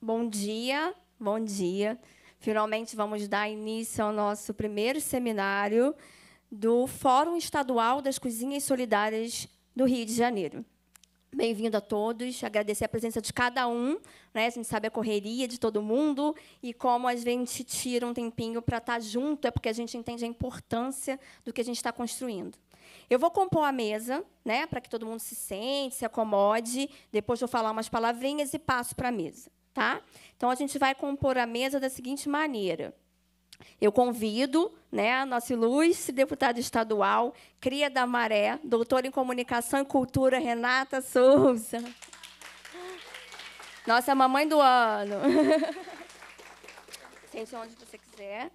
Bom dia, bom dia. Finalmente vamos dar início ao nosso primeiro seminário do Fórum Estadual das Cozinhas Solidárias do Rio de Janeiro. Bem-vindo a todos, agradecer a presença de cada um. Né? A gente sabe a correria de todo mundo e como a gente tira um tempinho para estar tá junto, é porque a gente entende a importância do que a gente está construindo. Eu vou compor a mesa, né, para que todo mundo se sente, se acomode. Depois vou falar umas palavrinhas e passo para a mesa. Tá? Então, a gente vai compor a mesa da seguinte maneira. Eu convido né, a nossa ilustre deputada estadual, cria da Maré, doutora em comunicação e cultura, Renata Souza. Nossa mamãe do ano. Sente onde você quiser.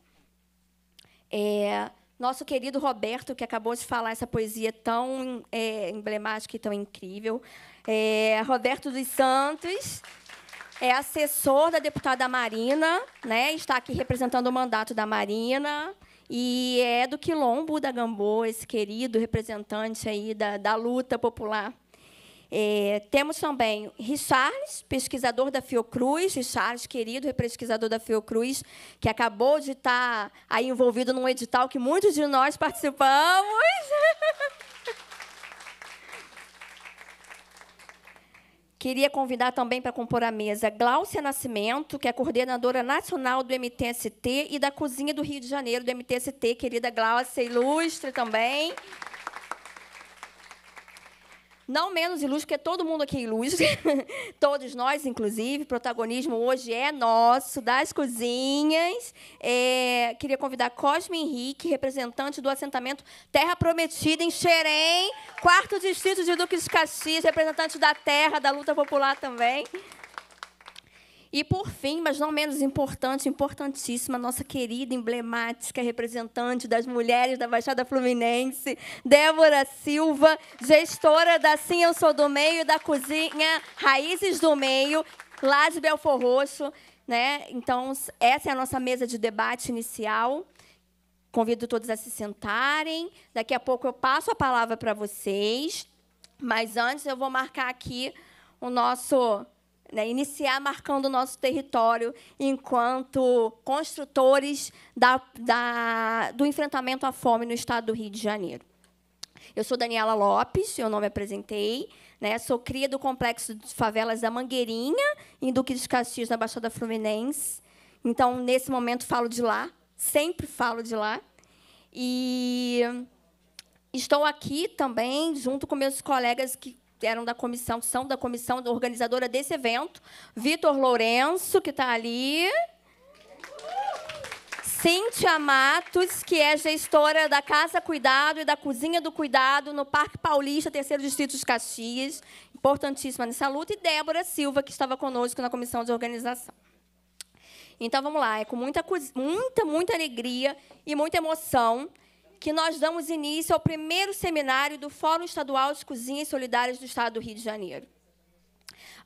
É, nosso querido Roberto, que acabou de falar essa poesia tão é, emblemática e tão incrível. É, Roberto dos Santos, é assessor da deputada Marina, né? Está aqui representando o mandato da Marina. E é do Quilombo da Gambô, esse querido representante aí da, da luta popular. É, temos também Richarles, pesquisador da Fiocruz, Richarles, querido pesquisador da Fiocruz, que acabou de estar aí envolvido num edital que muitos de nós participamos. Queria convidar também para compor a mesa Gláucia Nascimento, que é coordenadora nacional do MTST e da Cozinha do Rio de Janeiro do MTST. Querida Gláucia, ilustre também não menos ilustre, porque todo mundo aqui é ilustre, todos nós, inclusive, o protagonismo hoje é nosso, das cozinhas. É, queria convidar Cosme Henrique, representante do assentamento Terra Prometida, em Xerém, quarto distrito de Duque de Caxias, representante da terra, da luta popular também. E por fim, mas não menos importante, importantíssima, nossa querida, emblemática representante das mulheres da Baixada Fluminense, Débora Silva, gestora da Sim Eu Sou do Meio, da cozinha Raízes do Meio, lá de Belfor Roxo. Né? Então, essa é a nossa mesa de debate inicial. Convido todos a se sentarem. Daqui a pouco eu passo a palavra para vocês. Mas antes eu vou marcar aqui o nosso né, iniciar marcando o nosso território enquanto construtores da, da, do enfrentamento à fome no estado do Rio de Janeiro. Eu sou Daniela Lopes, eu não me apresentei. Né, sou cria do complexo de favelas da Mangueirinha, em Duque dos Castilhos, na Baixada Fluminense. Então, nesse momento, falo de lá, sempre falo de lá. E estou aqui também, junto com meus colegas que eram da comissão, são da comissão organizadora desse evento. Vitor Lourenço, que está ali. Cíntia Matos, que é gestora da Casa Cuidado e da Cozinha do Cuidado no Parque Paulista, terceiro distrito de Caxias, importantíssima nessa luta, e Débora Silva, que estava conosco na comissão de organização. Então vamos lá, é com muita, muita, muita alegria e muita emoção que nós damos início ao primeiro seminário do Fórum Estadual de Cozinhas Solidárias do Estado do Rio de Janeiro.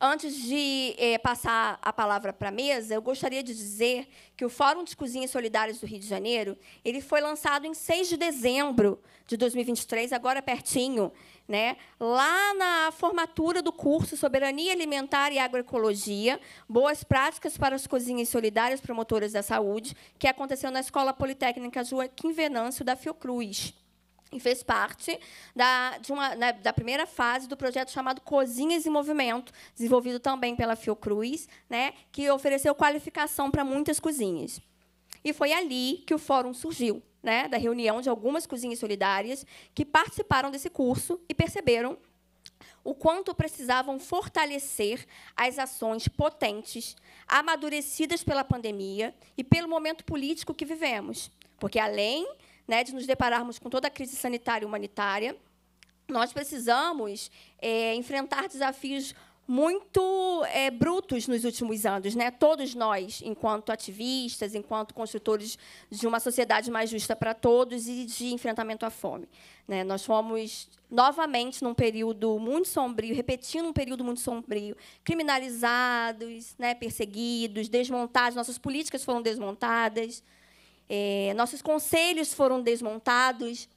Antes de eh, passar a palavra para a mesa, eu gostaria de dizer que o Fórum de Cozinhas Solidárias do Rio de Janeiro ele foi lançado em 6 de dezembro de 2023, agora pertinho, né? Lá na formatura do curso Soberania Alimentar e Agroecologia, Boas Práticas para as Cozinhas Solidárias Promotoras da Saúde, que aconteceu na Escola Politécnica Joaquim Venâncio, da Fiocruz e fez parte da, uma, né, da primeira fase do projeto chamado Cozinhas em Movimento, desenvolvido também pela Fiocruz, né, que ofereceu qualificação para muitas cozinhas. E foi ali que o fórum surgiu, né, da reunião de algumas cozinhas solidárias que participaram desse curso e perceberam o quanto precisavam fortalecer as ações potentes, amadurecidas pela pandemia e pelo momento político que vivemos. Porque, além né, de nos depararmos com toda a crise sanitária e humanitária, nós precisamos é, enfrentar desafios muito é, brutos nos últimos anos, né? Todos nós, enquanto ativistas, enquanto construtores de uma sociedade mais justa para todos e de enfrentamento à fome, né? Nós fomos novamente num período muito sombrio, repetindo um período muito sombrio, criminalizados, né? Perseguidos, desmontados, nossas políticas foram desmontadas, é, nossos conselhos foram desmontados,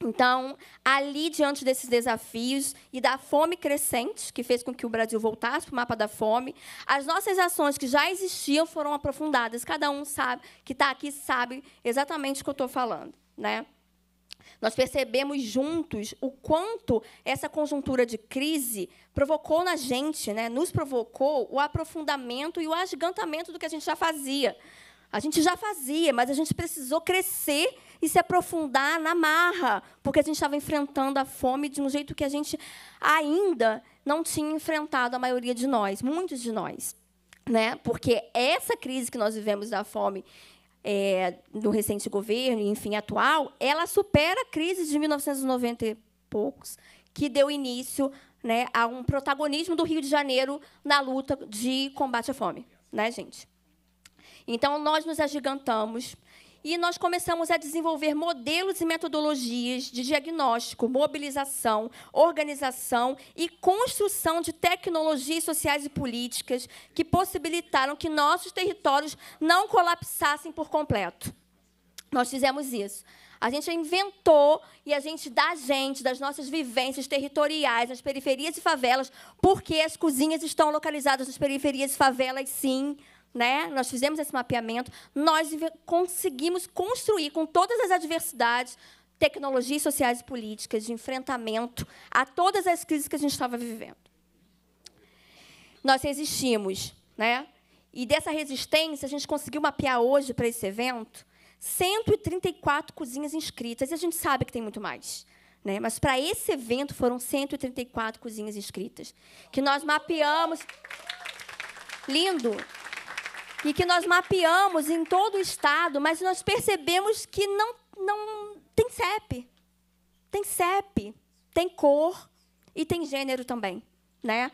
então, ali, diante desses desafios e da fome crescente, que fez com que o Brasil voltasse para o mapa da fome, as nossas ações que já existiam foram aprofundadas. Cada um sabe que está aqui sabe exatamente o que eu estou falando. Né? Nós percebemos juntos o quanto essa conjuntura de crise provocou na gente, né? nos provocou o aprofundamento e o agigantamento do que a gente já fazia. A gente já fazia, mas a gente precisou crescer e se aprofundar na marra, porque a gente estava enfrentando a fome de um jeito que a gente ainda não tinha enfrentado a maioria de nós, muitos de nós. Né? Porque essa crise que nós vivemos da fome é, do recente governo, enfim, atual, ela supera a crise de 1990 e poucos, que deu início né, a um protagonismo do Rio de Janeiro na luta de combate à fome. Né, gente? Então, nós nos agigantamos e nós começamos a desenvolver modelos e metodologias de diagnóstico, mobilização, organização e construção de tecnologias sociais e políticas que possibilitaram que nossos territórios não colapsassem por completo. Nós fizemos isso. A gente inventou e a gente dá gente, das nossas vivências territoriais, nas periferias e favelas, porque as cozinhas estão localizadas nas periferias e favelas, sim né? Nós fizemos esse mapeamento, nós conseguimos construir com todas as adversidades, tecnologias sociais e políticas de enfrentamento a todas as crises que a gente estava vivendo. Nós resistimos, né? E dessa resistência, a gente conseguiu mapear hoje para esse evento 134 cozinhas inscritas, e a gente sabe que tem muito mais. Né? Mas para esse evento foram 134 cozinhas inscritas, que nós mapeamos. Lindo! e que nós mapeamos em todo o estado, mas nós percebemos que não, não tem CEP. Tem CEP, tem cor e tem gênero também. Né?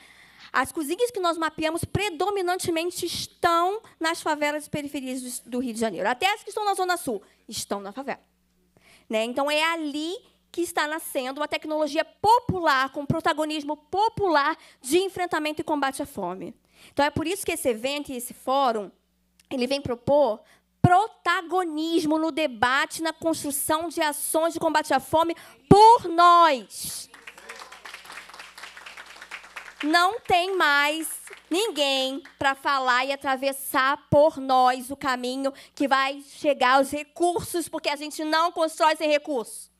As cozinhas que nós mapeamos predominantemente estão nas favelas e periferias do Rio de Janeiro. Até as que estão na Zona Sul estão na favela. Né? Então, é ali que está nascendo uma tecnologia popular, com protagonismo popular de enfrentamento e combate à fome. Então é por isso que esse evento e esse fórum, ele vem propor protagonismo no debate, na construção de ações de combate à fome por nós. Não tem mais ninguém para falar e atravessar por nós o caminho que vai chegar aos recursos, porque a gente não constrói sem recursos.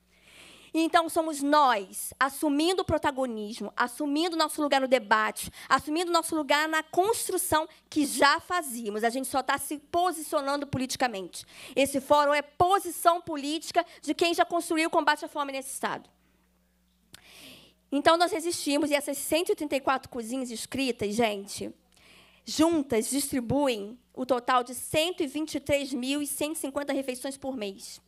E então somos nós assumindo o protagonismo, assumindo nosso lugar no debate, assumindo nosso lugar na construção que já fazíamos. A gente só está se posicionando politicamente. Esse fórum é posição política de quem já construiu o combate à fome nesse Estado. Então, nós resistimos, e essas 134 cozinhas escritas, gente, juntas distribuem o total de 123.150 refeições por mês.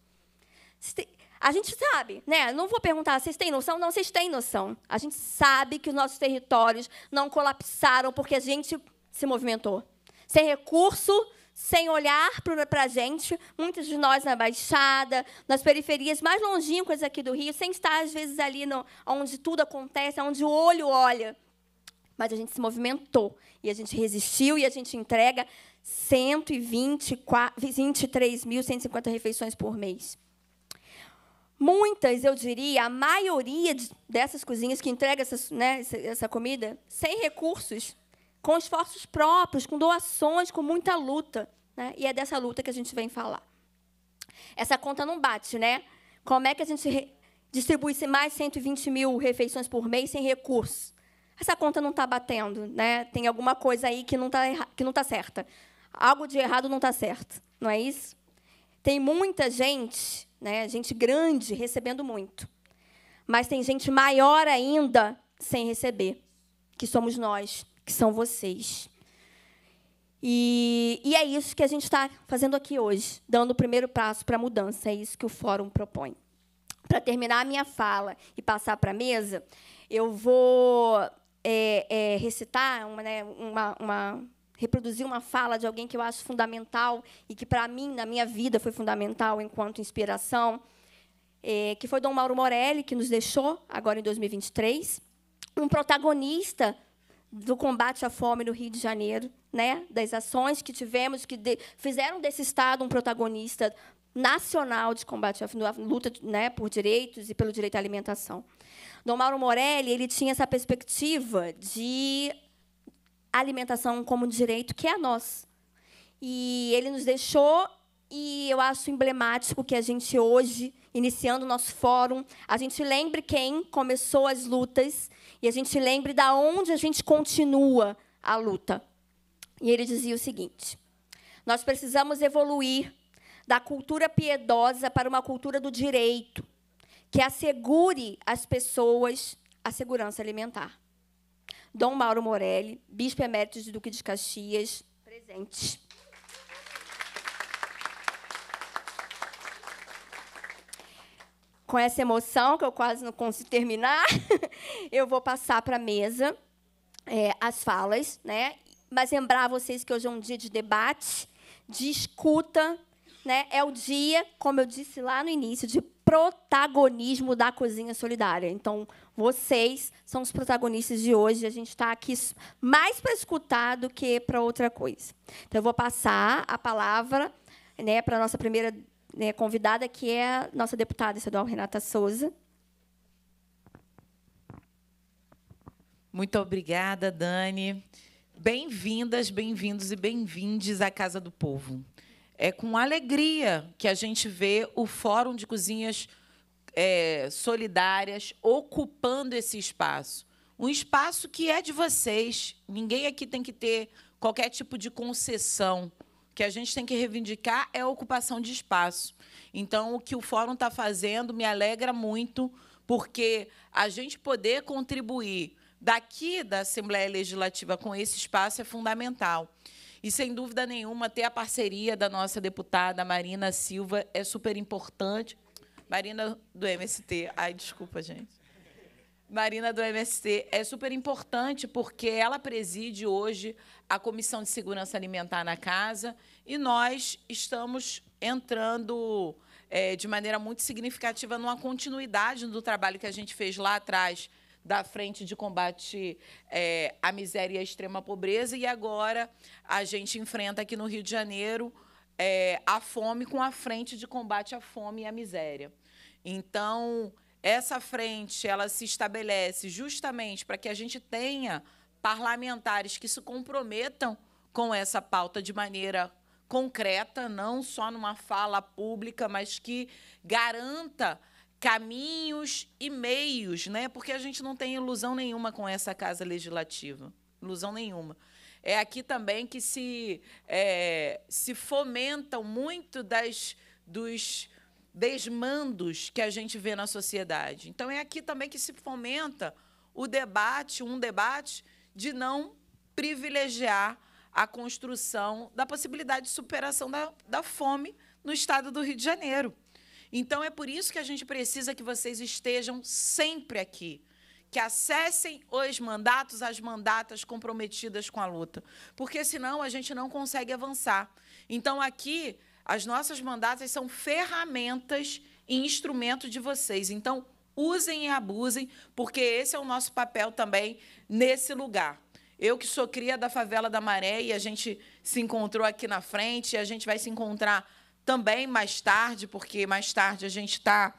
A gente sabe, né? Não vou perguntar, vocês têm noção? Não, vocês têm noção. A gente sabe que os nossos territórios não colapsaram porque a gente se movimentou. Sem recurso, sem olhar para a gente, muitos de nós na Baixada, nas periferias mais longínquas aqui do Rio, sem estar, às vezes, ali no, onde tudo acontece, onde o olho olha. Mas a gente se movimentou, e a gente resistiu, e a gente entrega 123.150 refeições por mês. Muitas, eu diria, a maioria dessas cozinhas que entrega essa né, essa comida sem recursos, com esforços próprios, com doações, com muita luta. Né? E é dessa luta que a gente vem falar. Essa conta não bate, né? Como é que a gente distribui mais 120 mil refeições por mês sem recursos? Essa conta não está batendo, né? Tem alguma coisa aí que não está que não tá certa. Algo de errado não está certo, não é isso? Tem muita gente, né, gente grande recebendo muito. Mas tem gente maior ainda sem receber, que somos nós, que são vocês. E, e é isso que a gente está fazendo aqui hoje, dando o primeiro passo para a mudança. É isso que o fórum propõe. Para terminar a minha fala e passar para a mesa, eu vou é, é, recitar uma, né, uma, uma reproduzir uma fala de alguém que eu acho fundamental e que, para mim, na minha vida, foi fundamental enquanto inspiração, é, que foi Dom Mauro Morelli, que nos deixou agora em 2023, um protagonista do combate à fome no Rio de Janeiro, né? das ações que tivemos, que de, fizeram desse Estado um protagonista nacional de combate à luta né, por direitos e pelo direito à alimentação. Dom Mauro Morelli ele tinha essa perspectiva de a alimentação como direito que é a E ele nos deixou, e eu acho emblemático que a gente hoje, iniciando o nosso fórum, a gente lembre quem começou as lutas e a gente lembre da onde a gente continua a luta. E ele dizia o seguinte: Nós precisamos evoluir da cultura piedosa para uma cultura do direito, que assegure às pessoas a segurança alimentar. Dom Mauro Morelli, bispo emérito de Duque de Caxias, presente. Com essa emoção, que eu quase não consigo terminar, eu vou passar para a mesa é, as falas, né? mas lembrar a vocês que hoje é um dia de debate, de escuta, né? é o dia, como eu disse lá no início, de protagonismo da cozinha solidária. Então, vocês são os protagonistas de hoje. A gente está aqui mais para escutar do que para outra coisa. Então, eu vou passar a palavra né, para a nossa primeira né, convidada, que é a nossa deputada estadual Renata Souza. Muito obrigada, Dani. Bem-vindas, bem-vindos e bem-vindes à Casa do Povo. É com alegria que a gente vê o Fórum de Cozinhas é, solidárias, ocupando esse espaço. Um espaço que é de vocês. Ninguém aqui tem que ter qualquer tipo de concessão. O que a gente tem que reivindicar é a ocupação de espaço. Então, o que o Fórum está fazendo me alegra muito, porque a gente poder contribuir daqui da Assembleia Legislativa com esse espaço é fundamental. E, sem dúvida nenhuma, ter a parceria da nossa deputada Marina Silva é super importante, Marina do MST. Ai, desculpa, gente. Marina do MST é super importante porque ela preside hoje a Comissão de Segurança Alimentar na casa e nós estamos entrando é, de maneira muito significativa numa continuidade do trabalho que a gente fez lá atrás da frente de combate é, à miséria e à extrema pobreza e agora a gente enfrenta aqui no Rio de Janeiro é, a fome com a frente de combate à fome e à miséria. Então, essa frente ela se estabelece justamente para que a gente tenha parlamentares que se comprometam com essa pauta de maneira concreta, não só numa fala pública, mas que garanta caminhos e meios, né? Porque a gente não tem ilusão nenhuma com essa casa legislativa, ilusão nenhuma é aqui também que se, é, se fomentam muito das, dos desmandos que a gente vê na sociedade. Então, é aqui também que se fomenta o debate, um debate de não privilegiar a construção da possibilidade de superação da, da fome no estado do Rio de Janeiro. Então, é por isso que a gente precisa que vocês estejam sempre aqui que acessem os mandatos, as mandatas comprometidas com a luta, porque senão a gente não consegue avançar. Então, aqui, as nossas mandatas são ferramentas e instrumento de vocês. Então, usem e abusem, porque esse é o nosso papel também nesse lugar. Eu que sou cria da favela da Maré e a gente se encontrou aqui na frente, e a gente vai se encontrar também mais tarde, porque mais tarde a gente está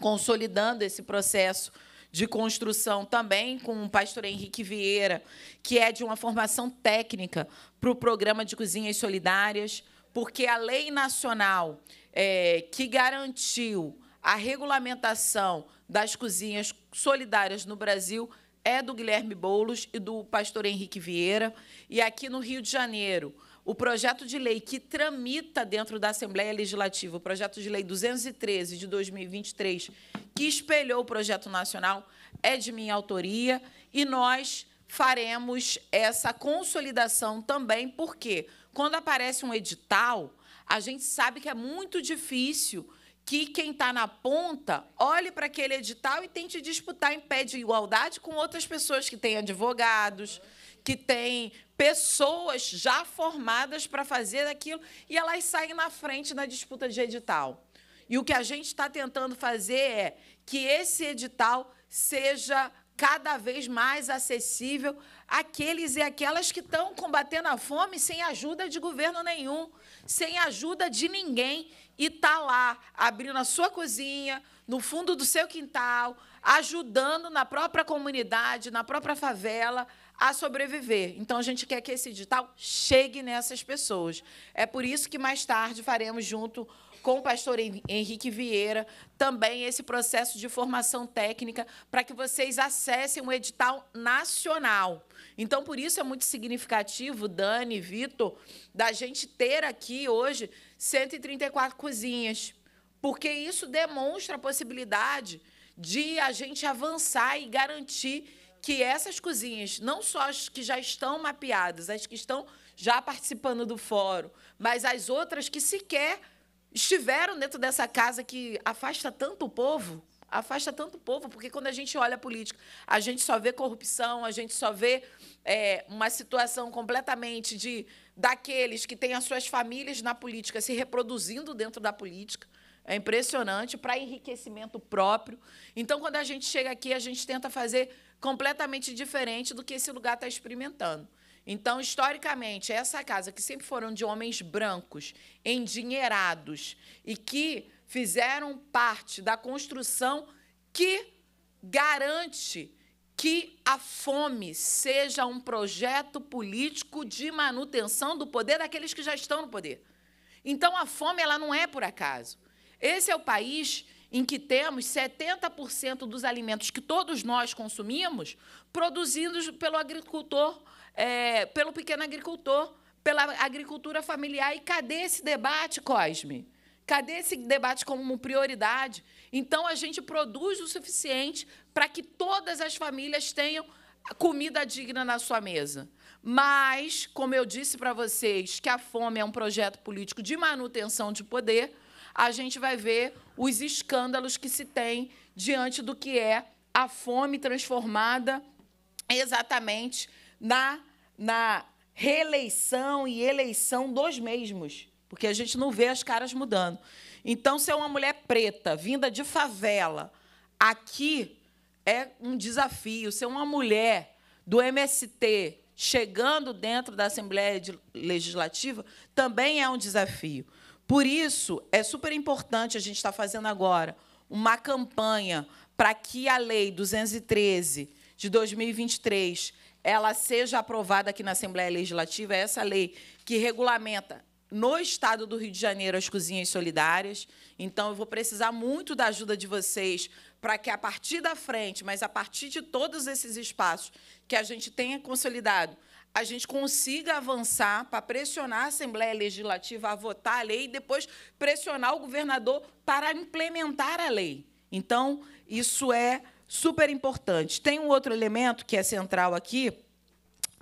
consolidando esse processo de construção também com o pastor Henrique Vieira, que é de uma formação técnica para o programa de cozinhas solidárias, porque a lei nacional é, que garantiu a regulamentação das cozinhas solidárias no Brasil é do Guilherme Boulos e do pastor Henrique Vieira. E aqui no Rio de Janeiro, o projeto de lei que tramita dentro da Assembleia Legislativa, o projeto de lei 213 de 2023, que espelhou o projeto nacional, é de minha autoria e nós faremos essa consolidação também, porque quando aparece um edital, a gente sabe que é muito difícil que quem está na ponta olhe para aquele edital e tente disputar em pé de igualdade com outras pessoas que têm advogados, que tem pessoas já formadas para fazer aquilo e elas saem na frente na disputa de edital. E o que a gente está tentando fazer é que esse edital seja cada vez mais acessível àqueles e aquelas que estão combatendo a fome sem ajuda de governo nenhum, sem ajuda de ninguém, e está lá abrindo a sua cozinha, no fundo do seu quintal, ajudando na própria comunidade, na própria favela, a sobreviver. Então a gente quer que esse edital chegue nessas pessoas. É por isso que mais tarde faremos junto com o pastor Henrique Vieira também esse processo de formação técnica para que vocês acessem um edital nacional. Então por isso é muito significativo, Dani, Vitor, da gente ter aqui hoje 134 cozinhas, porque isso demonstra a possibilidade de a gente avançar e garantir que essas cozinhas, não só as que já estão mapeadas, as que estão já participando do fórum, mas as outras que sequer estiveram dentro dessa casa que afasta tanto o povo, afasta tanto o povo, porque quando a gente olha a política, a gente só vê corrupção, a gente só vê é, uma situação completamente de daqueles que têm as suas famílias na política se reproduzindo dentro da política. É impressionante para enriquecimento próprio. Então, quando a gente chega aqui, a gente tenta fazer completamente diferente do que esse lugar está experimentando. Então, historicamente, essa casa que sempre foram de homens brancos, endinheirados e que fizeram parte da construção que garante que a fome seja um projeto político de manutenção do poder daqueles que já estão no poder. Então a fome ela não é por acaso. Esse é o país em que temos 70% dos alimentos que todos nós consumimos produzidos pelo agricultor, é, pelo pequeno agricultor, pela agricultura familiar. E cadê esse debate, Cosme? Cadê esse debate como prioridade? Então, a gente produz o suficiente para que todas as famílias tenham comida digna na sua mesa. Mas, como eu disse para vocês, que a fome é um projeto político de manutenção de poder, a gente vai ver os escândalos que se tem diante do que é a fome transformada exatamente na, na reeleição e eleição dos mesmos, porque a gente não vê as caras mudando. Então, se é uma mulher preta, vinda de favela, aqui é um desafio. Ser é uma mulher do MST chegando dentro da Assembleia Legislativa também é um desafio. Por isso, é super importante a gente estar tá fazendo agora uma campanha para que a Lei 213 de 2023 ela seja aprovada aqui na Assembleia Legislativa, é essa lei que regulamenta no estado do Rio de Janeiro as cozinhas solidárias. Então, eu vou precisar muito da ajuda de vocês para que, a partir da frente, mas a partir de todos esses espaços que a gente tenha consolidado, a gente consiga avançar para pressionar a Assembleia Legislativa a votar a lei e depois pressionar o governador para implementar a lei. Então, isso é super importante. Tem um outro elemento que é central aqui,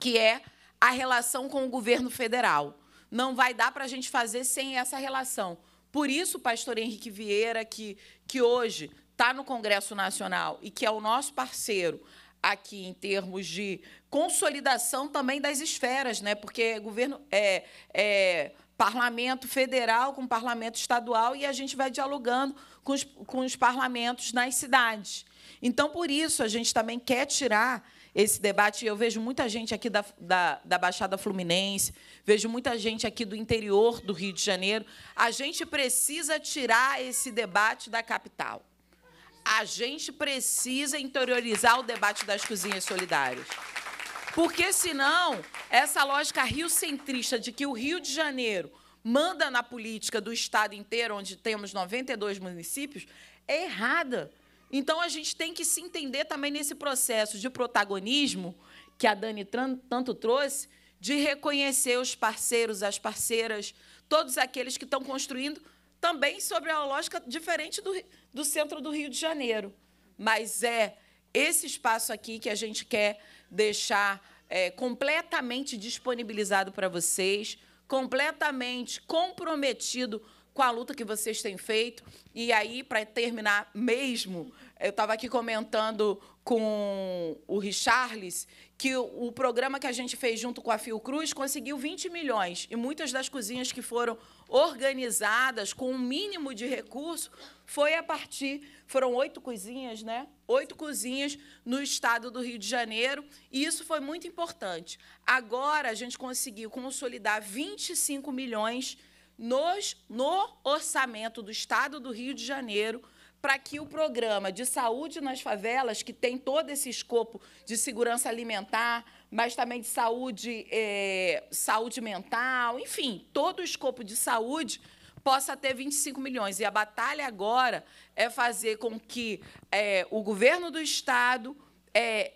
que é a relação com o governo federal. Não vai dar para a gente fazer sem essa relação. Por isso, o pastor Henrique Vieira, que, que hoje está no Congresso Nacional e que é o nosso parceiro, aqui em termos de consolidação também das esferas, né? Porque governo é, é parlamento federal com parlamento estadual e a gente vai dialogando com os, com os parlamentos nas cidades. Então, por isso, a gente também quer tirar esse debate. Eu vejo muita gente aqui da, da, da, Baixada Fluminense, vejo muita gente aqui do interior do Rio de Janeiro. A gente precisa tirar esse debate da capital a gente precisa interiorizar o debate das cozinhas solidárias. Porque, senão, essa lógica riocentrista de que o Rio de Janeiro manda na política do Estado inteiro, onde temos 92 municípios, é errada. Então, a gente tem que se entender também nesse processo de protagonismo que a Dani tanto trouxe, de reconhecer os parceiros, as parceiras, todos aqueles que estão construindo também sobre a lógica diferente do, do centro do Rio de Janeiro. Mas é esse espaço aqui que a gente quer deixar é, completamente disponibilizado para vocês, completamente comprometido com a luta que vocês têm feito. E aí, para terminar mesmo, eu estava aqui comentando com o Richarlis que o, o programa que a gente fez junto com a Fiocruz conseguiu 20 milhões. E muitas das cozinhas que foram organizadas, com um mínimo de recurso, foi a partir. Foram oito cozinhas, né? Oito cozinhas no estado do Rio de Janeiro, e isso foi muito importante. Agora a gente conseguiu consolidar 25 milhões nos, no orçamento do estado do Rio de Janeiro para que o programa de saúde nas favelas, que tem todo esse escopo de segurança alimentar, mas também de saúde, é, saúde mental, enfim, todo o escopo de saúde possa ter 25 milhões. E a batalha agora é fazer com que é, o governo do Estado é,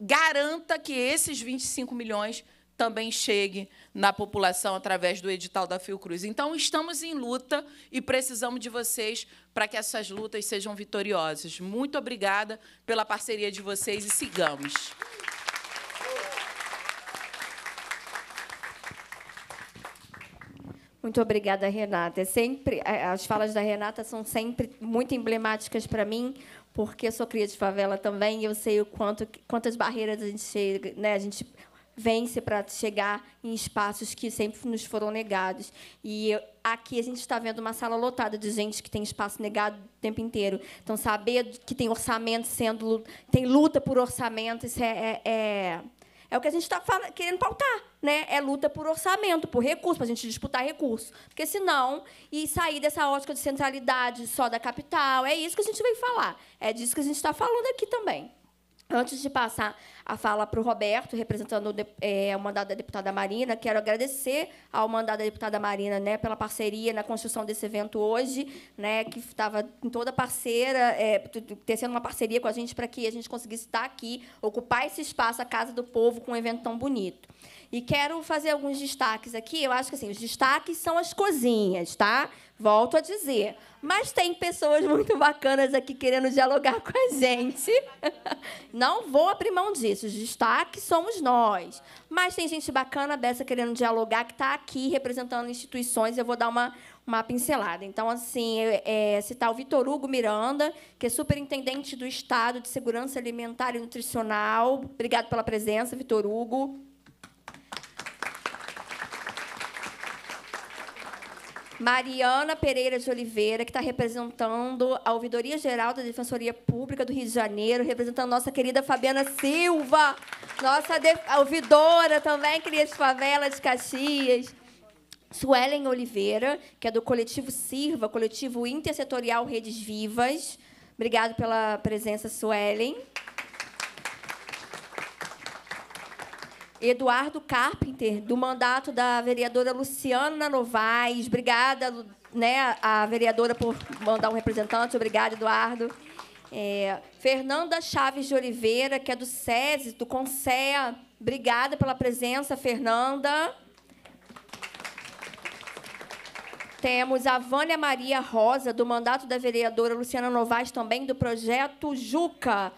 garanta que esses 25 milhões também chegue na população através do edital da Fiocruz. Então, estamos em luta e precisamos de vocês para que essas lutas sejam vitoriosas. Muito obrigada pela parceria de vocês e sigamos. Muito obrigada, Renata. É sempre é, as falas da Renata são sempre muito emblemáticas para mim, porque eu sou cria de favela também e eu sei o quanto quantas barreiras a gente chega, né? A gente vence para chegar em espaços que sempre nos foram negados. E aqui a gente está vendo uma sala lotada de gente que tem espaço negado o tempo inteiro. Então, saber que tem orçamento sendo. tem luta por orçamento, isso é, é, é, é o que a gente está querendo pautar né, é luta por orçamento, por recurso, para a gente disputar recursos. Porque senão, e sair dessa ótica de centralidade só da capital, é isso que a gente veio falar. É disso que a gente está falando aqui também. Antes de passar a fala para o Roberto, representando é, o mandato da deputada Marina, quero agradecer ao mandato da deputada Marina né, pela parceria na construção desse evento hoje, né, que estava em toda parceira, é, tecendo uma parceria com a gente para que a gente conseguisse estar aqui, ocupar esse espaço, a Casa do Povo, com um evento tão bonito. E quero fazer alguns destaques aqui. Eu acho que assim, os destaques são as cozinhas, tá? Volto a dizer. Mas tem pessoas muito bacanas aqui querendo dialogar com a gente. Não vou abrir mão disso. Os destaques somos nós. Mas tem gente bacana dessa querendo dialogar que está aqui representando instituições. Eu vou dar uma, uma pincelada. Então, assim, é, citar o Vitor Hugo Miranda, que é superintendente do Estado de Segurança Alimentar e Nutricional. Obrigado pela presença, Vitor Hugo. Mariana Pereira de Oliveira, que está representando a Ouvidoria Geral da Defensoria Pública do Rio de Janeiro, representando nossa querida Fabiana Silva, nossa ouvidora também, querida de Favela de Caxias. Suelen Oliveira, que é do coletivo Sirva, coletivo intersetorial Redes Vivas. Obrigado pela presença, Suelen. Eduardo Carpenter, do mandato da vereadora Luciana Novaes. Obrigada, né, a vereadora, por mandar um representante. Obrigada, Eduardo. É, Fernanda Chaves de Oliveira, que é do SESI, do CONSEA. Obrigada pela presença, Fernanda. Temos a Vânia Maria Rosa, do mandato da vereadora Luciana Novaes, também do projeto Juca.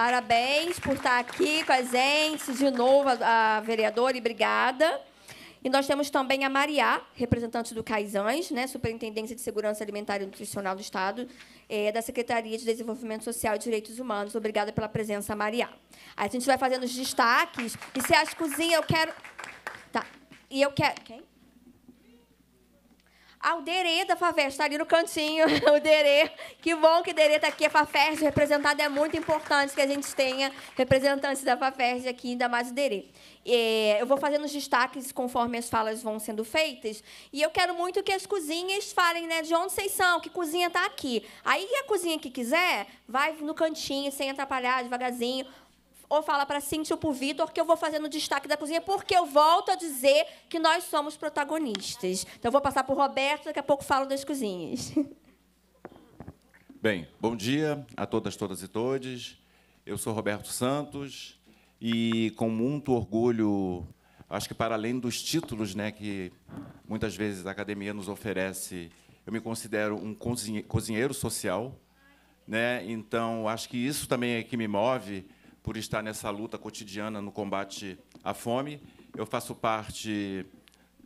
Parabéns por estar aqui com a gente de novo, a, vereadora, e obrigada. E nós temos também a Mariá, representante do CAISANS, né, Superintendência de Segurança Alimentar e Nutricional do Estado, é, da Secretaria de Desenvolvimento Social e Direitos Humanos. Obrigada pela presença, Mariá. Aí a gente vai fazendo os destaques. E se as cozinhas, eu quero. Tá. E eu quero. Quem? Ah, o Derê da Faveste está ali no cantinho. o Derê. Que bom que o Derê está aqui. A Faveste representada é muito importante que a gente tenha representantes da Faveste aqui, ainda mais o Derê. É, eu vou fazendo os destaques conforme as falas vão sendo feitas. E eu quero muito que as cozinhas falem né, de onde vocês são, que cozinha está aqui. Aí a cozinha que quiser, vai no cantinho, sem atrapalhar, devagarzinho ou fala para Cíntia ou para o Vitor que eu vou fazer no destaque da cozinha, porque eu volto a dizer que nós somos protagonistas. Então, eu vou passar para o Roberto, daqui a pouco falo das cozinhas. Bem, bom dia a todas, todas e todos. Eu sou Roberto Santos e, com muito orgulho, acho que para além dos títulos né, que muitas vezes a academia nos oferece, eu me considero um cozinheiro social. Né? Então, acho que isso também é que me move, por estar nessa luta cotidiana no combate à fome. Eu faço parte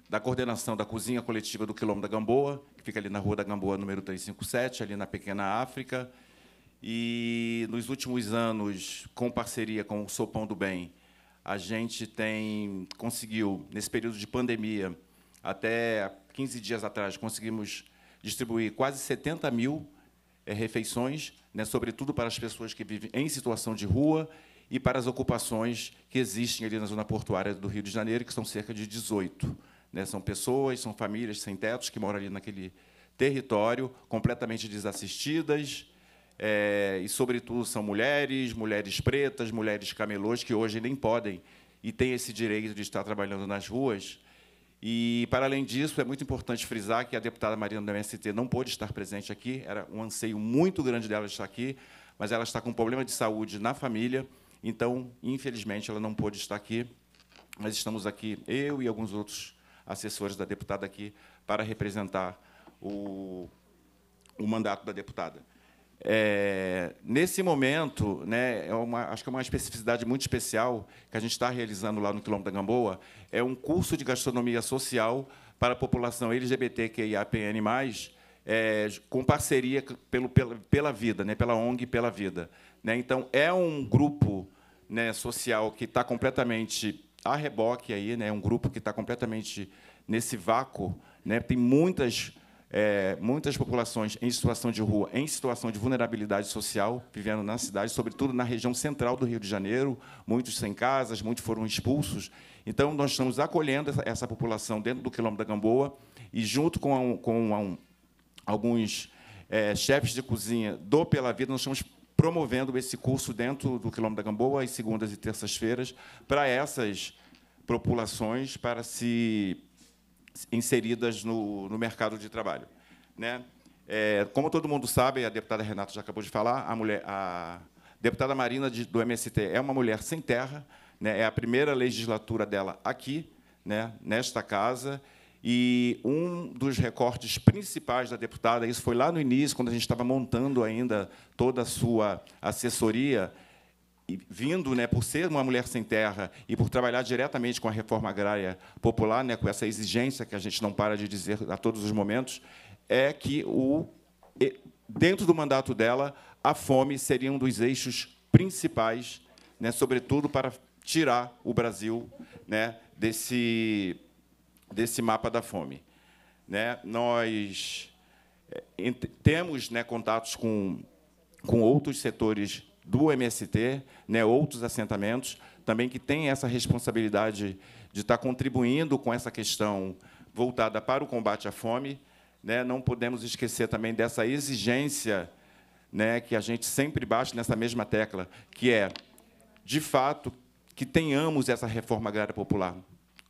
da coordenação da Cozinha Coletiva do Quilombo da Gamboa, que fica ali na Rua da Gamboa, número 357, ali na Pequena África. E, nos últimos anos, com parceria com o Sopão do Bem, a gente tem conseguiu, nesse período de pandemia, até 15 dias atrás, conseguimos distribuir quase 70 mil eh, refeições né, sobretudo para as pessoas que vivem em situação de rua e para as ocupações que existem ali na zona portuária do Rio de Janeiro, que são cerca de 18. Né, são pessoas, são famílias sem tetos que moram ali naquele território, completamente desassistidas, é, e, sobretudo, são mulheres, mulheres pretas, mulheres camelôs, que hoje nem podem e têm esse direito de estar trabalhando nas ruas, e, para além disso, é muito importante frisar que a deputada Marina do MST não pôde estar presente aqui, era um anseio muito grande dela estar aqui, mas ela está com um problema de saúde na família, então, infelizmente, ela não pôde estar aqui. Mas estamos aqui, eu e alguns outros assessores da deputada aqui, para representar o, o mandato da deputada. É, nesse momento, né, é uma, acho que é uma especificidade muito especial que a gente está realizando lá no quilômetro da Gamboa, é um curso de gastronomia social para a população LGBTQIAPN+, é, com parceria pelo, pela, pela vida, né, pela ONG Pela Vida. Né? Então, é um grupo né, social que está completamente a reboque, aí, né, um grupo que está completamente nesse vácuo. Né? Tem muitas é, muitas populações em situação de rua, em situação de vulnerabilidade social, vivendo na cidade, sobretudo na região central do Rio de Janeiro, muitos sem casas, muitos foram expulsos. Então, nós estamos acolhendo essa, essa população dentro do quilômetro da Gamboa e, junto com, a com a um, alguns é, chefes de cozinha do Pela Vida, nós estamos promovendo esse curso dentro do quilômetro da Gamboa, em segundas e terças-feiras, para essas populações, para se inseridas no, no mercado de trabalho. Né? É, como todo mundo sabe, a deputada Renata já acabou de falar, a, mulher, a deputada Marina de, do MST é uma mulher sem terra, né? é a primeira legislatura dela aqui, né? nesta casa, e um dos recortes principais da deputada, isso foi lá no início, quando a gente estava montando ainda toda a sua assessoria, vindo, né, por ser uma mulher sem terra e por trabalhar diretamente com a reforma agrária popular, né, com essa exigência que a gente não para de dizer a todos os momentos, é que o dentro do mandato dela a fome seria um dos eixos principais, né, sobretudo para tirar o Brasil, né, desse desse mapa da fome, né? Nós é, temos, né, contatos com com outros setores do MST, né, outros assentamentos, também que têm essa responsabilidade de estar contribuindo com essa questão voltada para o combate à fome. Né, não podemos esquecer também dessa exigência né, que a gente sempre bate nessa mesma tecla, que é, de fato, que tenhamos essa reforma agrária popular.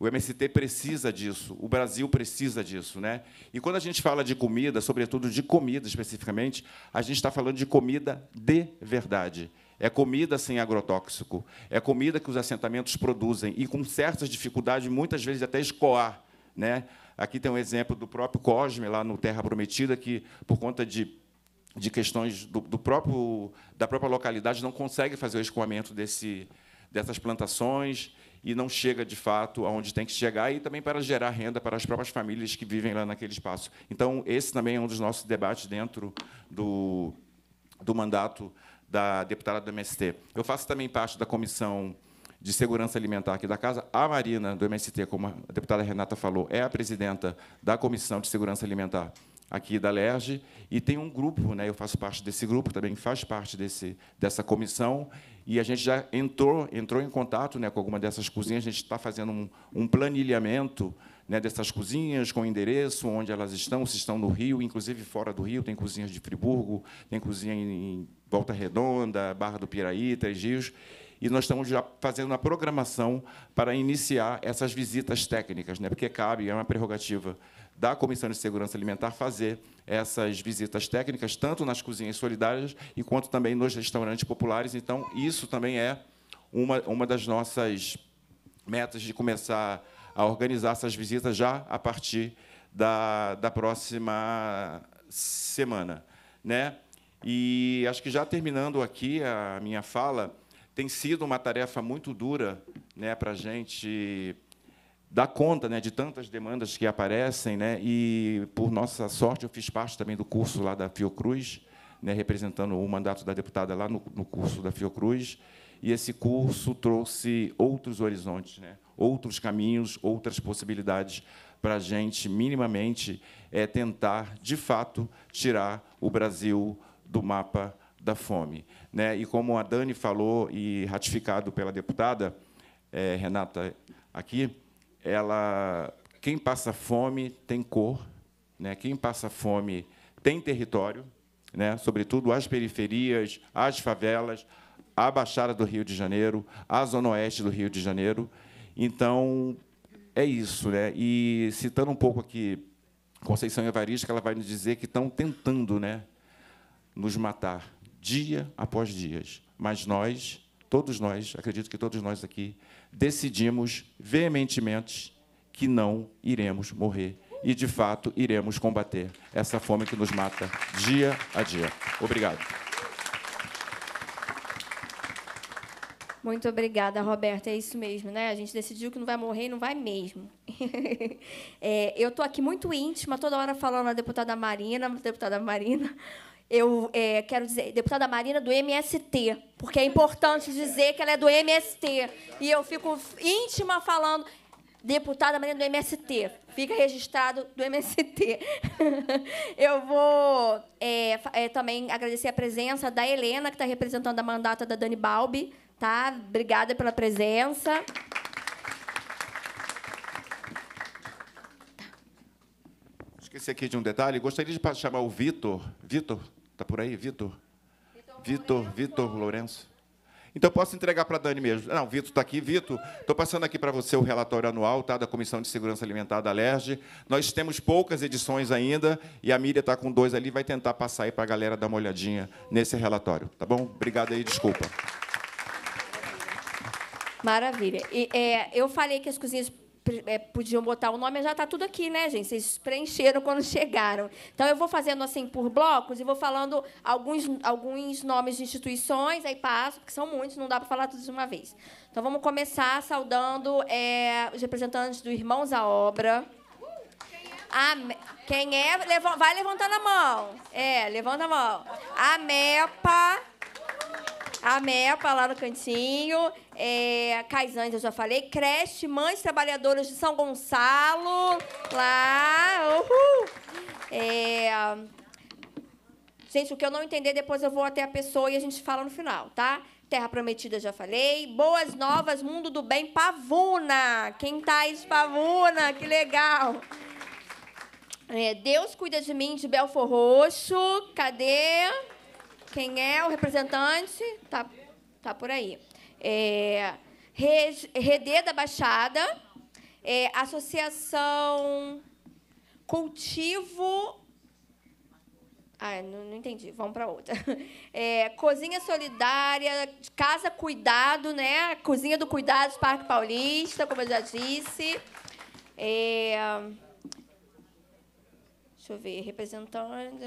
O MST precisa disso, o Brasil precisa disso. Né? E quando a gente fala de comida, sobretudo de comida especificamente, a gente está falando de comida de verdade. É comida sem agrotóxico, é comida que os assentamentos produzem e com certas dificuldades, muitas vezes até escoar. Né? Aqui tem um exemplo do próprio Cosme, lá no Terra Prometida, que, por conta de de questões do, do, próprio da própria localidade não consegue fazer o escoamento desse dessas plantações e não chega de fato aonde tem que chegar e também para gerar renda para as próprias famílias que vivem lá naquele espaço. Então, esse também é um dos nossos debates dentro do, do mandato da deputada do MST. Eu faço também parte da comissão de segurança alimentar aqui da casa. A Marina do MST, como a deputada Renata falou, é a presidenta da comissão de segurança alimentar aqui da LERJ, e tem um grupo, né, eu faço parte desse grupo, também faz parte desse, dessa comissão, e a gente já entrou, entrou em contato né, com alguma dessas cozinhas, a gente está fazendo um, um planilhamento né, dessas cozinhas, com endereço, onde elas estão, se estão no Rio, inclusive fora do Rio, tem cozinhas de Friburgo, tem cozinha em Volta Redonda, Barra do Piraí, Três Rios, e nós estamos já fazendo a programação para iniciar essas visitas técnicas, né, porque cabe, é uma prerrogativa da Comissão de Segurança Alimentar fazer essas visitas técnicas, tanto nas cozinhas solidárias, enquanto também nos restaurantes populares. Então, isso também é uma, uma das nossas metas de começar a organizar essas visitas já a partir da, da próxima semana. Né? E acho que já terminando aqui a minha fala, tem sido uma tarefa muito dura né, para a gente dá conta né, de tantas demandas que aparecem, né, e por nossa sorte eu fiz parte também do curso lá da Fiocruz, né, representando o mandato da deputada lá no, no curso da Fiocruz, e esse curso trouxe outros horizontes, né, outros caminhos, outras possibilidades para a gente minimamente é, tentar, de fato, tirar o Brasil do mapa da fome. Né? E como a Dani falou e ratificado pela deputada é, Renata aqui, ela, quem passa fome tem cor, né? Quem passa fome tem território, né? Sobretudo as periferias, as favelas, a Baixada do Rio de Janeiro, a Zona Oeste do Rio de Janeiro. Então é isso, né? E citando um pouco aqui Conceição Evaristo, ela vai nos dizer que estão tentando, né? Nos matar dia após dias. Mas nós, todos nós, acredito que todos nós aqui decidimos veementemente que não iremos morrer e, de fato, iremos combater essa fome que nos mata dia a dia. Obrigado. Muito obrigada, Roberta. É isso mesmo, né? A gente decidiu que não vai morrer e não vai mesmo. é, eu estou aqui muito íntima, toda hora falando a deputada Marina, deputada Marina, eu é, quero dizer, deputada Marina do MST, porque é importante dizer que ela é do MST. E eu fico íntima falando, deputada Marina do MST, fica registrado do MST. eu vou é, é, também agradecer a presença da Helena, que está representando a mandata da Dani Balbi. Tá? Obrigada pela presença. Esqueci aqui de um detalhe. Gostaria de chamar o Vitor. Vitor, Está por aí, Vitor? Vitor, Vitor Lourenço. Então posso entregar para a Dani mesmo. Não, Vitor está aqui. Vitor, estou passando aqui para você o relatório anual tá, da Comissão de Segurança Alimentar da LERJ Nós temos poucas edições ainda e a Miriam está com dois ali, vai tentar passar aí para a galera dar uma olhadinha nesse relatório. Tá bom? Obrigado aí, desculpa. Maravilha. E, é, eu falei que as cozinhas é, podiam botar o nome, já está tudo aqui, né, gente? Vocês preencheram quando chegaram. Então, eu vou fazendo assim por blocos e vou falando alguns, alguns nomes de instituições, aí passo, porque são muitos, não dá para falar tudo de uma vez. Então, vamos começar saudando é, os representantes do Irmãos à Obra. A, quem é, vai levantando a mão. É, levanta a mão. A MEPA. A MEPA lá no cantinho, é, Caizãs, eu já falei, creche Mães Trabalhadoras de São Gonçalo, lá, uhul. É, gente, o que eu não entender, depois eu vou até a pessoa e a gente fala no final, tá? Terra Prometida, já falei. Boas Novas, Mundo do Bem, Pavuna. Quem tá aí de Pavuna? Que legal. É, Deus cuida de mim, de Belfor Roxo. Cadê? Quem é o representante? Está tá por aí. É, Redê da Baixada, é, Associação Cultivo... Ah, não, não entendi. Vamos para outra. É, Cozinha Solidária, Casa Cuidado, né? Cozinha do Cuidado, Parque Paulista, como eu já disse. É... Deixa eu ver, representante.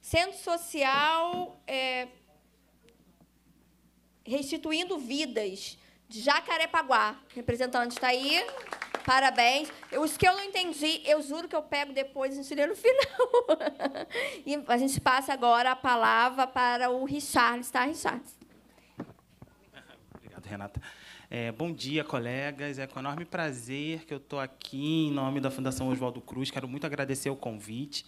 Centro Social é, Restituindo Vidas, de Jacarepaguá. Representante está aí. Parabéns. Eu, os que eu não entendi, eu juro que eu pego depois gente lê no final. e a gente passa agora a palavra para o Richard, Está Richard? Obrigado, Renata. É, bom dia, colegas. É com enorme prazer que eu estou aqui em nome da Fundação Oswaldo Cruz. Quero muito agradecer o convite,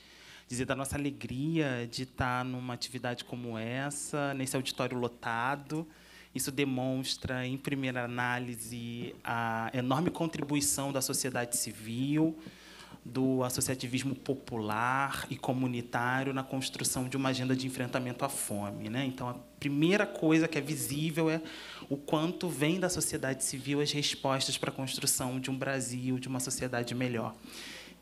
dizer da nossa alegria de estar tá numa atividade como essa, nesse auditório lotado. Isso demonstra, em primeira análise, a enorme contribuição da sociedade civil do associativismo popular e comunitário na construção de uma agenda de enfrentamento à fome. Né? Então, a primeira coisa que é visível é o quanto vem da sociedade civil as respostas para a construção de um Brasil, de uma sociedade melhor.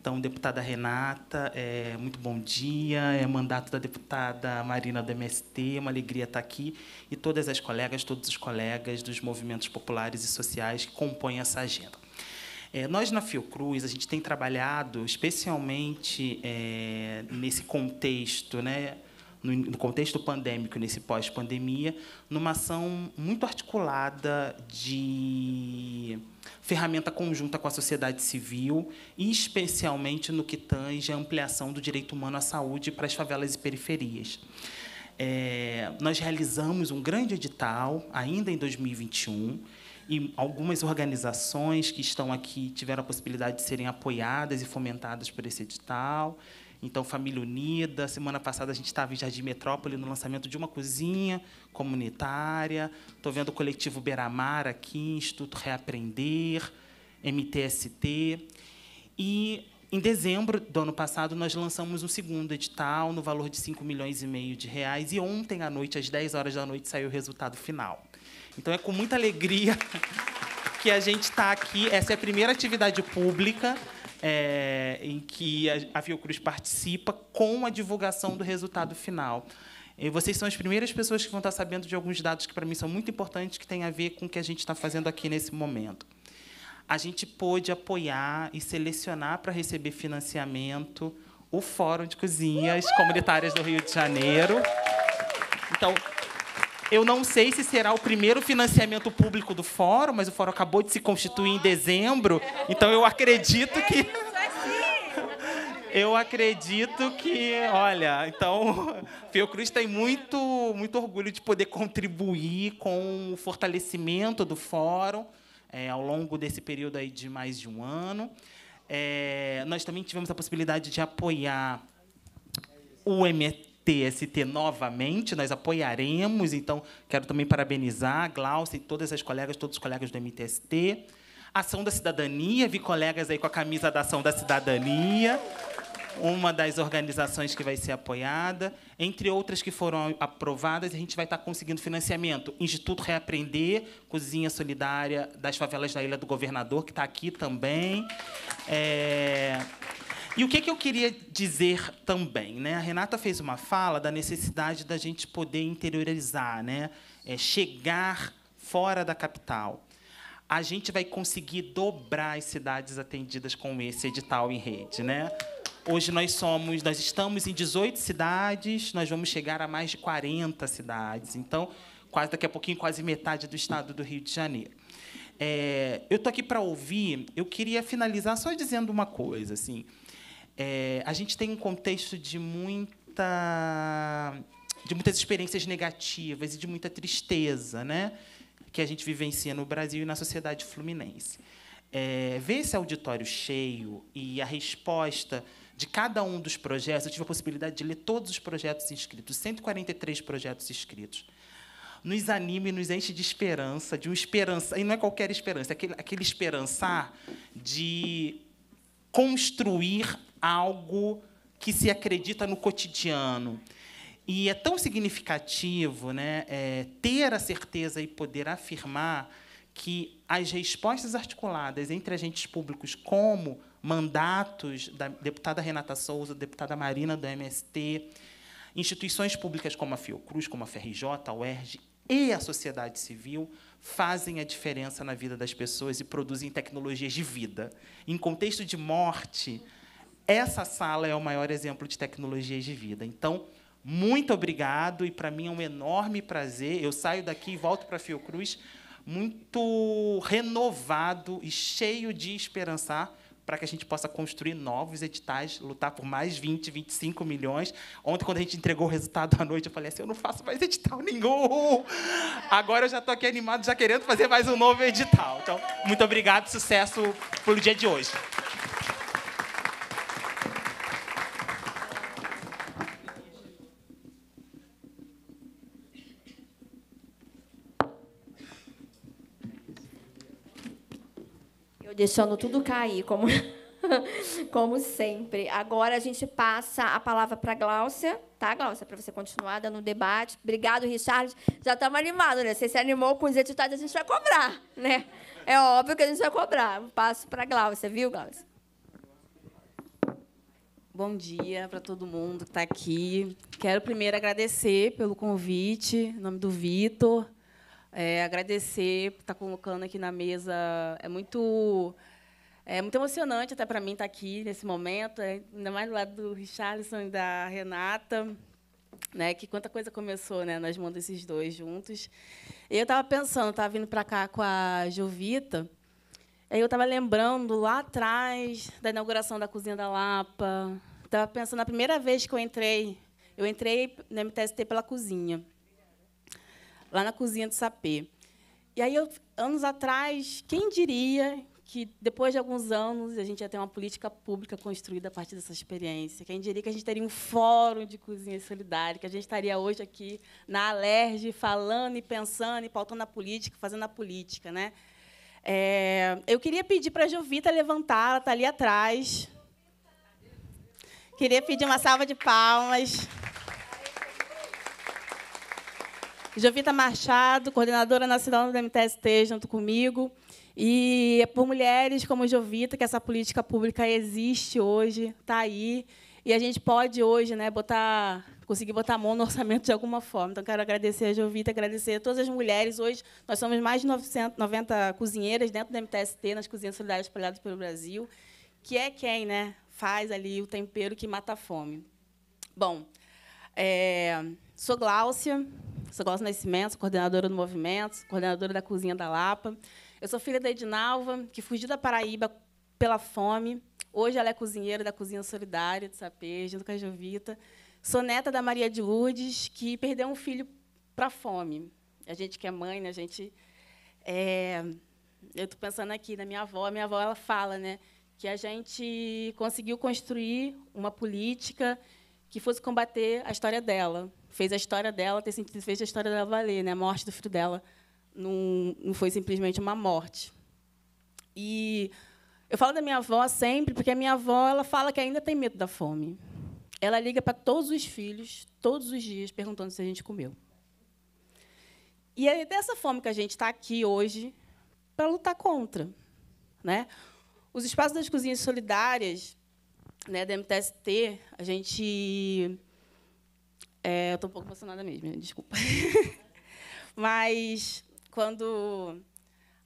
Então, deputada Renata, é, muito bom dia. É mandato da deputada Marina do MST, uma alegria estar aqui. E todas as colegas, todos os colegas dos movimentos populares e sociais que compõem essa agenda. É, nós, na Fiocruz, a gente tem trabalhado especialmente é, nesse contexto, né, no, no contexto pandêmico, nesse pós-pandemia, numa ação muito articulada de ferramenta conjunta com a sociedade civil, e especialmente no que tange a ampliação do direito humano à saúde para as favelas e periferias. É, nós realizamos um grande edital, ainda em 2021, e algumas organizações que estão aqui tiveram a possibilidade de serem apoiadas e fomentadas por esse edital. Então, Família Unida, semana passada a gente estava em Jardim Metrópole no lançamento de uma cozinha comunitária. Estou vendo o coletivo Beramar aqui, Instituto Reaprender, MTST. E em dezembro do ano passado nós lançamos um segundo edital no valor de 5 milhões e meio de reais e ontem à noite às 10 horas da noite saiu o resultado final. Então é com muita alegria que a gente está aqui. Essa é a primeira atividade pública é, em que a, a Fiocruz participa com a divulgação do resultado final. E vocês são as primeiras pessoas que vão estar sabendo de alguns dados que, para mim, são muito importantes, que têm a ver com o que a gente está fazendo aqui nesse momento. A gente pôde apoiar e selecionar para receber financiamento o Fórum de Cozinhas Comunitárias do Rio de Janeiro. Então, eu não sei se será o primeiro financiamento público do fórum, mas o fórum acabou de se constituir em dezembro, então eu acredito que é, é assim. eu acredito que, olha, então Fiocruz tem muito, muito orgulho de poder contribuir com o fortalecimento do fórum é, ao longo desse período aí de mais de um ano. É, nós também tivemos a possibilidade de apoiar o MT TST novamente, nós apoiaremos, então quero também parabenizar a Glaucia e todas as colegas, todos os colegas do MTST. Ação da Cidadania, vi colegas aí com a camisa da Ação da Cidadania uma das organizações que vai ser apoiada, entre outras que foram aprovadas, a gente vai estar conseguindo financiamento. Instituto Reaprender, Cozinha Solidária das Favelas da Ilha do Governador, que está aqui também. É... E o que, eu queria dizer também? Né? A Renata fez uma fala da necessidade da gente poder interiorizar, né? É chegar fora da capital a gente vai conseguir dobrar as cidades atendidas com esse edital em rede, né? Hoje nós somos, nós estamos em 18 cidades, nós vamos chegar a mais de 40 cidades. Então, quase daqui a pouquinho, quase metade do estado do Rio de Janeiro. É, eu estou aqui para ouvir. Eu queria finalizar só dizendo uma coisa, assim. É, a gente tem um contexto de muita, de muitas experiências negativas e de muita tristeza, né? Que a gente vivencia no Brasil e na sociedade fluminense. É, ver esse auditório cheio e a resposta de cada um dos projetos, eu tive a possibilidade de ler todos os projetos inscritos, 143 projetos inscritos. Nos anime, nos enche de esperança, de uma esperança, e não é qualquer esperança, é aquele, aquele esperançar de construir algo que se acredita no cotidiano. E é tão significativo né, é, ter a certeza e poder afirmar que as respostas articuladas entre agentes públicos como mandatos da deputada Renata Souza, deputada Marina do MST, instituições públicas como a Fiocruz, como a FRJ, a UERJ e a sociedade civil fazem a diferença na vida das pessoas e produzem tecnologias de vida. Em contexto de morte, essa sala é o maior exemplo de tecnologias de vida. Então, muito obrigado e para mim é um enorme prazer. Eu saio daqui e volto para a Fiocruz muito renovado e cheio de esperançar para que a gente possa construir novos editais, lutar por mais 20, 25 milhões. Ontem, quando a gente entregou o resultado à noite, eu falei assim: eu não faço mais edital nenhum. Agora eu já estou aqui animado, já querendo fazer mais um novo edital. Então, muito obrigado, sucesso pelo dia de hoje. deixando tudo cair, como, como sempre. Agora a gente passa a palavra para a Gláucia, tá, Gláucia? Para você continuar dando o debate. Obrigado, Richard. Já estamos animados, né? Você se animou com os editados, a gente vai cobrar, né? É óbvio que a gente vai cobrar. Passo para a Gláucia, viu, Gláucia? Bom dia para todo mundo que está aqui. Quero primeiro agradecer pelo convite, em nome do Vitor, é, agradecer por estar tá colocando aqui na mesa. É muito, é muito emocionante até para mim estar tá aqui nesse momento, é, ainda mais do lado do Richarlison e da Renata, né? Que quanta coisa começou, né? Nas mãos desses dois juntos. Eu estava pensando, estava vindo para cá com a Jovita. Aí eu estava lembrando lá atrás da inauguração da cozinha da Lapa. Estava pensando na primeira vez que eu entrei, eu entrei no MTST pela cozinha lá na cozinha do Sapê. E aí, eu, anos atrás, quem diria que depois de alguns anos a gente ia ter uma política pública construída a partir dessa experiência. Quem diria que a gente teria um fórum de cozinha solidária, que a gente estaria hoje aqui na Alerj falando e pensando e pautando a política, fazendo a política, né? É, eu queria pedir para a Jovita levantar, ela está ali atrás. Queria pedir uma salva de palmas. Jovita Machado, coordenadora nacional do MTST, junto comigo. E é por mulheres como Jovita que essa política pública existe hoje, está aí. E a gente pode hoje né, botar, conseguir botar a mão no orçamento de alguma forma. Então, quero agradecer a Jovita, agradecer a todas as mulheres. Hoje, nós somos mais de 990 cozinheiras dentro do MTST, nas cozinhas solidárias espalhadas pelo Brasil, que é quem né, faz ali o tempero que mata a fome. Bom, é, sou Gláucia, Sou Glaucia Nascimento, coordenadora do movimento, coordenadora da Cozinha da Lapa. Eu sou filha da Edinalva, que fugiu da Paraíba pela fome. Hoje ela é cozinheira da Cozinha Solidária de com do Cajovita. Sou neta da Maria de Lourdes, que perdeu um filho para a fome. A gente que é mãe, né? a gente... É... Eu estou pensando aqui na minha avó. A minha avó ela fala né, que a gente conseguiu construir uma política que fosse combater a história dela, fez a história dela ter sentido, fez a história dela valer, né? A morte do filho dela não, não foi simplesmente uma morte. E eu falo da minha avó sempre, porque a minha avó ela fala que ainda tem medo da fome. Ela liga para todos os filhos, todos os dias, perguntando se a gente comeu. E é dessa fome que a gente está aqui hoje para lutar contra. Né? Os espaços das cozinhas solidárias né, da MTST, a gente é, eu estou um pouco emocionada mesmo, desculpa. Mas quando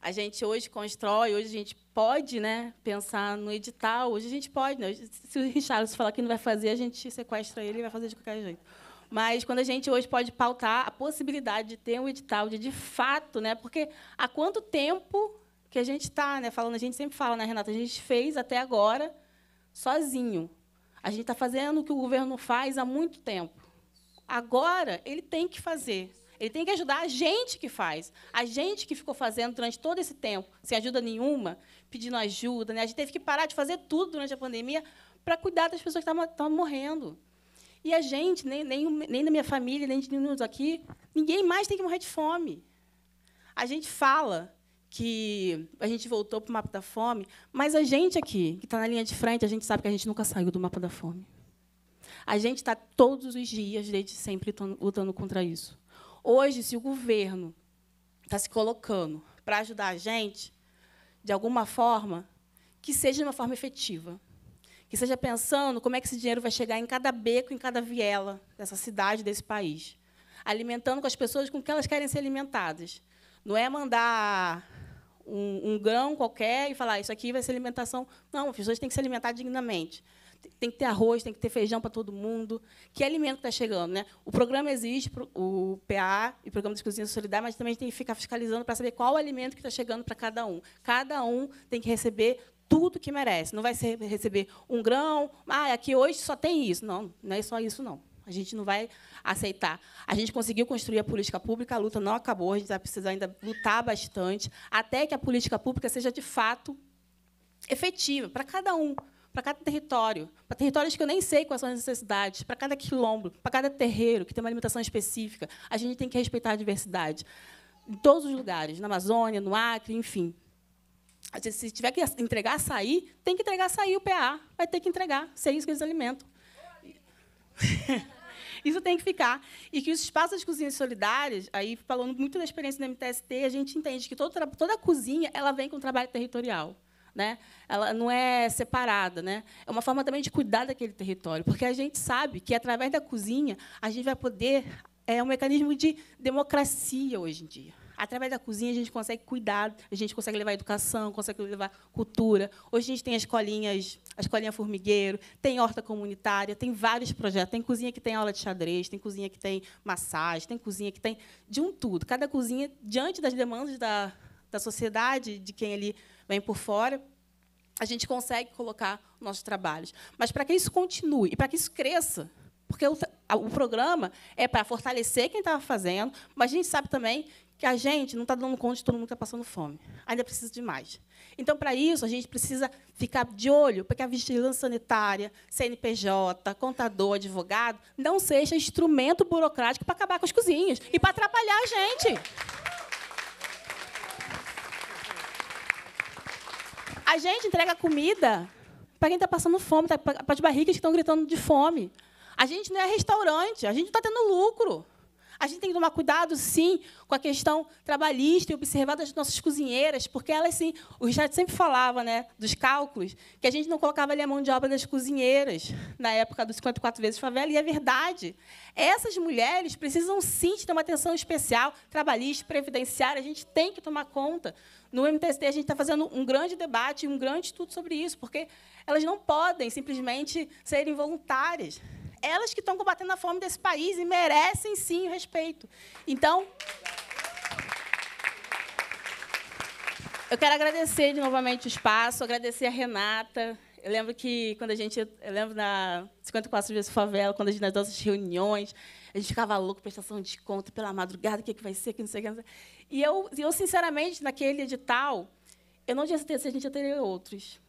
a gente hoje constrói, hoje a gente pode né, pensar no edital, hoje a gente pode. Né? Se o Richard falar que não vai fazer, a gente sequestra ele e vai fazer de qualquer jeito. Mas quando a gente hoje pode pautar a possibilidade de ter um edital, de de fato, né, porque há quanto tempo que a gente está né, falando, a gente sempre fala, né, Renata, a gente fez até agora sozinho. A gente está fazendo o que o governo faz há muito tempo. Agora ele tem que fazer. Ele tem que ajudar a gente que faz, a gente que ficou fazendo durante todo esse tempo, sem ajuda nenhuma, pedindo ajuda. Né? A gente teve que parar de fazer tudo durante a pandemia para cuidar das pessoas que estavam morrendo. E a gente, nem, nem, nem da minha família, nem de nenhum aqui, ninguém mais tem que morrer de fome. A gente fala que a gente voltou para o mapa da fome, mas a gente aqui, que está na linha de frente, a gente sabe que a gente nunca saiu do mapa da fome. A gente está todos os dias, desde sempre, lutando contra isso. Hoje, se o governo está se colocando para ajudar a gente, de alguma forma, que seja de uma forma efetiva. Que seja pensando como é que esse dinheiro vai chegar em cada beco, em cada viela dessa cidade, desse país. Alimentando com as pessoas com o que elas querem ser alimentadas. Não é mandar um, um grão qualquer e falar isso aqui vai ser alimentação. Não, as pessoas têm que se alimentar dignamente tem que ter arroz, tem que ter feijão para todo mundo. Que alimento está chegando? Né? O programa existe, o PA e o Programa de Cozinha Solidária, mas também tem que ficar fiscalizando para saber qual o alimento que está chegando para cada um. Cada um tem que receber tudo que merece. Não vai receber um grão, ah, aqui hoje só tem isso. Não, não é só isso, não. A gente não vai aceitar. A gente conseguiu construir a política pública, a luta não acabou, a gente vai precisar ainda lutar bastante até que a política pública seja de fato efetiva para cada um para cada território, para territórios que eu nem sei quais são as necessidades, para cada quilombo, para cada terreiro que tem uma alimentação específica. A gente tem que respeitar a diversidade em todos os lugares, na Amazônia, no Acre, enfim. se tiver que entregar açaí, tem que entregar açaí, o PA vai ter que entregar, se é isso que eles alimentam. isso tem que ficar. E que os espaços de cozinhas solidárias, aí falando muito da experiência do MTST, a gente entende que toda, toda a cozinha ela vem com trabalho territorial né? Ela não é separada, né? É uma forma também de cuidar daquele território, porque a gente sabe que através da cozinha a gente vai poder é, é um mecanismo de democracia hoje em dia. Através da cozinha a gente consegue cuidar, a gente consegue levar educação, consegue levar cultura. Hoje a gente tem as escolinhas, a escolinha formigueiro, tem horta comunitária, tem vários projetos. Tem cozinha que tem aula de xadrez, tem cozinha que tem massagem, tem cozinha que tem de um tudo. Cada cozinha diante das demandas da, da sociedade, de quem ali vem por fora, a gente consegue colocar nossos trabalhos. Mas para que isso continue e para que isso cresça, porque o, o programa é para fortalecer quem estava fazendo, mas a gente sabe também que a gente não está dando conta de todo mundo que está passando fome. Ainda precisa de mais. Então, para isso, a gente precisa ficar de olho para que a vigilância sanitária, CNPJ, contador, advogado, não seja instrumento burocrático para acabar com as cozinhas e para atrapalhar a gente. A gente entrega comida para quem está passando fome, tá, para as barrigas que estão gritando de fome. A gente não é restaurante, a gente está tendo lucro. A gente tem que tomar cuidado, sim, com a questão trabalhista e observar das nossas cozinheiras, porque elas, sim, o Richard sempre falava né, dos cálculos, que a gente não colocava ali a mão de obra das cozinheiras na época dos 54 vezes favela, e é verdade. Essas mulheres precisam, sim, de ter uma atenção especial, trabalhista, previdenciária, a gente tem que tomar conta. No MTST, a gente está fazendo um grande debate, um grande estudo sobre isso, porque elas não podem simplesmente serem voluntárias elas que estão combatendo a fome desse país e merecem sim o respeito. Então, eu quero agradecer de novamente o espaço, agradecer a Renata. Eu lembro que quando a gente, eu lembro na 54 vezes favela, quando a gente nas nossas reuniões, a gente ficava louco, prestação de conta pela madrugada, o que, é que vai ser, que não sei o que. Não sei. E eu, eu sinceramente naquele edital, eu não tinha certeza se a gente ia ter outros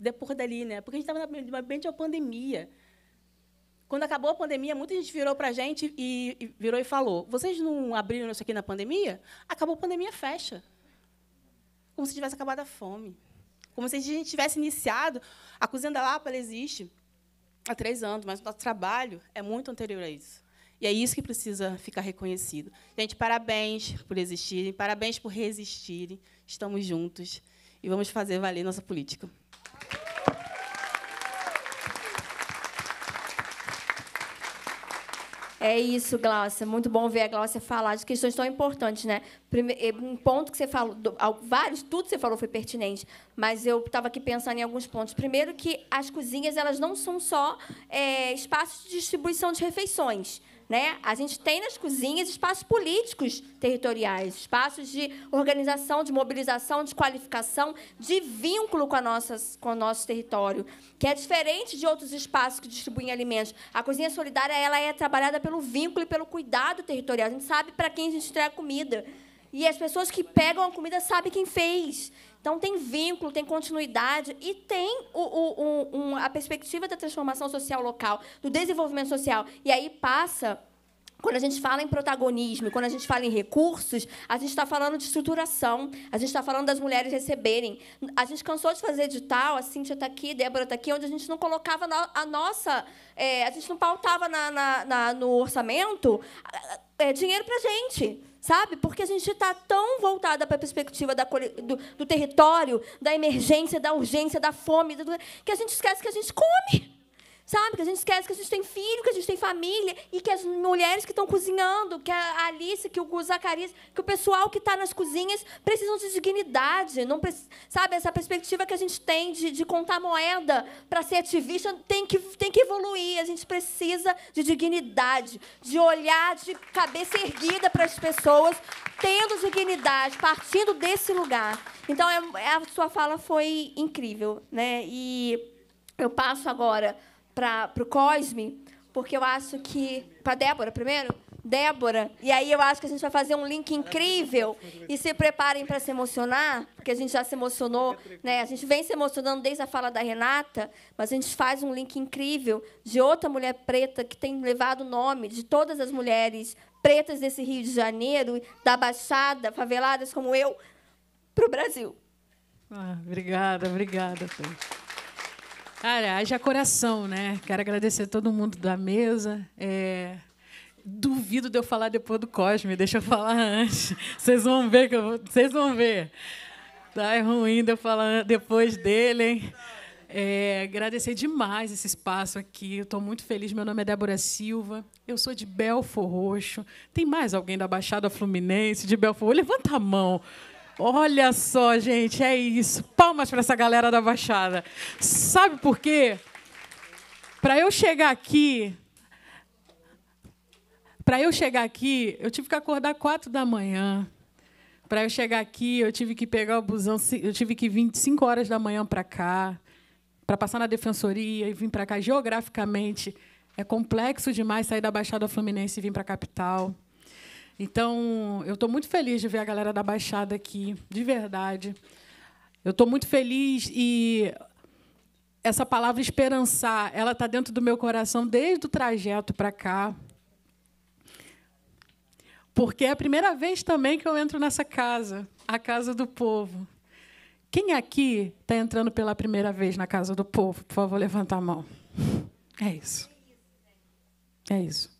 depois dali, né? Porque a gente estava bem de uma pandemia. Quando acabou a pandemia, muita gente virou para a gente e, e, virou e falou: vocês não abriram isso aqui na pandemia? Acabou a pandemia, fecha. Como se tivesse acabado a fome. Como se a gente tivesse iniciado. A cozinha da Lapa ela existe há três anos, mas o nosso trabalho é muito anterior a isso. E é isso que precisa ficar reconhecido. Gente, parabéns por existirem, parabéns por resistirem. Estamos juntos e vamos fazer valer nossa política. É isso, Glaucia. Muito bom ver a Glaucia falar de questões tão importantes, né? Eh, um ponto que você falou, vários, tudo que você falou foi pertinente, mas eu estava aqui pensando em alguns pontos. Primeiro, que as cozinhas elas não são só é, espaços de distribuição de refeições. Né? A gente tem nas cozinhas espaços políticos territoriais, espaços de organização, de mobilização, de qualificação, de vínculo com, a nossas, com o nosso território, que é diferente de outros espaços que distribuem alimentos. A cozinha solidária ela é trabalhada pelo vínculo e pelo cuidado territorial. A gente sabe para quem a gente entrega comida. E as pessoas que pegam a comida sabem quem fez. Então, tem vínculo, tem continuidade e tem o, o, o, um, a perspectiva da transformação social local, do desenvolvimento social. E aí passa quando a gente fala em protagonismo, quando a gente fala em recursos, a gente está falando de estruturação, a gente está falando das mulheres receberem. A gente cansou de fazer edital, a Cíntia está aqui, Débora está aqui, onde a gente não colocava a nossa. É, a gente não pautava na, na, na, no orçamento é, dinheiro para a gente sabe? Porque a gente está tão voltada para a perspectiva da, do, do, território, da emergência, da urgência, da fome, do, que a gente esquece que a gente come. Sabe? Que a gente esquece que a gente tem filho, que a gente tem família e que as mulheres que estão cozinhando, que a Alice, que o Zacarias, que o pessoal que está nas cozinhas precisam de dignidade. Não Sabe? Essa perspectiva que a gente tem de, de contar moeda para ser ativista tem que, tem que evoluir. A gente precisa de dignidade, de olhar de cabeça erguida para as pessoas, tendo dignidade, partindo desse lugar. Então, é, é, a sua fala foi incrível. Né? E eu passo agora para o Cosme, porque eu acho que. Para Débora primeiro? Débora. E aí eu acho que a gente vai fazer um link incrível. E se preparem para se emocionar, porque a gente já se emocionou, né? A gente vem se emocionando desde a fala da Renata, mas a gente faz um link incrível de outra mulher preta que tem levado o nome de todas as mulheres pretas desse Rio de Janeiro, da Baixada, faveladas como eu, para o Brasil. Ah, obrigada, obrigada. Gente. Cara, haja coração, né? Quero agradecer a todo mundo da mesa. É... Duvido de eu falar depois do Cosme, deixa eu falar antes. Vocês vão ver que eu vou... Vocês vão ver. Tá é ruim de eu falar depois dele, hein? É, agradecer demais esse espaço aqui. Estou muito feliz. Meu nome é Débora Silva. Eu sou de Belfor Roxo. Tem mais alguém da Baixada Fluminense, de Belfor? Levanta a mão. Olha só, gente, é isso. Palmas para essa galera da Baixada. Sabe por quê? Para eu chegar aqui, para eu chegar aqui, eu tive que acordar quatro da manhã. Para eu chegar aqui, eu tive que pegar o busão, eu tive que vir 5 horas da manhã para cá, para passar na defensoria e vir para cá geograficamente. É complexo demais sair da Baixada Fluminense e vir para a capital. Então, eu estou muito feliz de ver a galera da Baixada aqui, de verdade. Eu estou muito feliz e essa palavra esperançar, ela está dentro do meu coração desde o trajeto para cá. Porque é a primeira vez também que eu entro nessa casa, a casa do povo. Quem aqui está entrando pela primeira vez na casa do povo? Por favor, levanta a mão. É isso. É isso.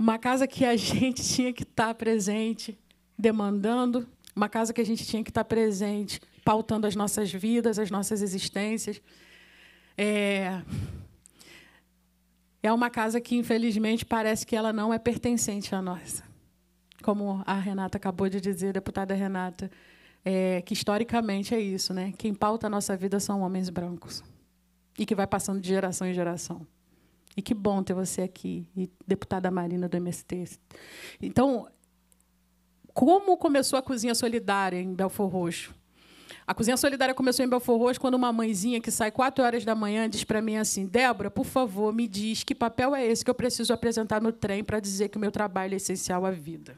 Uma casa que a gente tinha que estar tá presente, demandando, uma casa que a gente tinha que estar tá presente, pautando as nossas vidas, as nossas existências. É, é uma casa que, infelizmente, parece que ela não é pertencente à nossa. Como a Renata acabou de dizer, deputada Renata, é, que historicamente é isso, né? Quem pauta a nossa vida são homens brancos e que vai passando de geração em geração. E que bom ter você aqui, e deputada Marina do MST. Então, como começou a Cozinha Solidária em Belfor Roxo? A Cozinha Solidária começou em Belfor Roxo quando uma mãezinha que sai 4 horas da manhã diz para mim assim: Débora, por favor, me diz que papel é esse que eu preciso apresentar no trem para dizer que o meu trabalho é essencial à vida.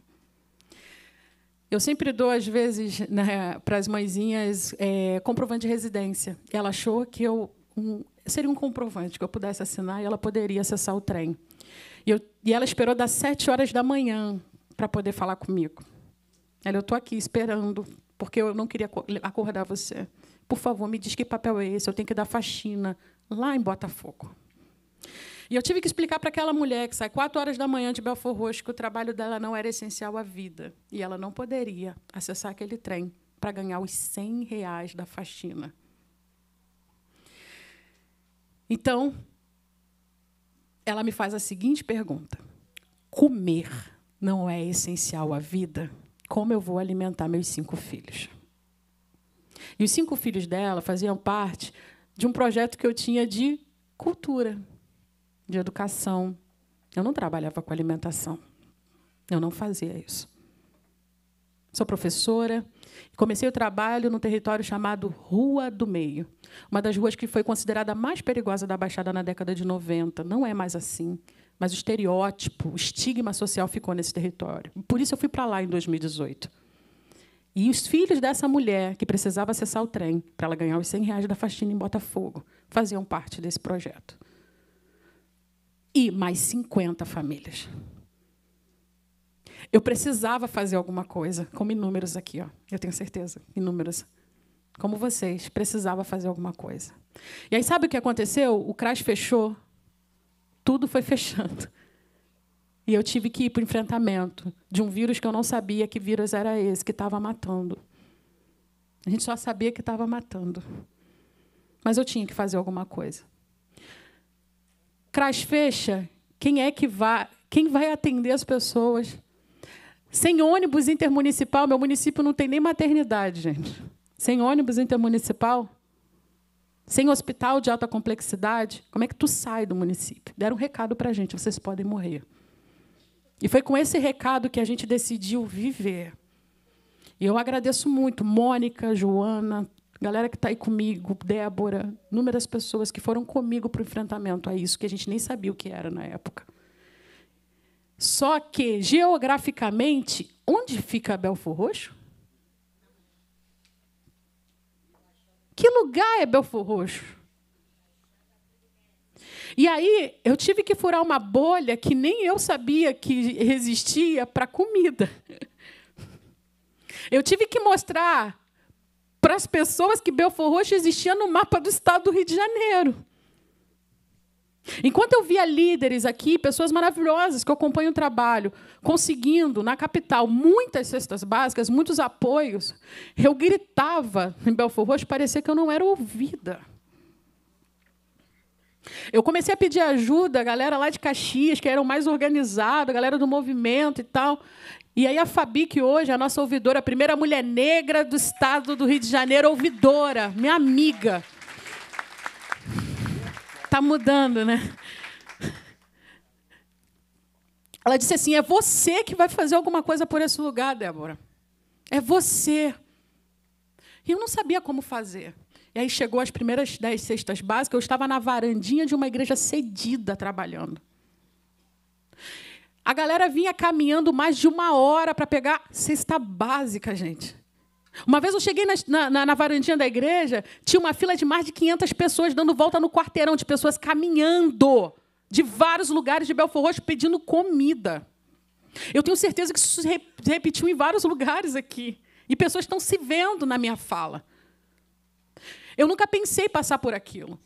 Eu sempre dou, às vezes, né, para as mãezinhas é, comprovante de residência. Ela achou que eu um seria um comprovante que eu pudesse assinar e ela poderia acessar o trem. E, eu, e ela esperou das sete horas da manhã para poder falar comigo. Ela, eu estou aqui esperando, porque eu não queria acordar você. Por favor, me diz que papel é esse, eu tenho que dar faxina lá em Botafogo. E eu tive que explicar para aquela mulher que sai quatro horas da manhã de Belfort Roxo que o trabalho dela não era essencial à vida. E ela não poderia acessar aquele trem para ganhar os 100 reais da faxina. Então, ela me faz a seguinte pergunta: comer não é essencial à vida? Como eu vou alimentar meus cinco filhos? E os cinco filhos dela faziam parte de um projeto que eu tinha de cultura, de educação. Eu não trabalhava com alimentação. Eu não fazia isso. Sou professora, Comecei o trabalho num território chamado Rua do Meio, uma das ruas que foi considerada a mais perigosa da Baixada na década de 90. Não é mais assim, mas o estereótipo, o estigma social ficou nesse território. Por isso eu fui para lá em 2018. E os filhos dessa mulher, que precisava acessar o trem para ela ganhar os 100 reais da faxina em Botafogo, faziam parte desse projeto. E mais 50 famílias. Eu precisava fazer alguma coisa, como inúmeros aqui, ó. eu tenho certeza, inúmeros. Como vocês, precisava fazer alguma coisa. E aí, sabe o que aconteceu? O Crash fechou, tudo foi fechando. E eu tive que ir para o enfrentamento de um vírus que eu não sabia que vírus era esse, que estava matando. A gente só sabia que estava matando. Mas eu tinha que fazer alguma coisa. Crash fecha, quem é que vai, quem vai atender as pessoas? Sem ônibus intermunicipal, meu município não tem nem maternidade, gente. Sem ônibus intermunicipal, sem hospital de alta complexidade, como é que tu sai do município? Deram um recado para a gente, vocês podem morrer. E foi com esse recado que a gente decidiu viver. E eu agradeço muito Mônica, Joana, galera que está aí comigo, Débora, inúmeras pessoas que foram comigo para o enfrentamento a isso, que a gente nem sabia o que era na época. Só que, geograficamente, onde fica Belfor Roxo? Que lugar é Belfor Roxo? E aí eu tive que furar uma bolha que nem eu sabia que existia para comida. Eu tive que mostrar para as pessoas que Belfor Roxo existia no mapa do estado do Rio de Janeiro. Enquanto eu via líderes aqui, pessoas maravilhosas que acompanham o trabalho, conseguindo na capital muitas cestas básicas, muitos apoios, eu gritava em Belfort Roxo, parecia que eu não era ouvida. Eu comecei a pedir ajuda, a galera lá de Caxias, que eram mais organizados, a galera do movimento e tal. E aí a Fabi, que hoje é a nossa ouvidora, a primeira mulher negra do estado do Rio de Janeiro, ouvidora, minha amiga. Está mudando, né? Ela disse assim: é você que vai fazer alguma coisa por esse lugar, Débora. É você. E eu não sabia como fazer. E aí chegou as primeiras dez cestas básicas, eu estava na varandinha de uma igreja cedida trabalhando. A galera vinha caminhando mais de uma hora para pegar cesta básica, gente. Uma vez eu cheguei na, na, na, varandinha da igreja, tinha uma fila de mais de 500 pessoas dando volta no quarteirão, de pessoas caminhando de vários lugares de Belfort Roxo pedindo comida. Eu tenho certeza que isso se repetiu em vários lugares aqui. E pessoas estão se vendo na minha fala. Eu nunca pensei passar por aquilo.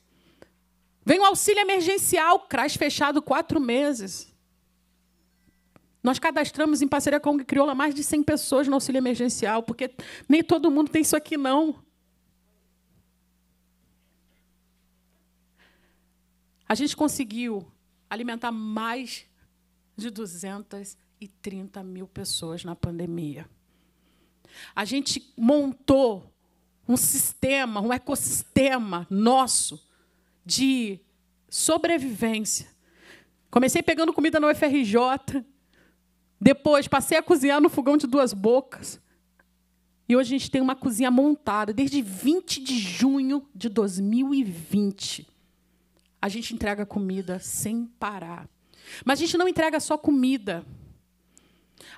Vem o um auxílio emergencial, CRAS fechado quatro meses. Nós cadastramos em parceria com a Crioula mais de 100 pessoas no auxílio emergencial, porque nem todo mundo tem isso aqui, não. A gente conseguiu alimentar mais de 230 mil pessoas na pandemia. A gente montou um sistema, um ecossistema nosso de sobrevivência. Comecei pegando comida no UFRJ, depois passei a cozinhar no fogão de duas bocas. E hoje a gente tem uma cozinha montada desde 20 de junho de 2020. A gente entrega comida sem parar. Mas a gente não entrega só comida.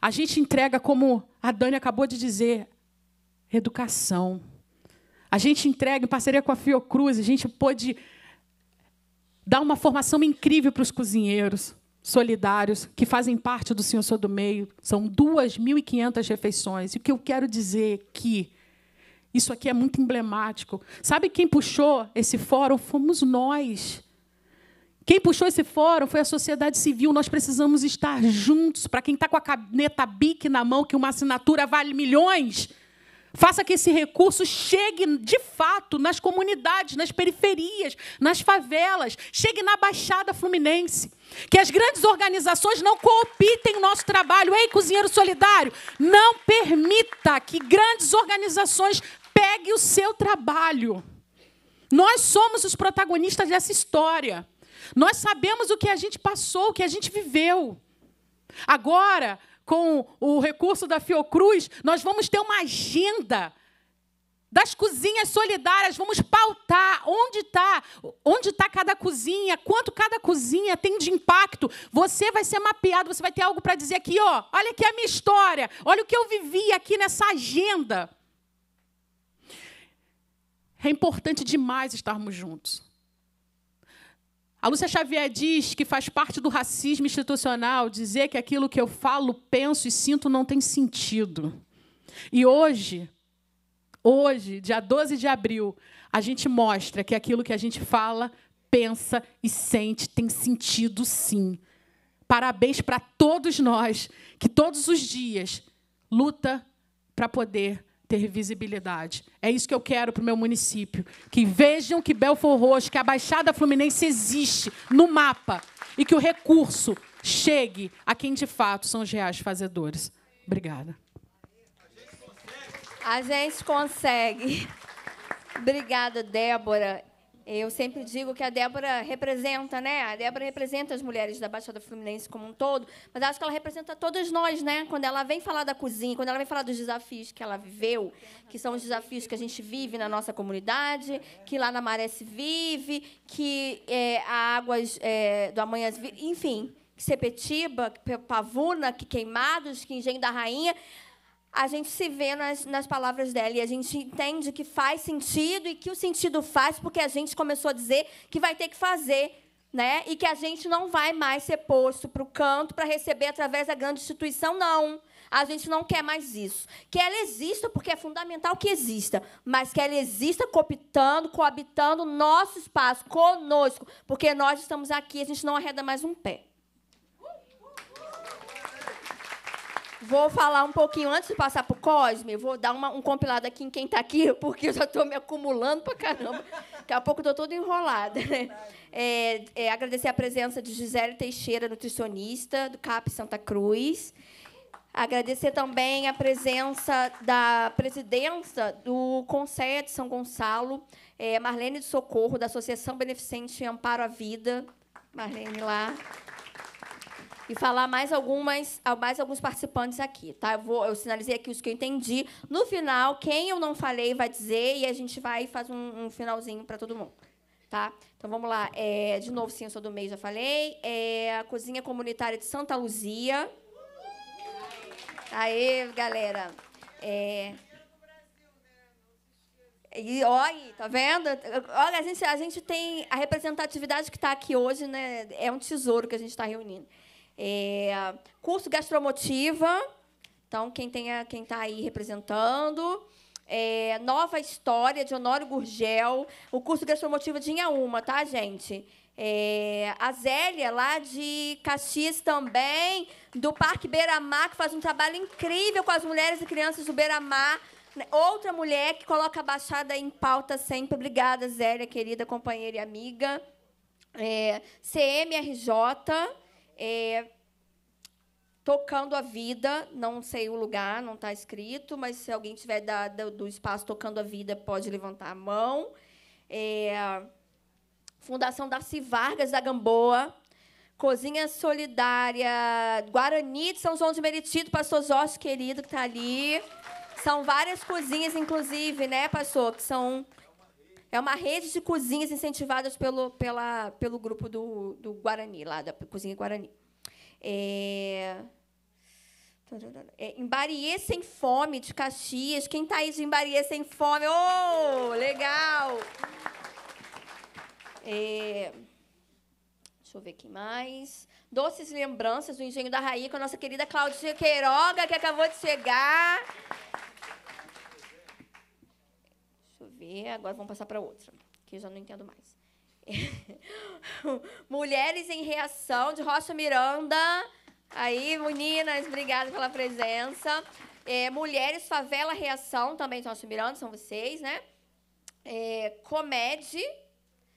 A gente entrega, como a Dani acabou de dizer, educação. A gente entrega, em parceria com a Fiocruz, a gente pôde dar uma formação incrível para os cozinheiros solidários que fazem parte do Senhor Sou do Meio. São 2.500 refeições. E o que eu quero dizer é que isso aqui é muito emblemático. Sabe quem puxou esse fórum? Fomos nós. Quem puxou esse fórum foi a sociedade civil. Nós precisamos estar juntos. Para quem está com a caneta BIC na mão, que uma assinatura vale milhões, Faça que esse recurso chegue de fato nas comunidades, nas periferias, nas favelas, chegue na Baixada Fluminense. Que as grandes organizações não cooptem o nosso trabalho. Ei, cozinheiro solidário, não permita que grandes organizações peguem o seu trabalho. Nós somos os protagonistas dessa história. Nós sabemos o que a gente passou, o que a gente viveu. Agora, com o recurso da Fiocruz, nós vamos ter uma agenda das cozinhas solidárias, vamos pautar onde está, onde está cada cozinha, quanto cada cozinha tem de impacto. Você vai ser mapeado, você vai ter algo para dizer aqui, ó, olha aqui a minha história, olha o que eu vivi aqui nessa agenda. É importante demais estarmos juntos. A Lúcia Xavier diz que faz parte do racismo institucional dizer que aquilo que eu falo, penso e sinto não tem sentido. E hoje, hoje, dia 12 de abril, a gente mostra que aquilo que a gente fala, pensa e sente tem sentido sim. Parabéns para todos nós que todos os dias luta para poder ter visibilidade. É isso que eu quero para o meu município. Que vejam que Belfor Roxo, que a Baixada Fluminense existe no mapa e que o recurso chegue a quem de fato são os reais fazedores. Obrigada. A gente consegue. Obrigada, Débora. Eu sempre digo que a Débora representa, né? A Débora representa as mulheres da Baixada Fluminense como um todo, mas acho que ela representa todas nós, né? Quando ela vem falar da cozinha, quando ela vem falar dos desafios que ela viveu, que são os desafios que a gente vive na nossa comunidade, que lá na Maré se vive, que é, a Águas é, do Amanhã, enfim, que Sepetiba, que Pavuna, que Queimados, que Engenho da Rainha a gente se vê nas, nas palavras dela e a gente entende que faz sentido e que o sentido faz porque a gente começou a dizer que vai ter que fazer né? E que a gente não vai mais ser posto para o canto para receber através da grande instituição, não. A gente não quer mais isso. Que ela exista, porque é fundamental que exista, mas que ela exista cooptando, coabitando nosso espaço, conosco, porque nós estamos aqui, a gente não arreda mais um pé. Vou falar um pouquinho antes de passar para o Cosme, vou dar uma, um compilado aqui em quem está aqui, porque eu já estou me acumulando para caramba. Daqui a pouco estou toda enrolada. Né? É, é, agradecer a presença de Gisele Teixeira, nutricionista, do CAP Santa Cruz. Agradecer também a presença da presidência do Conselho de São Gonçalo, é, Marlene de Socorro, da Associação Beneficente Amparo à Vida. Marlene lá e falar mais, algumas, ah, mais alguns participantes aqui, tá? Eu, vou, eu sinalizei aqui os que eu entendi. No final, quem eu não falei vai dizer e a gente vai e faz um, um finalzinho para todo mundo. Tá? Então vamos lá. É, de novo, sim, eu sou do meio, já falei. É a Cozinha Comunitária de Santa Luzia. Aê, galera. É... E olha, tá vendo? Olha, a gente, a gente tem a representatividade que está aqui hoje, né? É um tesouro que a gente está reunindo. É, curso Gastromotiva, então quem está quem tá aí representando. É, Nova História, de Honório Gurgel. O curso Gastromotiva de Inhaúma, tá, gente? É, a Zélia, lá de Caxias também, do Parque Beira-Mar, que faz um trabalho incrível com as mulheres e crianças do Beira-Mar. Outra mulher que coloca a Baixada em pauta sempre. Obrigada, Zélia, querida companheira e amiga. É, CMRJ é, tocando a vida, não sei o lugar, não está escrito, mas se alguém tiver da, do espaço tocando a vida, pode levantar a mão. É, Fundação Darcy Vargas da Gamboa, Cozinha Solidária, Guarani de São João de Meriti, do pastor Jorge querido que está ali. São várias cozinhas, inclusive, né, pastor, que são é uma rede de cozinhas incentivadas pelo, pela, pelo grupo do, do Guarani, lá da Cozinha Guarani. É... É, Sem Fome, de Caxias. Quem está aí de Barie Sem Fome? Oh, legal! É... Deixa eu ver aqui mais. Doces Lembranças do Engenho da Raí, com a nossa querida Claudia Queiroga, que acabou de chegar agora vamos passar para outra, que eu já não entendo mais. Mulheres em Reação, de Rocha Miranda. Aí, meninas, obrigada pela presença. É, Mulheres Favela Reação, também de Rocha Miranda, são vocês, né? É, comédia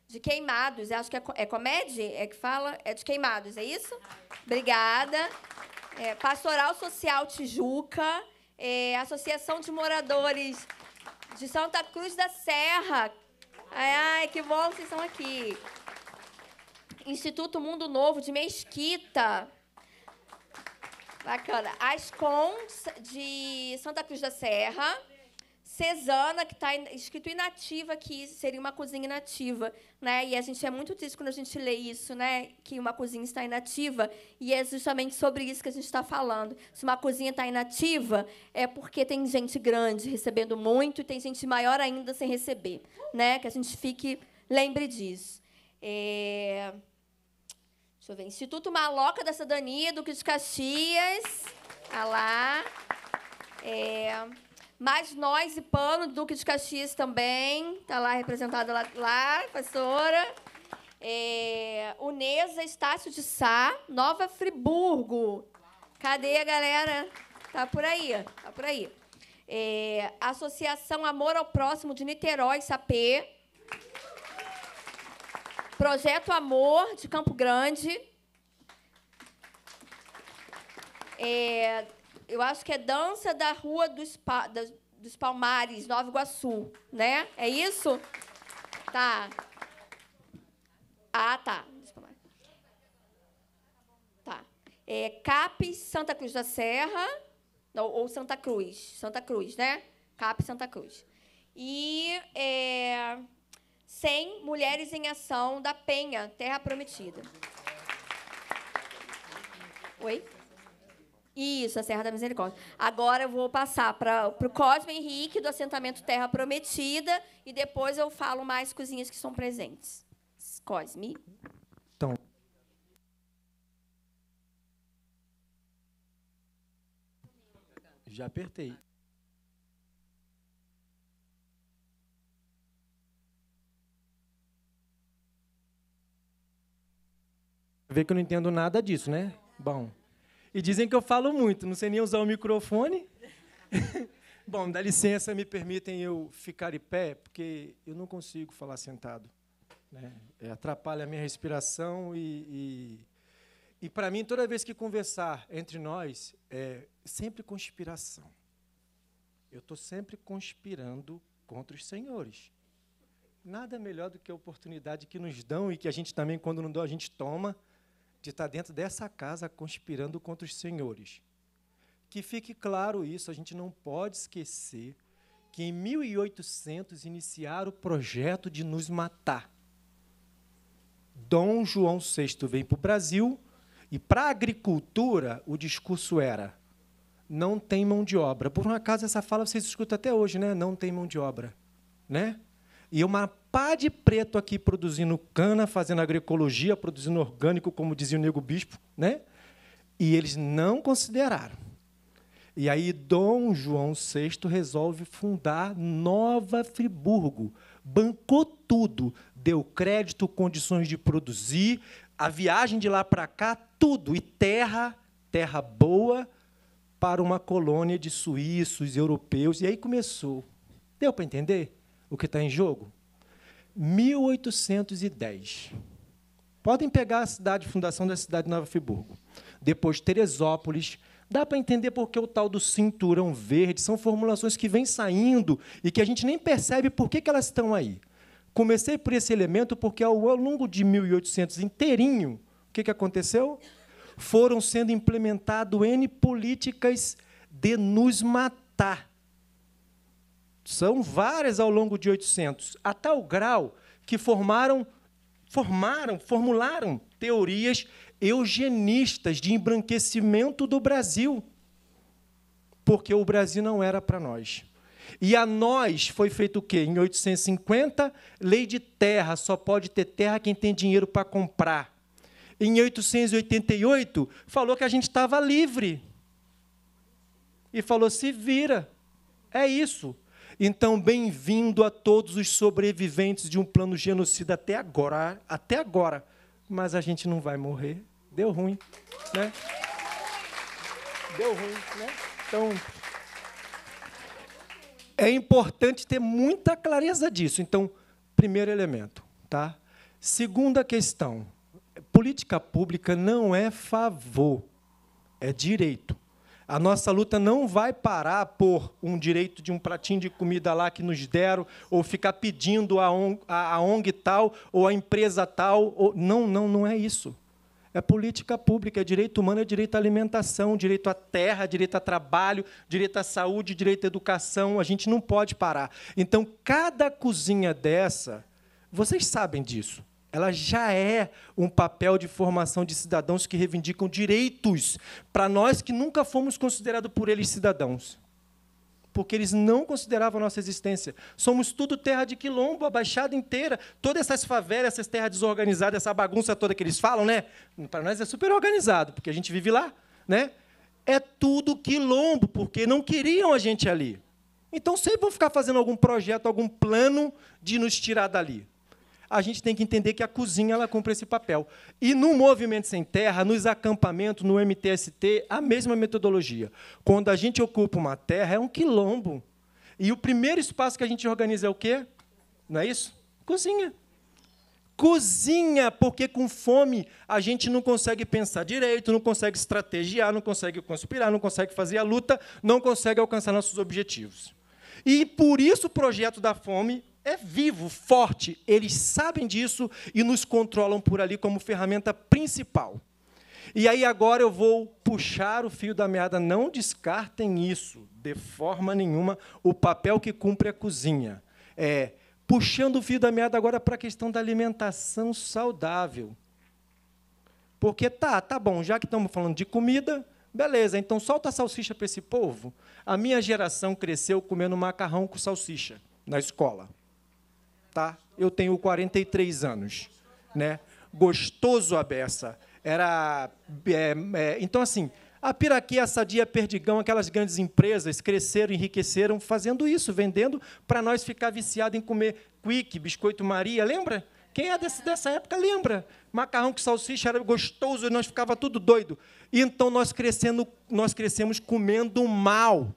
de Queimados. Eu acho que é, é comédia? É que fala? É de Queimados, é isso? Obrigada. É, Pastoral Social Tijuca. É, Associação de Moradores de Santa Cruz da Serra. Ai, ai, que bom que vocês estão aqui. Instituto Mundo Novo de Mesquita. Bacana. as Ascom de Santa Cruz da Serra. Cesana, que está escrito inativa aqui, seria uma cozinha inativa. Né? E a gente é muito triste quando a gente lê isso, né? que uma cozinha está inativa, e é justamente sobre isso que a gente está falando. Se uma cozinha está inativa, é porque tem gente grande recebendo muito e tem gente maior ainda sem receber. Né? Que a gente fique lembre disso. É... Deixa eu ver. Instituto Maloca da Cidadania, Duque de Caxias. Olha tá lá. É... Mas nós e Pano, Duque de Caxias também, está lá representada lá, lá É, Unesa Estácio de Sá, Nova Friburgo. Cadê a galera? Tá por aí, tá por aí. É, Associação Amor ao Próximo de Niterói, Sapê. Projeto Amor de Campo Grande. É, eu acho que é Dança da Rua dos, pa, dos Palmares, Nova Iguaçu, né? É isso? Tá. Ah, tá. Tá. É CAP Santa Cruz da Serra, ou Santa Cruz, Santa Cruz, né? CAP Santa Cruz. E é, 100 Mulheres em Ação da Penha, Terra Prometida. Oi? Isso, a Serra da Misericórdia. Agora eu vou passar para o Cosme Henrique, do assentamento Terra Prometida, e depois eu falo mais cozinhas que são presentes. Cosme. Então. Já apertei. Vê que eu não entendo nada disso, né? Bom. E dizem que eu falo muito, não sei nem usar o microfone. Bom, dá licença, me permitem eu ficar em pé, porque eu não consigo falar sentado. Né? É, atrapalha a minha respiração e, e, e para mim, toda vez que conversar entre nós, é sempre conspiração. Eu estou sempre conspirando contra os senhores. Nada melhor do que a oportunidade que nos dão e que a gente também, quando não dá, a gente toma de estar dentro dessa casa conspirando contra os senhores. Que fique claro isso, a gente não pode esquecer que em 1800 iniciaram o projeto de nos matar. Dom João VI vem para o Brasil e, para a agricultura, o discurso era não tem mão de obra. Por um acaso, essa fala vocês escutam até hoje, né? Não tem mão de obra. Né? e uma pá de preto aqui produzindo cana, fazendo agroecologia, produzindo orgânico, como dizia o Nego Bispo, né? E eles não consideraram. E aí Dom João VI resolve fundar Nova Friburgo. Bancou tudo, deu crédito, condições de produzir, a viagem de lá para cá, tudo, e terra, terra boa para uma colônia de suíços, europeus. E aí começou. Deu para entender? o que está em jogo? 1810. Podem pegar a cidade, fundação da cidade de Nova Friburgo. Depois Teresópolis. Dá para entender por que o tal do cinturão verde são formulações que vêm saindo e que a gente nem percebe por que, elas estão aí. Comecei por esse elemento porque ao longo de 1800 inteirinho, o que, que aconteceu? Foram sendo implementadas N políticas de nos matar são várias ao longo de 800, a tal grau que formaram, formaram, formularam teorias eugenistas de embranquecimento do Brasil, porque o Brasil não era para nós. E a nós foi feito o quê? Em 850, lei de terra, só pode ter terra quem tem dinheiro para comprar. Em 888, falou que a gente estava livre. E falou: se vira. É isso. Então, bem-vindo a todos os sobreviventes de um plano genocida até agora, até agora. Mas a gente não vai morrer. Deu ruim, né? Deu ruim, né? Então, é importante ter muita clareza disso. Então, primeiro elemento, tá? Segunda questão, política pública não é favor, é direito. A nossa luta não vai parar por um direito de um pratinho de comida lá que nos deram, ou ficar pedindo a ONG, a ONG tal, ou a empresa tal. Ou... Não, não, não é isso. É política pública, é direito humano, é direito à alimentação, direito à terra, direito a trabalho, direito à saúde, direito à educação. A gente não pode parar. Então, cada cozinha dessa, vocês sabem disso ela já é um papel de formação de cidadãos que reivindicam direitos para nós que nunca fomos considerados por eles cidadãos. Porque eles não consideravam a nossa existência. Somos tudo terra de quilombo, a baixada inteira, todas essas favelas, essas terras desorganizadas, essa bagunça toda que eles falam, né? Para nós é super organizado, porque a gente vive lá, né? É tudo quilombo, porque não queriam a gente ali. Então sempre vão ficar fazendo algum projeto, algum plano de nos tirar dali a gente tem que entender que a cozinha ela cumpre esse papel. E no Movimento Sem Terra, nos acampamentos, no MTST, a mesma metodologia. Quando a gente ocupa uma terra, é um quilombo. E o primeiro espaço que a gente organiza é o quê? Não é isso? Cozinha cozinha, porque com fome a gente não consegue pensar direito, não consegue estrategiar, não consegue conspirar, não consegue fazer a luta, não consegue alcançar nossos objetivos. E por isso o projeto da fome é vivo, forte, eles sabem disso e nos controlam por ali como ferramenta principal. E aí agora eu vou puxar o fio da meada, não descartem isso de forma nenhuma, o papel que cumpre a cozinha. É, puxando o fio da meada agora para a questão da alimentação saudável. Porque tá, tá bom, já que estamos falando de comida, beleza, então solta a salsicha para esse povo. A minha geração cresceu comendo macarrão com salsicha na escola tá? Eu tenho 43 anos, né? Gostoso a beça. Era, é, é, então, assim, a Piraquê, a Sadia, Perdigão, aquelas grandes empresas cresceram, enriqueceram fazendo isso, vendendo para nós ficar viciado em comer quick, biscoito Maria, lembra? Quem é desse, dessa época lembra? Macarrão com salsicha era gostoso, e nós ficava tudo doido. E então nós crescendo, nós crescemos comendo mal.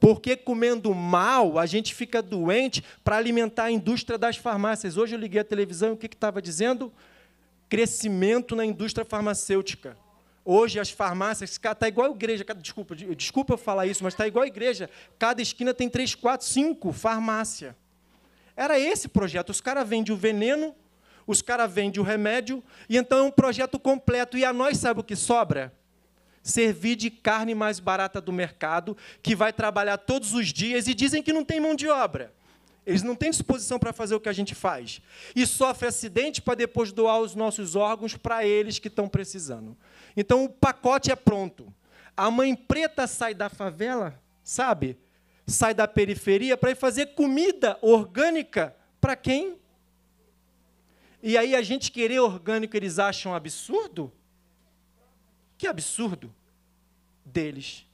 Porque comendo mal, a gente fica doente para alimentar a indústria das farmácias. Hoje eu liguei a televisão e o que estava dizendo? Crescimento na indústria farmacêutica. Hoje as farmácias, está igual a igreja, desculpa, desculpa eu falar isso, mas está igual a igreja. Cada esquina tem três, quatro, cinco farmácia. Era esse projeto. Os caras vendem o veneno, os caras vendem o remédio, e então é um projeto completo. E a nós sabe o que sobra? servir de carne mais barata do mercado, que vai trabalhar todos os dias e dizem que não tem mão de obra. Eles não têm disposição para fazer o que a gente faz. E sofre acidente para depois doar os nossos órgãos para eles que estão precisando. Então o pacote é pronto. A mãe preta sai da favela, sabe? Sai da periferia para ir fazer comida orgânica para quem? E aí a gente querer orgânico eles acham absurdo? Que absurdo deles.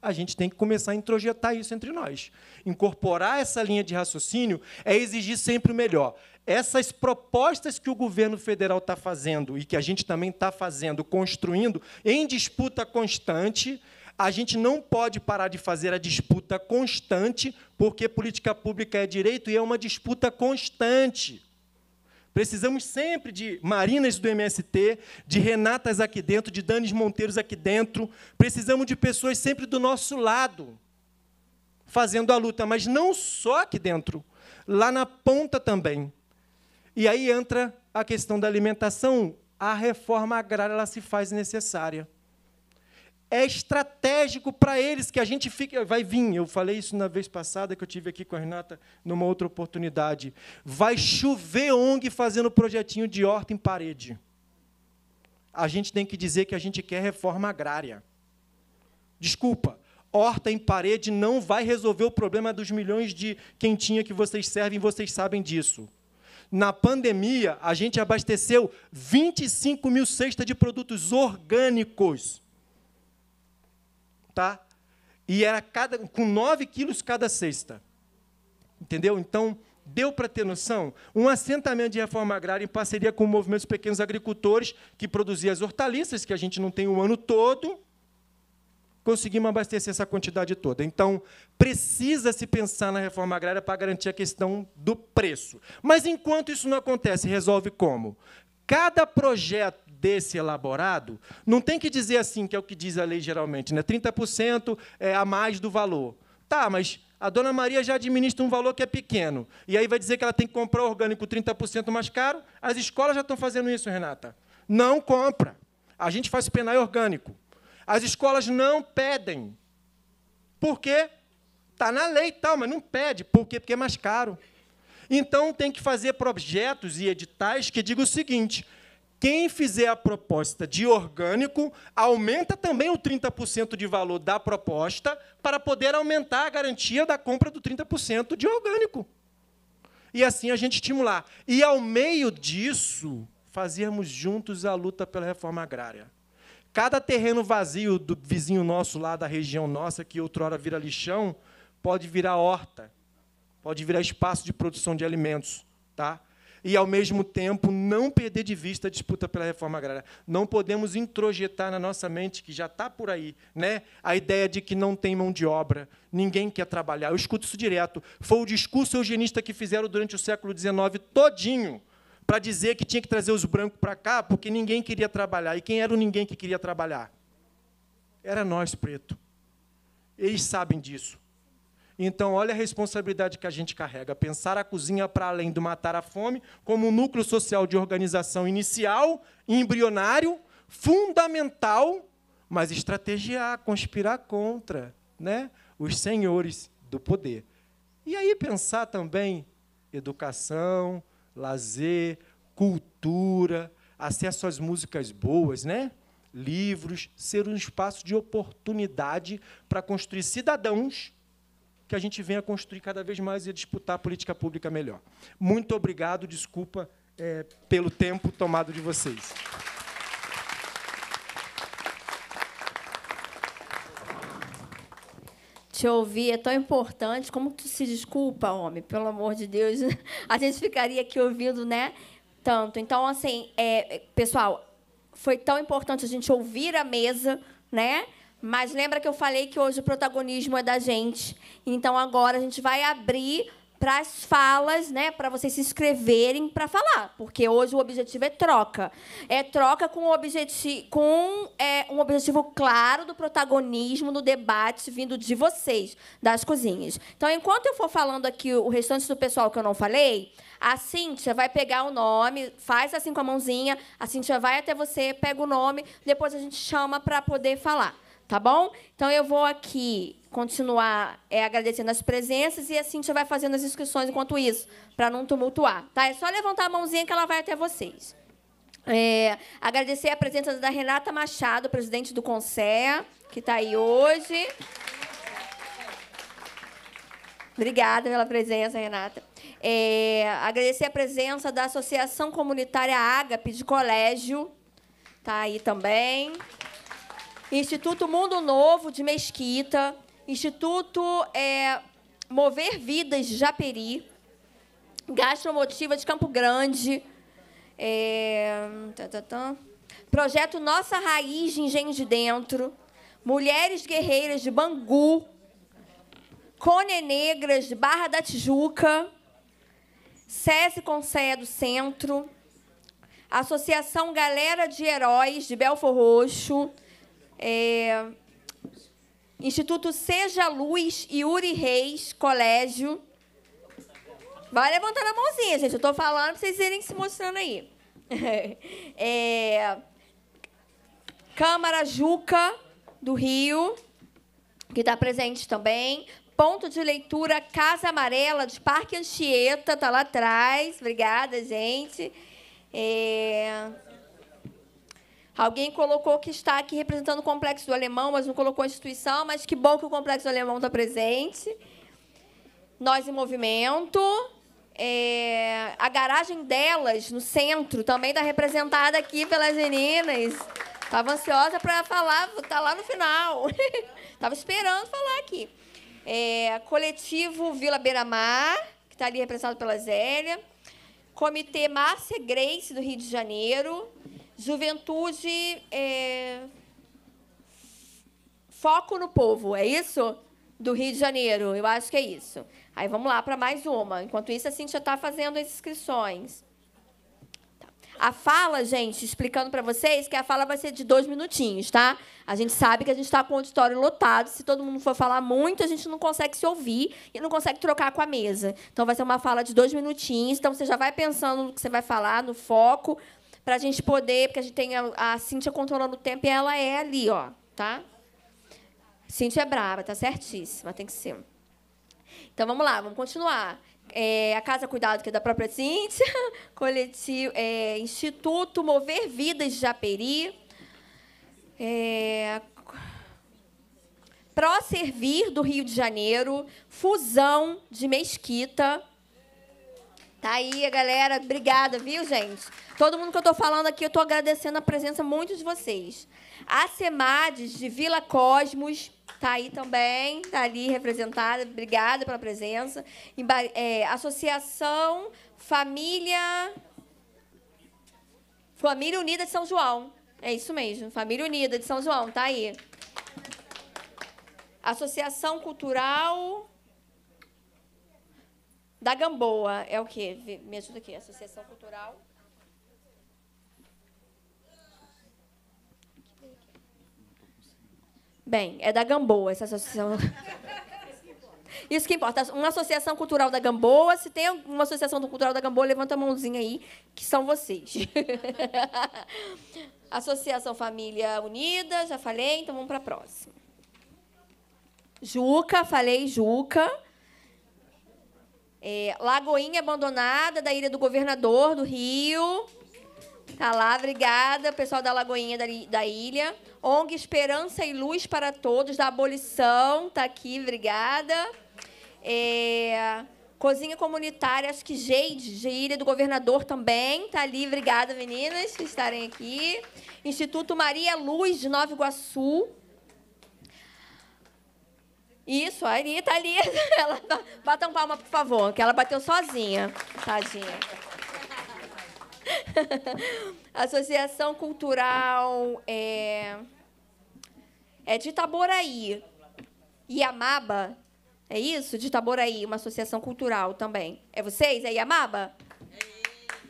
A gente tem que começar a introjetar isso entre nós. Incorporar essa linha de raciocínio é exigir sempre o melhor. Essas propostas que o governo federal está fazendo e que a gente também está fazendo, construindo, em disputa constante, a gente não pode parar de fazer a disputa constante, porque política pública é direito e é uma disputa constante. Precisamos sempre de Marinas do MST, de Renatas aqui dentro, de Danis Monteiros aqui dentro. Precisamos de pessoas sempre do nosso lado, fazendo a luta, mas não só aqui dentro, lá na ponta também. E aí entra a questão da alimentação. A reforma agrária ela se faz necessária é estratégico para eles que a gente fique. Vai vir, eu falei isso na vez passada que eu tive aqui com a Renata, numa outra oportunidade. Vai chover ONG fazendo projetinho de horta em parede. A gente tem que dizer que a gente quer reforma agrária. Desculpa, horta em parede não vai resolver o problema dos milhões de quentinha que vocês servem, vocês sabem disso. Na pandemia, a gente abasteceu 25 mil cestas de produtos orgânicos tá? E era cada com 9 quilos cada cesta. Entendeu? Então, deu para ter noção? Um assentamento de reforma agrária em parceria com o movimento dos pequenos agricultores, que produzia as hortaliças, que a gente não tem o ano todo, conseguimos abastecer essa quantidade toda. Então, precisa se pensar na reforma agrária para garantir a questão do preço. Mas enquanto isso não acontece, resolve como? Cada projeto desse elaborado, não tem que dizer assim, que é o que diz a lei geralmente, né? 30% é a mais do valor. Tá, mas a dona Maria já administra um valor que é pequeno. E aí vai dizer que ela tem que comprar orgânico 30% mais caro. As escolas já estão fazendo isso, Renata. Não compra. A gente faz penal orgânico. As escolas não pedem. Por quê? Está na lei e tal, mas não pede. Por quê? Porque é mais caro. Então tem que fazer projetos e editais que digam o seguinte: quem fizer a proposta de orgânico aumenta também o 30% de valor da proposta para poder aumentar a garantia da compra do 30% de orgânico. E assim a gente estimular. E ao meio disso, fazermos juntos a luta pela reforma agrária. Cada terreno vazio do vizinho nosso lá da região nossa, que outrora vira lixão, pode virar horta, pode virar espaço de produção de alimentos. Tá? e, ao mesmo tempo, não perder de vista a disputa pela reforma agrária. Não podemos introjetar na nossa mente, que já está por aí, né, a ideia de que não tem mão de obra, ninguém quer trabalhar. Eu escuto isso direto. Foi o discurso eugenista que fizeram durante o século XIX todinho para dizer que tinha que trazer os brancos para cá porque ninguém queria trabalhar. E quem era o ninguém que queria trabalhar? Era nós, preto. Eles sabem disso. Então, olha a responsabilidade que a gente carrega. Pensar a cozinha para além do matar a fome como um núcleo social de organização inicial, embrionário, fundamental, mas estrategiar, conspirar contra né, os senhores do poder. E aí pensar também educação, lazer, cultura, acesso às músicas boas, né? livros, ser um espaço de oportunidade para construir cidadãos que a gente venha construir cada vez mais e disputar a política pública melhor. Muito obrigado, desculpa é, pelo tempo tomado de vocês. te ouvir é tão importante. Como tu se desculpa, homem? Pelo amor de Deus, a gente ficaria aqui ouvindo, né? Tanto. Então, assim, é, pessoal, foi tão importante a gente ouvir a mesa, né? Mas lembra que eu falei que hoje o protagonismo é da gente. Então agora a gente vai abrir para as falas, né, para vocês se inscreverem para falar, porque hoje o objetivo é troca. É troca com, objeti com é, um objetivo claro do protagonismo do debate vindo de vocês, das cozinhas. Então, enquanto eu for falando aqui o restante do pessoal que eu não falei, a Cíntia vai pegar o nome, faz assim com a mãozinha, a Cíntia vai até você, pega o nome, depois a gente chama para poder falar. Tá bom? Então eu vou aqui continuar é, agradecendo as presenças e a Cintia vai fazendo as inscrições enquanto isso, para não tumultuar. Tá? É só levantar a mãozinha que ela vai até vocês. É, agradecer a presença da Renata Machado, presidente do Conselho, que está aí hoje. Obrigada pela presença, Renata. É, agradecer a presença da Associação Comunitária Ágape de Colégio, está aí também. Instituto Mundo Novo de Mesquita, Instituto é, Mover Vidas de Japeri, Gastromotiva de Campo Grande, é, tá, tá, tá. Projeto Nossa Raiz de Engenho de Dentro, Mulheres Guerreiras de Bangu, Cone Negras de Barra da Tijuca, SESI Conceia Centro, Associação Galera de Heróis de Belfor Roxo, é, Instituto Seja Luz e Uri Reis Colégio. Vai levantando a mãozinha, gente. Eu estou falando para vocês irem se mostrando aí. É, Câmara Juca, do Rio, que está presente também. Ponto de leitura Casa Amarela, de Parque Anchieta, está lá atrás. Obrigada, gente. É... Alguém colocou que está aqui representando o Complexo do Alemão, mas não colocou a instituição, mas que bom que o Complexo do Alemão está presente. Nós em Movimento. É... a garagem delas, no centro, também está representada aqui pelas meninas. Estava ansiosa para falar, está lá no final. Estava esperando falar aqui. É... coletivo Vila Beira-Mar, que está ali representado pela Zélia. Comitê Márcia Grace, do Rio de Janeiro. Juventude é... Foco no povo, é isso? Do Rio de Janeiro, eu acho que é isso. Aí vamos lá para mais uma. Enquanto isso, a Cintia está fazendo as inscrições. Tá. A fala, gente, explicando para vocês que a fala vai ser de dois minutinhos, tá? A gente sabe que a gente está com o auditório lotado. Se todo mundo for falar muito, a gente não consegue se ouvir e não consegue trocar com a mesa. Então, vai ser uma fala de dois minutinhos. Então, você já vai pensando no que você vai falar, no foco, para a gente poder, porque a gente tem a, a Cíntia controlando o tempo e ela é ali, ó, tá? Cíntia é brava, tá certíssima, tem que ser. Então vamos lá, vamos continuar. É, a Casa Cuidado, que é da própria Cíntia, coletivo, é, Instituto Mover Vidas de Japeri, é, Pró Servir do Rio de Janeiro, Fusão de Mesquita, Tá aí, galera. Obrigada, viu, gente? Todo mundo que eu estou falando aqui, eu estou agradecendo a presença muito de vocês. A Semades de Vila Cosmos tá aí também, tá ali representada. Obrigada pela presença. É, Associação Família Família Unida de São João. É isso mesmo, Família Unida de São João, tá aí. Associação Cultural da Gamboa é o quê? Me ajuda aqui, Associação Cultural. Bem, é da Gamboa essa associação. Isso que importa. Uma associação cultural da Gamboa. Se tem uma associação cultural da Gamboa, levanta a mãozinha aí, que são vocês. associação Família Unida, já falei, então vamos para a próxima. Juca, falei Juca. É, Lagoinha abandonada da Ilha do Governador do Rio. Tá lá, obrigada, pessoal da Lagoinha da, da Ilha. ONG Esperança e Luz para Todos, da Abolição, tá aqui, obrigada. É, Cozinha Comunitária, acho que Geide, de Ilha do Governador também, tá ali, obrigada, meninas, por estarem aqui. Instituto Maria Luz, de Nova Iguaçu, isso, a Anitta tá ali. Ela tá... Batam palma, por favor, que ela bateu sozinha. Tadinha. Associação Cultural é, é de Itaboraí. Yamaba, é isso? De Itaboraí, uma associação cultural também. É vocês? É Yamaba?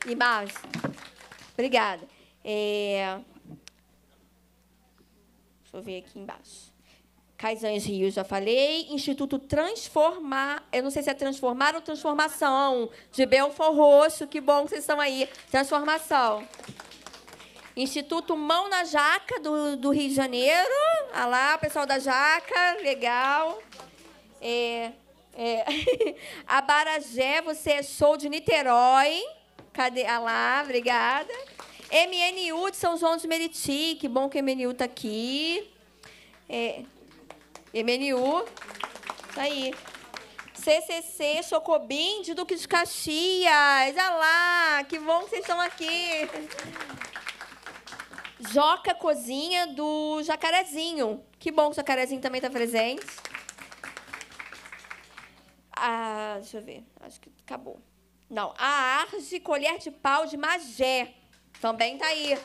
É. mais. Obrigada. É... Deixa eu ver aqui embaixo. Caisães Rio, já falei. Instituto Transformar, eu não sei se é Transformar ou Transformação, de Belfor Roxo, que bom que vocês estão aí. Transformação. Instituto Mão na Jaca, do, do Rio de Janeiro. Olha ah lá, o pessoal da Jaca, legal. É, é. A Barajé, você é show de Niterói. Cadê? Ah lá, obrigada. MNU de São João de Meriti, que bom que o MNU está aqui. É, MNU. Isso tá aí. CCC, Chocobim de Duque de Caxias. Olha lá, que bom que vocês estão aqui. Joca Cozinha do Jacarezinho. Que bom que o Jacarezinho também está presente. Ah, deixa eu ver, acho que acabou. Não, a Arge Colher de Pau de Magé. Também tá aí.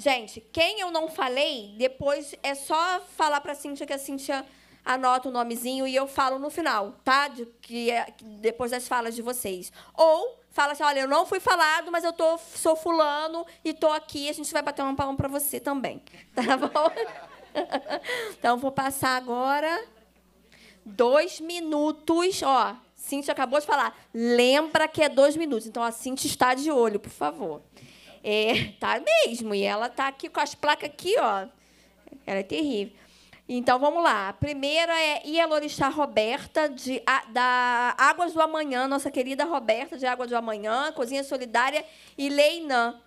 Gente, quem eu não falei, depois é só falar para a Cíntia que a Cíntia anota o nomezinho e eu falo no final, tá? De, que, é, depois das falas de vocês. Ou fala assim, olha, eu não fui falado, mas eu tô, sou fulano e tô aqui, a gente vai bater um palmo para você também, tá bom? então vou passar agora dois minutos, ó. Cintia acabou de falar. Lembra que é dois minutos. Então a Cintia está de olho, por favor. É, tá mesmo. E ela tá aqui com as placas aqui, ó. Ela é terrível. Então vamos lá. A primeira é Ielorixá Roberta, de, a, da Águas do Amanhã, nossa querida Roberta de Águas do Amanhã, Cozinha Solidária e Leinã.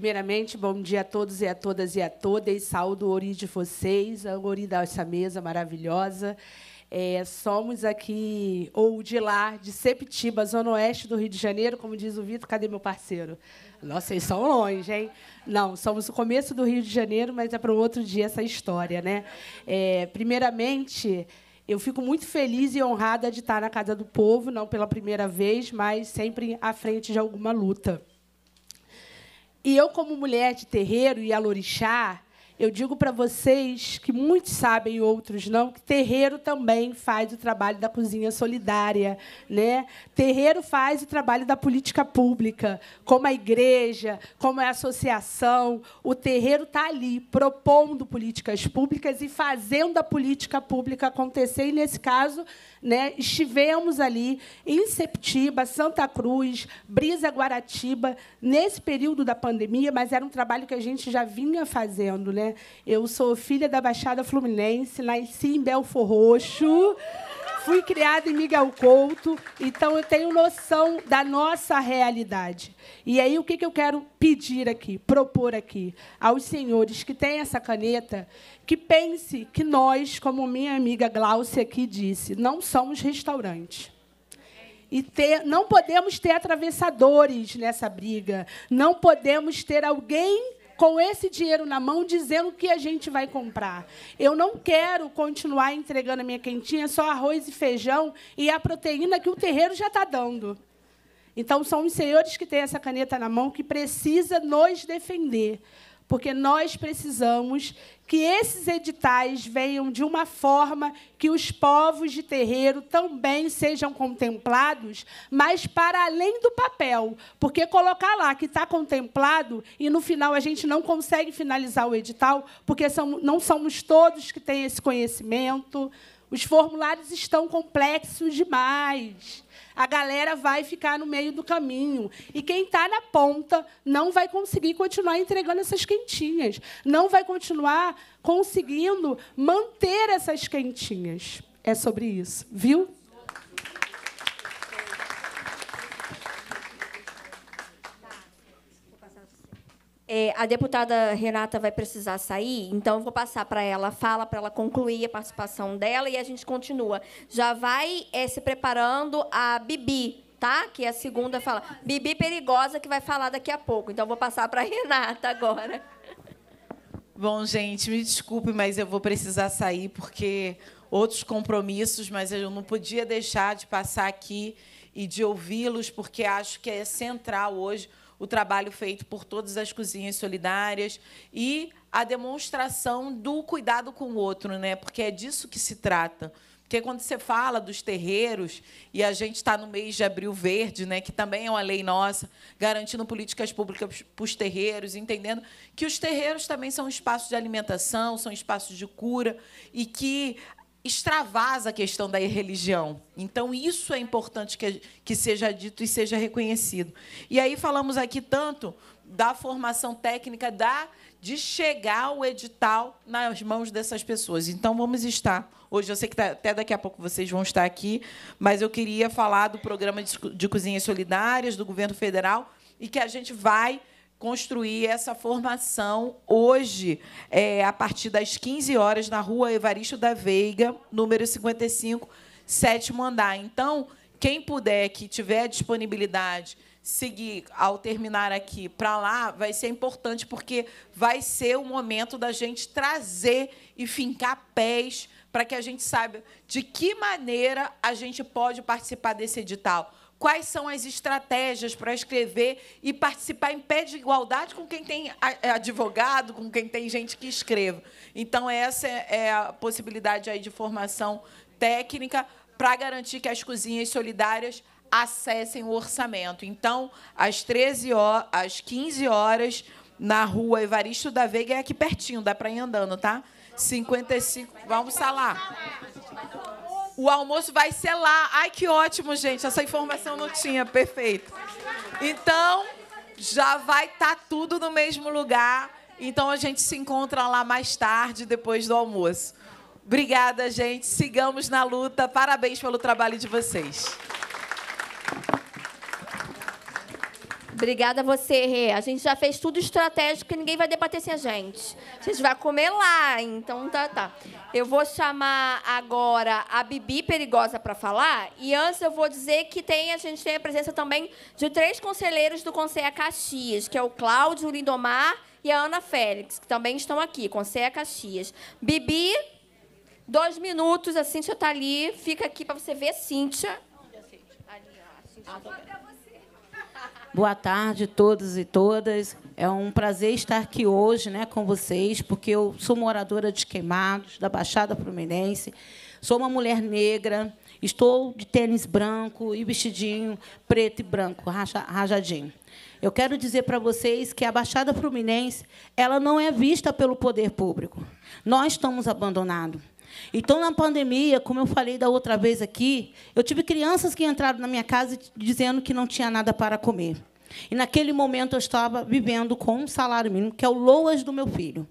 Primeiramente, bom dia a todos e a todas e a todas. Saúdo o Ori de vocês, a Ori dessa mesa maravilhosa. É, somos aqui, ou de lá, de Sepitiba, zona oeste do Rio de Janeiro, como diz o Vitor, cadê meu parceiro? Nossa, vocês são longe, hein? Não, somos o começo do Rio de Janeiro, mas é para um outro dia essa história, né? É, primeiramente, eu fico muito feliz e honrada de estar na Casa do Povo, não pela primeira vez, mas sempre à frente de alguma luta. E eu, como mulher de terreiro e alorixá, eu digo para vocês que muitos sabem e outros não, que terreiro também faz o trabalho da cozinha solidária, né? Terreiro faz o trabalho da política pública, como a igreja, como a associação. O terreiro está ali propondo políticas públicas e fazendo a política pública acontecer. E nesse caso, né, estivemos ali em Septiba, Santa Cruz, Brisa Guaratiba, nesse período da pandemia, mas era um trabalho que a gente já vinha fazendo, né? Eu sou filha da Baixada Fluminense, nasci em Belfor Roxo, fui criada em Miguel Couto, então eu tenho noção da nossa realidade. E aí o que eu quero pedir aqui, propor aqui aos senhores que têm essa caneta, que pense que nós, como minha amiga Glaucia aqui disse, não somos restaurante e ter, não podemos ter atravessadores nessa briga, não podemos ter alguém com esse dinheiro na mão dizendo o que a gente vai comprar. Eu não quero continuar entregando a minha quentinha só arroz e feijão e a proteína que o terreiro já está dando. Então, são os senhores que têm essa caneta na mão que precisa nos defender porque nós precisamos que esses editais venham de uma forma que os povos de terreiro também sejam contemplados, mas para além do papel, porque colocar lá que está contemplado e no final a gente não consegue finalizar o edital, porque são, não somos todos que têm esse conhecimento, os formulários estão complexos demais a galera vai ficar no meio do caminho. E quem está na ponta não vai conseguir continuar entregando essas quentinhas, não vai continuar conseguindo manter essas quentinhas. É sobre isso, viu? É, a deputada Renata vai precisar sair, então eu vou passar para ela a fala, para ela concluir a participação dela e a gente continua. Já vai é, se preparando a Bibi, tá? Que é a segunda fala. Bibi Perigosa, que vai falar daqui a pouco. Então eu vou passar para a Renata agora. Bom, gente, me desculpe, mas eu vou precisar sair porque outros compromissos, mas eu não podia deixar de passar aqui e de ouvi-los, porque acho que é central hoje o trabalho feito por todas as cozinhas solidárias e a demonstração do cuidado com o outro, né? porque é disso que se trata. Porque quando você fala dos terreiros, e a gente está no mês de abril verde, né, que também é uma lei nossa, garantindo políticas públicas para os terreiros, entendendo que os terreiros também são espaços de alimentação, são espaços de cura, e que extravasa a questão da religião. Então, isso é importante que, que seja dito e seja reconhecido. E aí falamos aqui tanto da formação técnica, da de chegar o edital nas mãos dessas pessoas. Então, vamos estar. Hoje, eu sei que tá, até daqui a pouco vocês vão estar aqui, mas eu queria falar do programa de cozinhas solidárias do governo federal e que a gente vai construir essa formação hoje, é, a partir das 15 horas, na rua Evaristo da Veiga, número 55, sétimo andar. Então, quem puder, que tiver disponibilidade, seguir ao terminar aqui para lá, vai ser importante, porque vai ser o momento da gente trazer e fincar pés para que a gente saiba de que maneira a gente pode participar desse edital quais são as estratégias para escrever e participar em pé de igualdade com quem tem é, advogado, com quem tem gente que escreva. Então, essa é, é a possibilidade aí de formação técnica para garantir que as cozinhas solidárias acessem o orçamento. Então, às 13 horas, às 15 horas, na rua Evaristo da Veiga, é aqui pertinho, dá para ir andando, tá? 55. Vamos Vamos lá. O almoço vai ser lá. Ai, que ótimo, gente. Essa informação não tinha. Perfeito. Então, já vai estar tá tudo no mesmo lugar. Então, a gente se encontra lá mais tarde, depois do almoço. Obrigada, gente. Sigamos na luta. Parabéns pelo trabalho de vocês. Obrigada a você, Rê. A gente já fez tudo estratégico que ninguém vai debater sem a gente. A gente vai comer lá, então tá, tá. Eu vou chamar agora a Bibi Perigosa para falar. E antes eu vou dizer que tem, a gente tem a presença também de três conselheiros do Conselho Caxias, que é o Cláudio Lindomar e a Ana Félix, que também estão aqui, Conselho Caxias. Bibi, dois minutos, a Cíntia está ali. Fica aqui para você ver Cíntia. Onde é a Cíntia? Ali, a Cíntia. Ah, tá tá Boa tarde a todos e todas. É um prazer estar aqui hoje né, com vocês, porque eu sou moradora de Queimados, da Baixada Fluminense. Sou uma mulher negra, estou de tênis branco e vestidinho preto e branco, rajadinho. Eu quero dizer para vocês que a Baixada Fluminense ela não é vista pelo poder público. Nós estamos abandonados. Então, na pandemia, como eu falei da outra vez aqui, eu tive crianças que entraram na minha casa dizendo que não tinha nada para comer. E naquele momento eu estava vivendo com um salário mínimo, que é o loas do meu filho.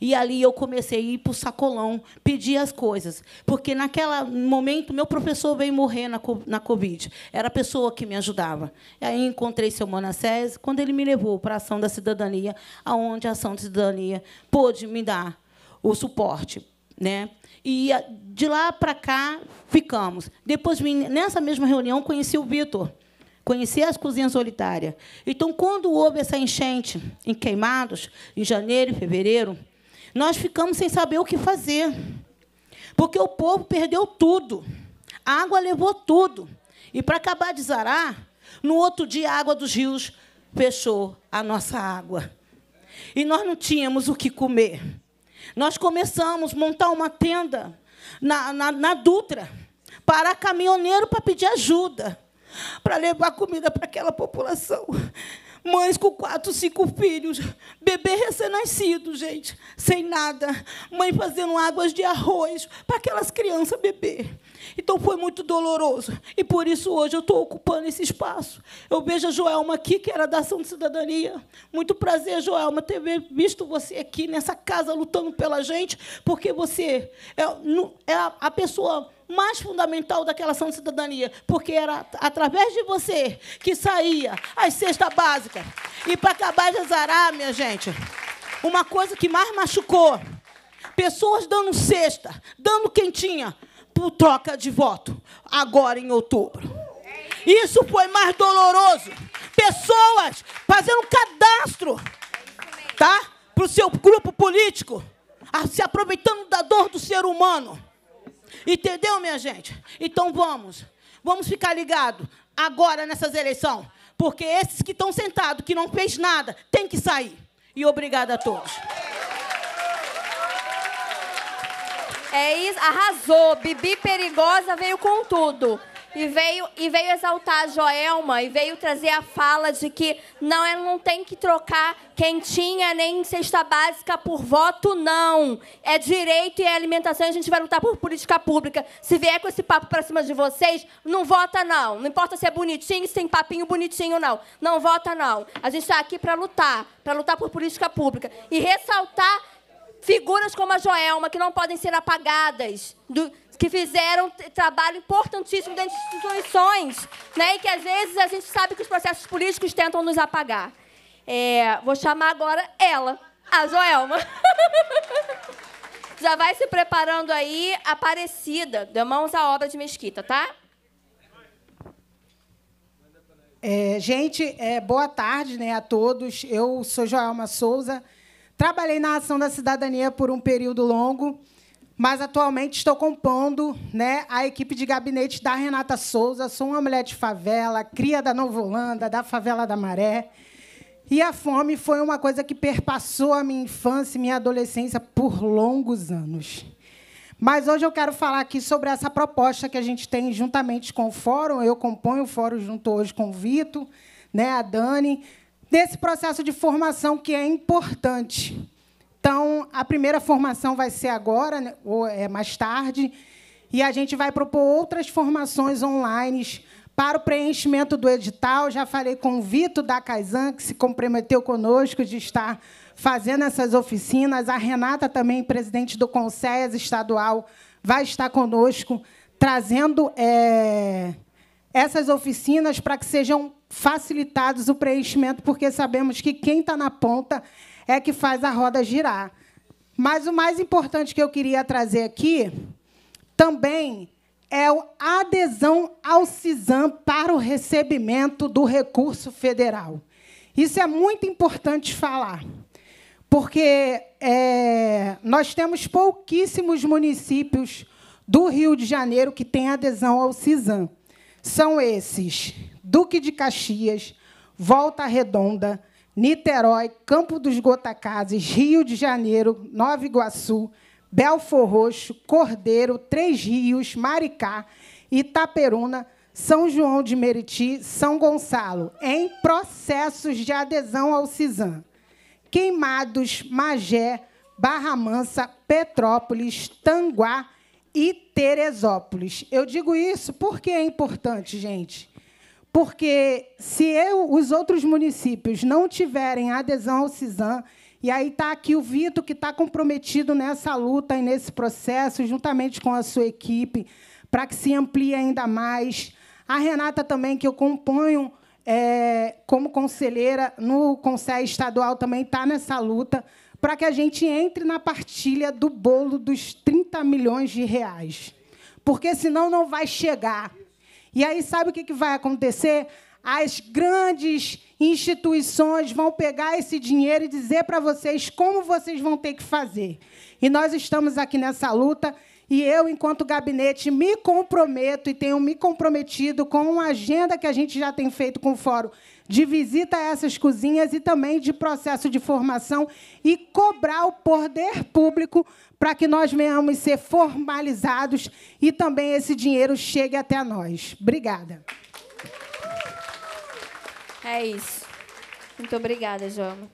E ali eu comecei a ir para o sacolão, pedir as coisas. Porque naquele momento, meu professor veio morrer na, na Covid. Era a pessoa que me ajudava. E aí encontrei seu Manassés, quando ele me levou para a Ação da Cidadania, aonde a Ação da Cidadania pôde me dar o suporte. Né? E de lá para cá ficamos. Depois, nessa mesma reunião, conheci o Vitor, conheci as cozinhas solitárias. Então, quando houve essa enchente em Queimados, em janeiro e fevereiro, nós ficamos sem saber o que fazer, porque o povo perdeu tudo. A água levou tudo. E para acabar de zarar, no outro dia a água dos rios fechou a nossa água. E nós não tínhamos o que comer. Nós começamos a montar uma tenda na, na, na Dutra para caminhoneiro para pedir ajuda, para levar comida para aquela população. Mães com quatro, cinco filhos, bebê recém-nascido, gente, sem nada. Mãe fazendo águas de arroz para aquelas crianças beber. Então foi muito doloroso. E por isso hoje eu estou ocupando esse espaço. Eu vejo a Joelma aqui, que era da Ação de Cidadania. Muito prazer, Joelma, ter visto você aqui nessa casa lutando pela gente, porque você é, é a pessoa mais fundamental daquela ação de cidadania, porque era através de você que saía a cesta básica. E para acabar de azarar, minha gente, uma coisa que mais machucou, pessoas dando cesta, dando quentinha, por troca de voto, agora em outubro. Isso foi mais doloroso. Pessoas fazendo cadastro, tá? Para o seu grupo político, se aproveitando da dor do ser humano. Entendeu, minha gente? Então vamos. Vamos ficar ligado agora nessas eleições. Porque esses que estão sentados, que não fez nada, tem que sair. E obrigada a todos. É isso, arrasou. Bibi Perigosa veio com tudo e veio, e veio exaltar a Joelma e veio trazer a fala de que não, ela não tem que trocar quentinha nem cesta básica por voto, não. É direito e é alimentação e a gente vai lutar por política pública. Se vier com esse papo para cima de vocês, não vota, não. Não importa se é bonitinho, se tem papinho bonitinho, não. Não vota, não. A gente está aqui para lutar, para lutar por política pública. E ressaltar figuras como a Joelma, que não podem ser apagadas. Do, que fizeram trabalho importantíssimo dentro de instituições, né? E que às vezes a gente sabe que os processos políticos tentam nos apagar. É, vou chamar agora ela, a Joelma. Já vai se preparando aí, Aparecida, de mãos à obra de Mesquita, tá? É, gente, é, boa tarde né, a todos. Eu sou Joelma Souza. Trabalhei na Ação da Cidadania por um período longo mas atualmente estou compondo né, a equipe de gabinete da Renata Souza. Sou uma mulher de favela, cria da Nova Holanda, da favela da Maré. E a fome foi uma coisa que perpassou a minha infância e minha adolescência por longos anos. Mas hoje eu quero falar aqui sobre essa proposta que a gente tem juntamente com o Fórum. Eu componho o Fórum junto hoje com o Vito, né, a Dani, desse processo de formação que é importante então, a primeira formação vai ser agora, né, ou é mais tarde, e a gente vai propor outras formações online para o preenchimento do edital. Já falei com o Vitor da Caizan, que se comprometeu conosco de estar fazendo essas oficinas. A Renata, também, presidente do Conselho Estadual, vai estar conosco, trazendo é, essas oficinas para que sejam facilitados o preenchimento, porque sabemos que quem está na ponta é que faz a roda girar. Mas o mais importante que eu queria trazer aqui também é a adesão ao CISAM para o recebimento do recurso federal. Isso é muito importante falar, porque é, nós temos pouquíssimos municípios do Rio de Janeiro que têm adesão ao CISAM. São esses: Duque de Caxias, Volta Redonda, Niterói, Campo dos Goitacazes, Rio de Janeiro, Nova Iguaçu, Belfor Roxo, Cordeiro, Três Rios, Maricá, Itaperuna, São João de Meriti, São Gonçalo, em processos de adesão ao CISAM. Queimados, Magé, Barra Mansa, Petrópolis, Tanguá e Teresópolis. Eu digo isso porque é importante, gente. Porque se eu, os outros municípios não tiverem adesão ao CISAM, e aí está aqui o Vitor, que está comprometido nessa luta e nesse processo, juntamente com a sua equipe, para que se amplie ainda mais. A Renata também, que eu componho é, como conselheira no Conselho Estadual, também está nessa luta, para que a gente entre na partilha do bolo dos 30 milhões de reais. Porque senão não vai chegar. E aí sabe o que, que vai acontecer? As grandes instituições vão pegar esse dinheiro e dizer para vocês como vocês vão ter que fazer. E nós estamos aqui nessa luta e eu, enquanto gabinete, me comprometo e tenho me comprometido com uma agenda que a gente já tem feito com o Fórum de visita a essas cozinhas e também de processo de formação e cobrar o poder público para que nós venhamos ser formalizados e também esse dinheiro chegue até nós. Obrigada. É isso. Muito obrigada, Joana.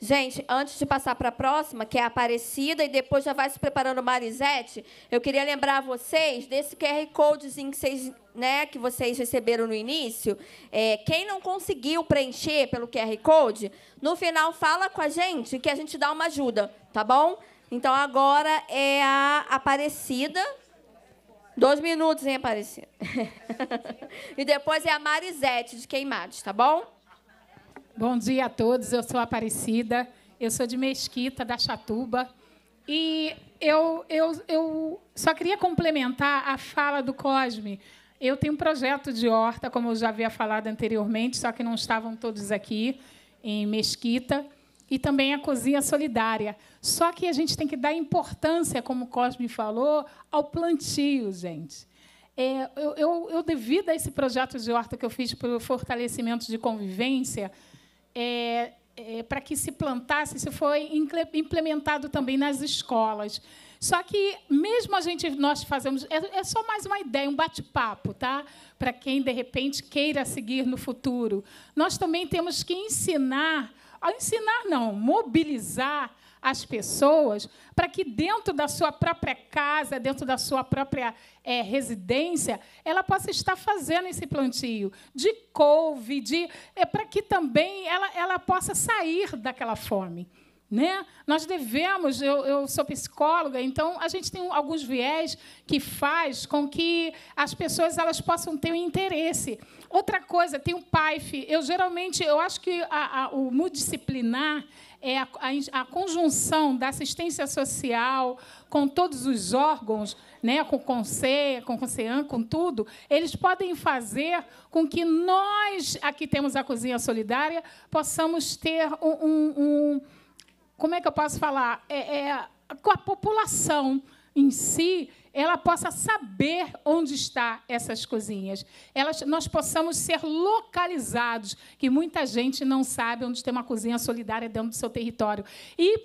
Gente, antes de passar para a próxima, que é a Aparecida, e depois já vai se preparando o Marisete, eu queria lembrar vocês desse QR Codezinho que vocês, né, que vocês receberam no início. É, quem não conseguiu preencher pelo QR Code, no final fala com a gente que a gente dá uma ajuda, tá bom? Então agora é a Aparecida. Dois minutos, hein, Aparecida? e depois é a Marisete de Queimados, tá bom? Bom dia a todos, eu sou Aparecida, eu sou de Mesquita, da Chatuba. E eu, eu, eu só queria complementar a fala do Cosme. Eu tenho um projeto de horta, como eu já havia falado anteriormente, só que não estavam todos aqui, em Mesquita e também a cozinha solidária. Só que a gente tem que dar importância, como o Cosme falou, ao plantio, gente. É, eu, eu, eu, devido a esse projeto de horta que eu fiz para o fortalecimento de convivência, é, é, para que se plantasse, isso foi implementado também nas escolas. Só que mesmo a gente nós fazemos é, é só mais uma ideia, um bate-papo, tá? Para quem de repente queira seguir no futuro, nós também temos que ensinar ao ensinar, não, mobilizar as pessoas para que, dentro da sua própria casa, dentro da sua própria é, residência, ela possa estar fazendo esse plantio de couve, de, é, para que também ela, ela possa sair daquela fome. Né? Nós devemos, eu, eu, sou psicóloga, então a gente tem alguns viés que faz com que as pessoas elas possam ter um interesse. Outra coisa, tem o PAIF. Eu geralmente, eu acho que a, a, o multidisciplinar é a, a, conjunção da assistência social com todos os órgãos, né, com o Conselho, com o Conselhan, com tudo, eles podem fazer com que nós, aqui temos a Cozinha Solidária, possamos ter um, um, um como é que eu posso falar? É, é, com a população em si, ela possa saber onde está essas cozinhas. Elas, nós possamos ser localizados, que muita gente não sabe onde tem uma cozinha solidária dentro do seu território. E,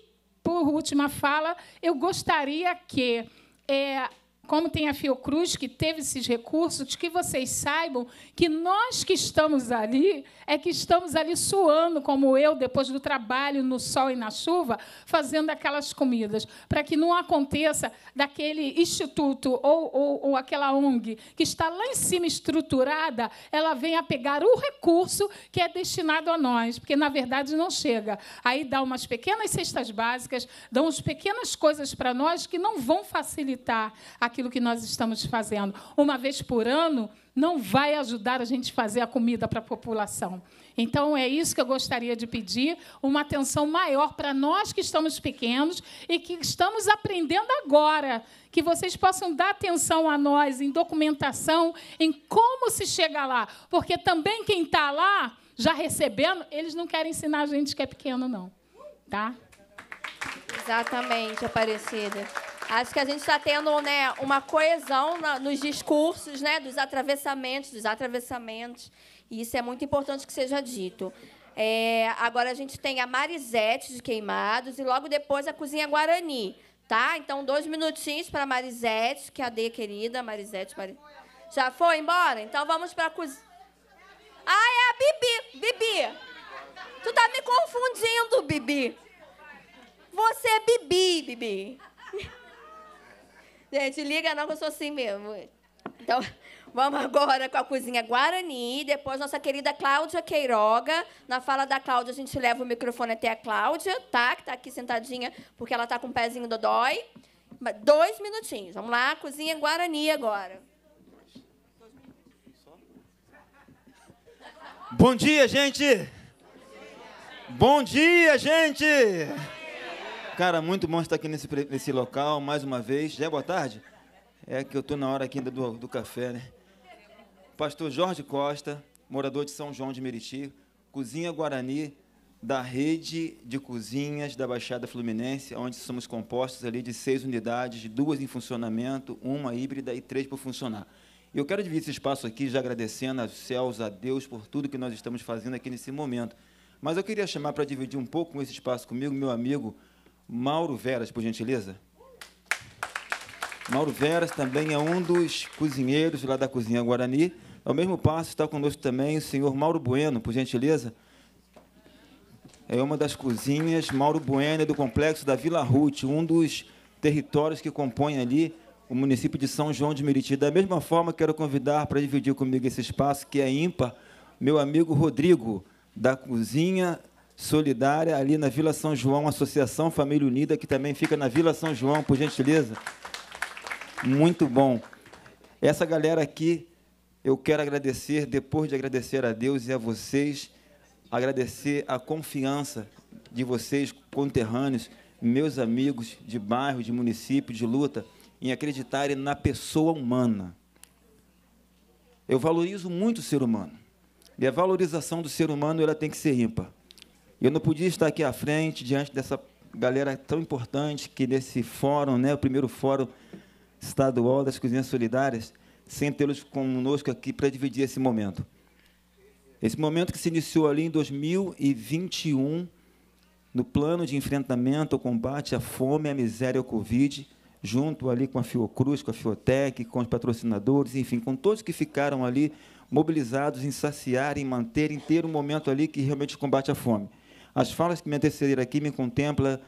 por última fala, eu gostaria que é, como tem a Fiocruz, que teve esses recursos, que vocês saibam que nós que estamos ali, é que estamos ali suando, como eu, depois do trabalho, no sol e na chuva, fazendo aquelas comidas, para que não aconteça daquele instituto ou, ou, ou aquela ONG que está lá em cima estruturada, ela venha pegar o recurso que é destinado a nós, porque, na verdade, não chega. Aí dá umas pequenas cestas básicas, dão umas pequenas coisas para nós que não vão facilitar a aquilo que nós estamos fazendo. Uma vez por ano não vai ajudar a gente a fazer a comida para a população. Então, é isso que eu gostaria de pedir: uma atenção maior para nós que estamos pequenos e que estamos aprendendo agora. Que vocês possam dar atenção a nós em documentação, em como se chega lá. Porque também quem está lá, já recebendo, eles não querem ensinar a gente que é pequeno, não. Tá? Exatamente, Aparecida. Acho que a gente está tendo né, uma coesão na, nos discursos, né, dos atravessamentos, dos atravessamentos. E isso é muito importante que seja dito. É, agora a gente tem a Marisete de Queimados e logo depois a Cozinha Guarani. Tá? Então, dois minutinhos para a Marisete, que é a D querida, Marisete. Mari... Já foi embora? Então vamos para a cozinha. Ah, é a Bibi! Bibi! Tu tá me confundindo, Bibi! Você é Bibi, Bibi! Gente, liga não, que eu sou assim mesmo. Então, vamos agora com a cozinha Guarani. Depois, nossa querida Cláudia Queiroga. Na fala da Cláudia, a gente leva o microfone até a Cláudia, tá? Que tá aqui sentadinha, porque ela está com o um pezinho dodói. Dois minutinhos. Vamos lá, cozinha Guarani agora. Bom dia, gente! Bom dia, gente! Cara, muito bom estar aqui nesse, nesse local mais uma vez. Já é boa tarde? É que eu estou na hora aqui ainda do, do café, né? Pastor Jorge Costa, morador de São João de Meriti, cozinha Guarani da rede de cozinhas da Baixada Fluminense, onde somos compostos ali de seis unidades, duas em funcionamento, uma híbrida e três por funcionar. Eu quero dividir esse espaço aqui já agradecendo aos céus, a Deus, por tudo que nós estamos fazendo aqui nesse momento. Mas eu queria chamar para dividir um pouco esse espaço comigo, meu amigo Mauro Veras, por gentileza. Mauro Veras também é um dos cozinheiros lá da Cozinha Guarani. Ao mesmo passo, está conosco também o senhor Mauro Bueno, por gentileza. É uma das cozinhas Mauro Bueno do complexo da Vila Ruth, um dos territórios que compõem ali o município de São João de Meriti. Da mesma forma, quero convidar para dividir comigo esse espaço que é ímpar, meu amigo Rodrigo, da cozinha solidária ali na Vila São João, Associação Família Unida, que também fica na Vila São João, por gentileza. Muito bom. Essa galera aqui, eu quero agradecer, depois de agradecer a Deus e a vocês, agradecer a confiança de vocês, conterrâneos, meus amigos de bairro, de município, de luta, em acreditarem na pessoa humana. Eu valorizo muito o ser humano. E a valorização do ser humano ela tem que ser ímpar. Eu não podia estar aqui à frente, diante dessa galera tão importante que nesse fórum, né, o primeiro fórum estadual das cozinhas solidárias, sem tê-los conosco aqui para dividir esse momento. Esse momento que se iniciou ali em 2021, no plano de enfrentamento ao combate à fome, à miséria e ao Covid, junto ali com a Fiocruz, com a Fiotec, com os patrocinadores, enfim, com todos que ficaram ali mobilizados em saciar, em manter, em ter um momento ali que realmente combate a fome. As falas que me antecederam aqui me contemplam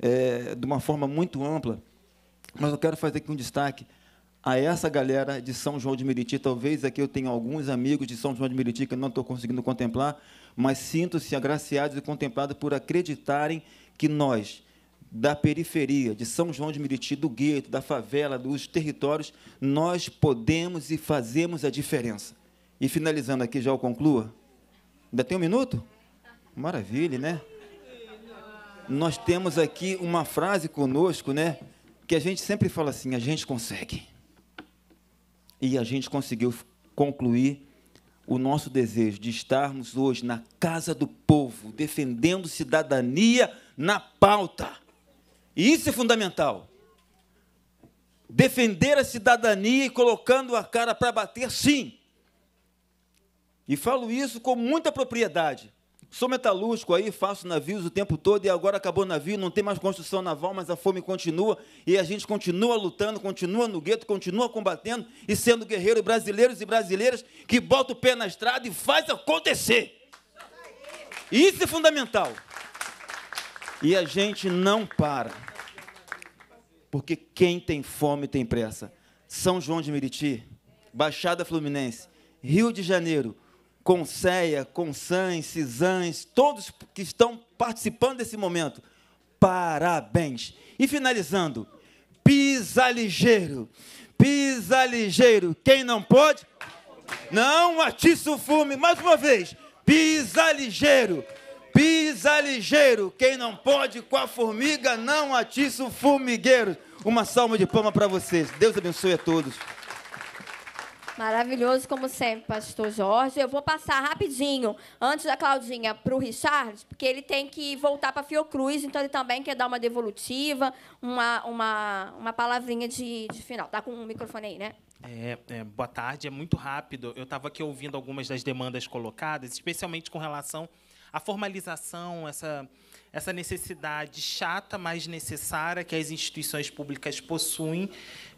é, de uma forma muito ampla, mas eu quero fazer aqui um destaque a essa galera de São João de Meriti. Talvez aqui eu tenha alguns amigos de São João de Meriti que eu não estou conseguindo contemplar, mas sinto-se agraciados e contemplados por acreditarem que nós, da periferia, de São João de Meriti, do gueto, da favela, dos territórios, nós podemos e fazemos a diferença. E finalizando aqui, já eu concluo? Ainda tem um minuto? Maravilha, né? Nós temos aqui uma frase conosco, né? Que a gente sempre fala assim: a gente consegue. E a gente conseguiu concluir o nosso desejo de estarmos hoje na casa do povo, defendendo cidadania na pauta. E isso é fundamental. Defender a cidadania e colocando a cara para bater, sim. E falo isso com muita propriedade, Sou metalúrgico aí, faço navios o tempo todo e agora acabou o navio, não tem mais construção naval, mas a fome continua e a gente continua lutando, continua no gueto, continua combatendo e sendo guerreiro brasileiros e brasileiras que bota o pé na estrada e faz acontecer. Isso é fundamental. E a gente não para. Porque quem tem fome tem pressa. São João de Meriti, Baixada Fluminense, Rio de Janeiro, com Ceia, com todos que estão participando desse momento. Parabéns. E finalizando, pisa ligeiro, pisa ligeiro. Quem não pode, não atiça o fume. Mais uma vez, pisa ligeiro, pisa ligeiro. Quem não pode com a formiga, não atiça o formigueiro. Uma salva de palmas para vocês. Deus abençoe a todos. Maravilhoso, como sempre, pastor Jorge. Eu vou passar rapidinho, antes da Claudinha, para o Richard, porque ele tem que voltar para Fiocruz, então ele também quer dar uma devolutiva, uma, uma, uma palavrinha de, de final. Tá com o microfone aí, né? É, é, boa tarde, é muito rápido. Eu estava aqui ouvindo algumas das demandas colocadas, especialmente com relação à formalização, essa essa necessidade chata, mas necessária que as instituições públicas possuem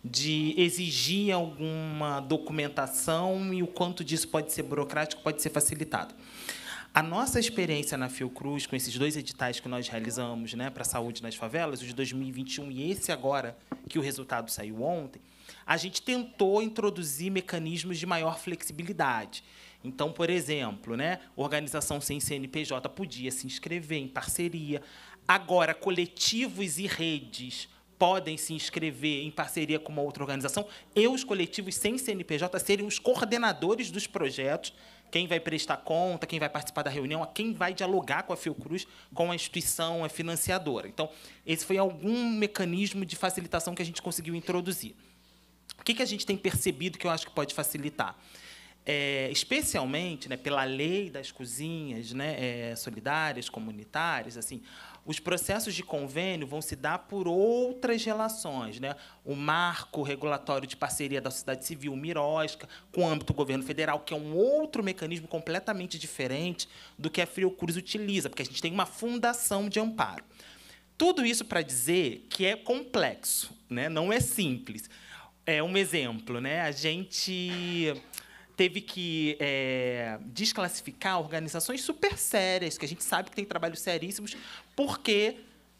de exigir alguma documentação e o quanto disso pode ser burocrático, pode ser facilitado. A nossa experiência na Fiocruz, com esses dois editais que nós realizamos né, para a saúde nas favelas, os de 2021 e esse agora, que o resultado saiu ontem, a gente tentou introduzir mecanismos de maior flexibilidade. Então, por exemplo, né, organização sem CNPJ podia se inscrever em parceria. Agora, coletivos e redes podem se inscrever em parceria com uma outra organização e os coletivos sem CNPJ serem os coordenadores dos projetos, quem vai prestar conta, quem vai participar da reunião, quem vai dialogar com a Fiocruz, com a instituição a é financiadora. Então, esse foi algum mecanismo de facilitação que a gente conseguiu introduzir. O que, que a gente tem percebido que eu acho que pode facilitar? é, especialmente né, pela lei das cozinhas né, é, solidárias, comunitárias, assim, os processos de convênio vão se dar por outras relações. Né? O marco regulatório de parceria da sociedade civil, o Mirosca, com o âmbito do governo federal, que é um outro mecanismo completamente diferente do que a Friocruz utiliza, porque a gente tem uma fundação de amparo. Tudo isso para dizer que é complexo, né? não é simples. É um exemplo, né? A gente teve que é, desclassificar organizações super sérias, que a gente sabe que tem trabalhos seríssimos, porque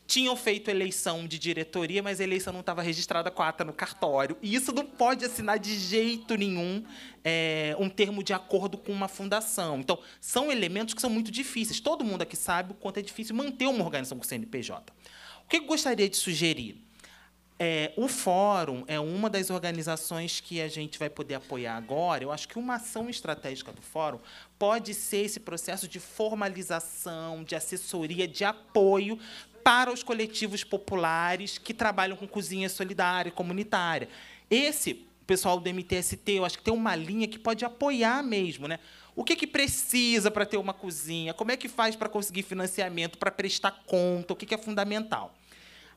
tinham feito eleição de diretoria, mas a eleição não estava registrada com a ata no cartório. E isso não pode assinar de jeito nenhum é, um termo de acordo com uma fundação. Então, são elementos que são muito difíceis. Todo mundo aqui sabe o quanto é difícil manter uma organização com CNPJ. O que eu gostaria de sugerir? É, o Fórum é uma das organizações que a gente vai poder apoiar agora. Eu acho que uma ação estratégica do Fórum pode ser esse processo de formalização, de assessoria, de apoio para os coletivos populares que trabalham com cozinha solidária e comunitária. Esse pessoal do MTST, eu acho que tem uma linha que pode apoiar mesmo, né? O que, que precisa para ter uma cozinha? Como é que faz para conseguir financiamento, para prestar conta? O que, que é fundamental?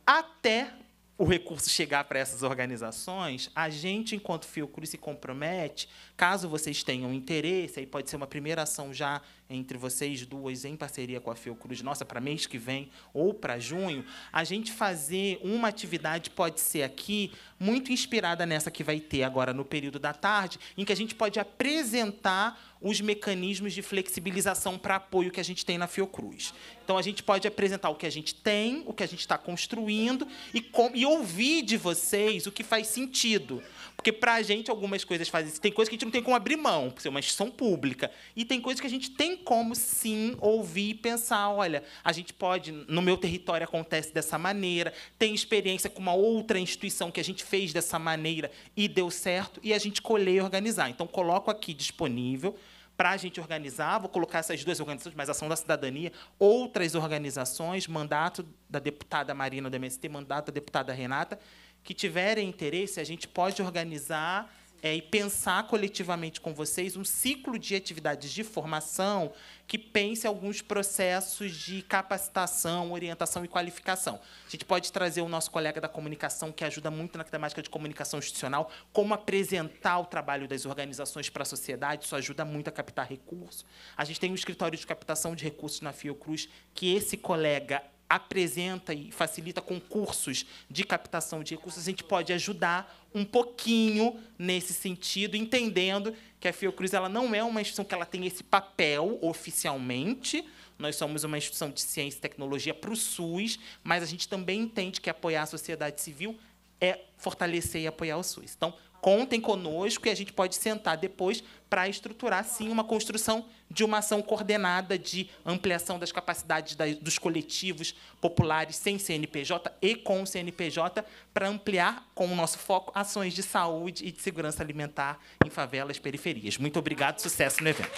Até o recurso chegar para essas organizações, a gente, enquanto Fiocruz, se compromete Caso vocês tenham interesse, aí pode ser uma primeira ação já entre vocês duas em parceria com a Fiocruz, nossa, para mês que vem ou para junho, a gente fazer uma atividade pode ser aqui muito inspirada nessa que vai ter agora no período da tarde, em que a gente pode apresentar os mecanismos de flexibilização para apoio que a gente tem na Fiocruz. Então a gente pode apresentar o que a gente tem, o que a gente está construindo e, com, e ouvir de vocês o que faz sentido. Porque pra gente algumas coisas fazem. Tem coisas que a gente não tem como abrir mão, por ser uma instituição pública. E tem coisas que a gente tem como sim ouvir e pensar: olha, a gente pode, no meu território acontece dessa maneira, tem experiência com uma outra instituição que a gente fez dessa maneira e deu certo, e a gente colher e organizar. Então, coloco aqui disponível para a gente organizar, vou colocar essas duas organizações, mas Ação da Cidadania, outras organizações, mandato da deputada Marina do MST, mandato da deputada Renata, que tiverem interesse, a gente pode organizar é, e pensar coletivamente com vocês um ciclo de atividades de formação que pense alguns processos de capacitação, orientação e qualificação. A gente pode trazer o nosso colega da comunicação, que ajuda muito na temática de comunicação institucional, como apresentar o trabalho das organizações para a sociedade, isso ajuda muito a captar recursos. A gente tem um escritório de captação de recursos na Fiocruz, que esse colega apresenta e facilita concursos de captação de recursos, a gente pode ajudar um pouquinho nesse sentido, entendendo que a Fiocruz ela não é uma instituição que ela tem esse papel oficialmente. Nós somos uma instituição de ciência e tecnologia para o SUS, mas a gente também entende que apoiar a sociedade civil é fortalecer e apoiar o SUS. Então, contem conosco e a gente pode sentar depois para estruturar, sim, uma construção de uma ação coordenada de ampliação das capacidades da, dos coletivos populares sem CNPJ e com CNPJ, para ampliar, com o nosso foco, ações de saúde e de segurança alimentar em favelas periferias. Muito obrigado, sucesso no evento.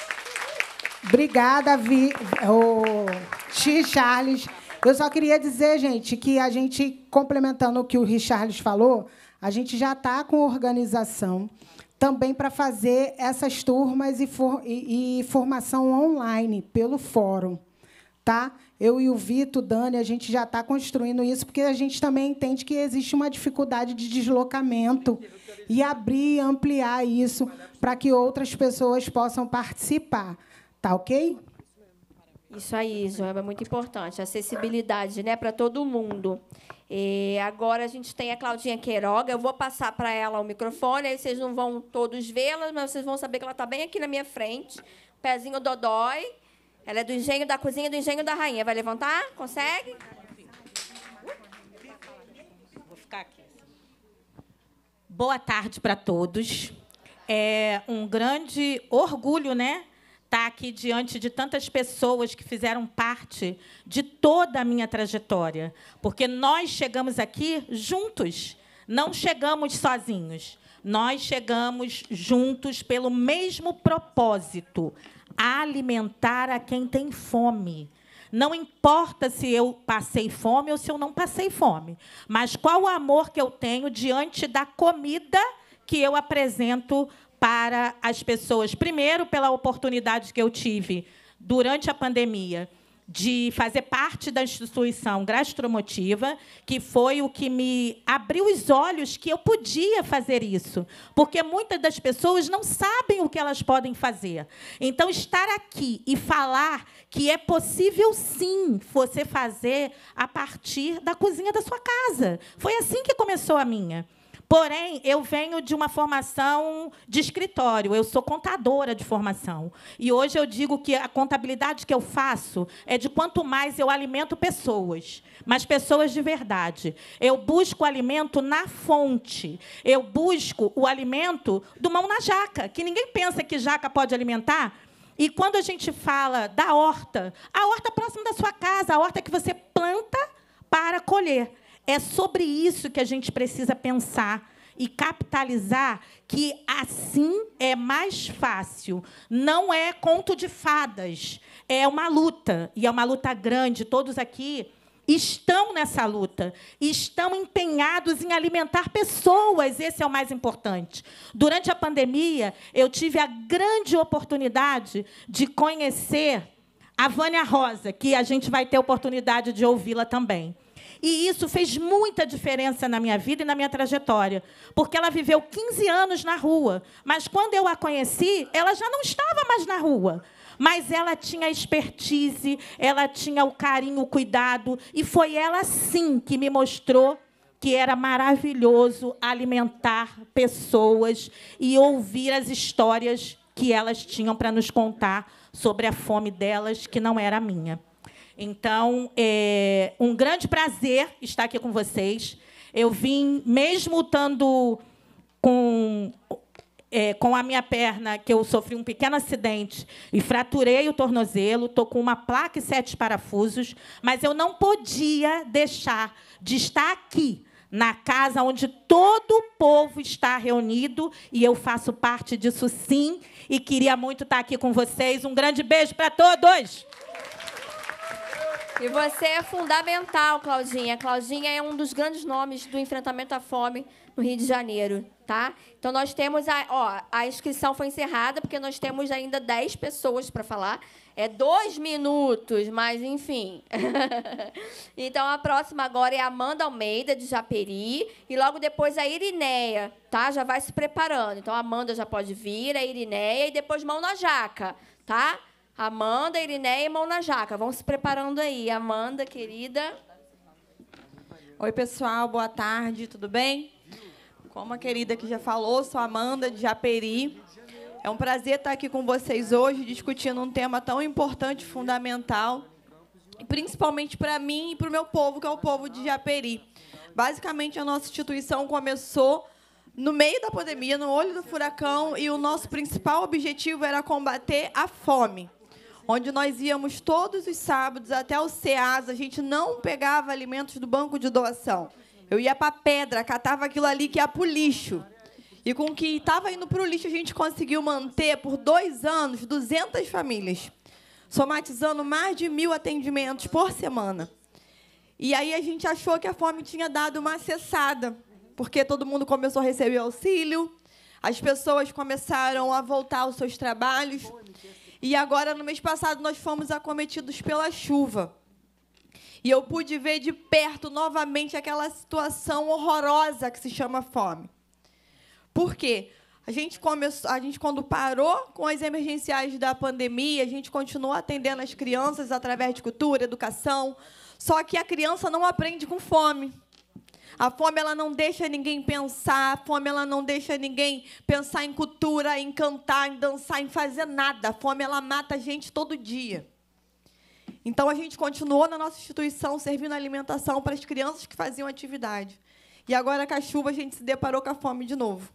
Obrigada, Vi, o X Charles. Eu só queria dizer, gente, que a gente, complementando o que o Richarles falou, a gente já está com organização também para fazer essas turmas e, for, e, e, formação online pelo fórum. Tá? Eu e o Vitor, Dani, a gente já está construindo isso, porque a gente também entende que existe uma dificuldade de deslocamento e abrir e ampliar isso para que outras pessoas possam participar. Tá ok? Isso aí, João, é muito importante. Acessibilidade né, para todo mundo. E agora a gente tem a Claudinha Queiroga. Eu vou passar para ela o microfone, aí vocês não vão todos vê-la, mas vocês vão saber que ela está bem aqui na minha frente. Pezinho Dodói. Ela é do engenho da cozinha do engenho da rainha. Vai levantar? Consegue? Vou ficar aqui. Boa tarde para todos. É um grande orgulho, né? estar tá aqui diante de tantas pessoas que fizeram parte de toda a minha trajetória, porque nós chegamos aqui juntos, não chegamos sozinhos. Nós chegamos juntos pelo mesmo propósito, alimentar a quem tem fome. Não importa se eu passei fome ou se eu não passei fome, mas qual o amor que eu tenho diante da comida que eu apresento para as pessoas. Primeiro, pela oportunidade que eu tive durante a pandemia de fazer parte da instituição gastromotiva, que foi o que me abriu os olhos que eu podia fazer isso, porque muitas das pessoas não sabem o que elas podem fazer. Então, estar aqui e falar que é possível, sim, você fazer a partir da cozinha da sua casa. Foi assim que começou a minha. Porém, eu venho de uma formação de escritório, eu sou contadora de formação. E hoje eu digo que a contabilidade que eu faço é de quanto mais eu alimento pessoas, mas pessoas de verdade. Eu busco o alimento na fonte, eu busco o alimento do mão na jaca, que ninguém pensa que jaca pode alimentar, e quando a gente fala da horta, a horta próxima da sua casa, a horta que você planta para colher. É sobre isso que a gente precisa pensar e capitalizar que assim é mais fácil. Não é conto de fadas, é uma luta, e é uma luta grande. Todos aqui estão nessa luta, estão empenhados em alimentar pessoas, esse é o mais importante. Durante a pandemia, eu tive a grande oportunidade de conhecer a Vânia Rosa, que a gente vai ter oportunidade de ouvi-la também. E isso fez muita diferença na minha vida e na minha trajetória, porque ela viveu 15 anos na rua, mas quando eu a conheci, ela já não estava mais na rua. Mas ela tinha a expertise, ela tinha o carinho, o cuidado, e foi ela sim que me mostrou que era maravilhoso alimentar pessoas e ouvir as histórias que elas tinham para nos contar sobre a fome delas, que não era a minha. Então, é um grande prazer estar aqui com vocês. Eu vim, mesmo estando com, é, com a minha perna, que eu sofri um pequeno acidente e fraturei o tornozelo, estou com uma placa e sete parafusos, mas eu não podia deixar de estar aqui, na casa onde todo o povo está reunido e eu faço parte disso sim e queria muito estar aqui com vocês. Um grande beijo para todos. E você é fundamental, Claudinha. Claudinha é um dos grandes nomes do enfrentamento à fome no Rio de Janeiro, tá? Então nós temos a, ó, a inscrição foi encerrada porque nós temos ainda 10 pessoas para falar. É dois minutos, mas enfim. então a próxima agora é a Amanda Almeida de Japeri e logo depois a Irineia, tá? Já vai se preparando. Então a Amanda já pode vir, a Irineia e depois mão na jaca, tá? Amanda, Iriné e Mão na Jaca. Vão se preparando aí. Amanda, querida. Oi, pessoal. Boa tarde. Tudo bem? Como a querida que já falou, sou Amanda de Japeri. É um prazer estar aqui com vocês hoje, discutindo um tema tão importante, fundamental, principalmente para mim e para o meu povo, que é o povo de Japeri. Basicamente, a nossa instituição começou no meio da pandemia, no olho do furacão, e o nosso principal objetivo era combater a fome onde nós íamos todos os sábados até o SEAS, a gente não pegava alimentos do banco de doação. Eu ia para a pedra, catava aquilo ali que ia para o lixo. E com o que estava indo para o lixo, a gente conseguiu manter por dois anos 200 famílias, somatizando mais de mil atendimentos por semana. E aí a gente achou que a fome tinha dado uma cessada, porque todo mundo começou a receber auxílio, as pessoas começaram a voltar aos seus trabalhos. E agora, no mês passado, nós fomos acometidos pela chuva. E eu pude ver de perto novamente aquela situação horrorosa que se chama fome. Por quê? A gente, começou, a gente, quando parou com as emergenciais da pandemia, a gente continuou atendendo as crianças através de cultura, educação. Só que a criança não aprende com fome. A fome ela não deixa ninguém pensar, a fome ela não deixa ninguém pensar em cultura, em cantar, em dançar, em fazer nada. A fome ela mata a gente todo dia. Então a gente continuou na nossa instituição servindo alimentação para as crianças que faziam atividade. E agora com a chuva a gente se deparou com a fome de novo.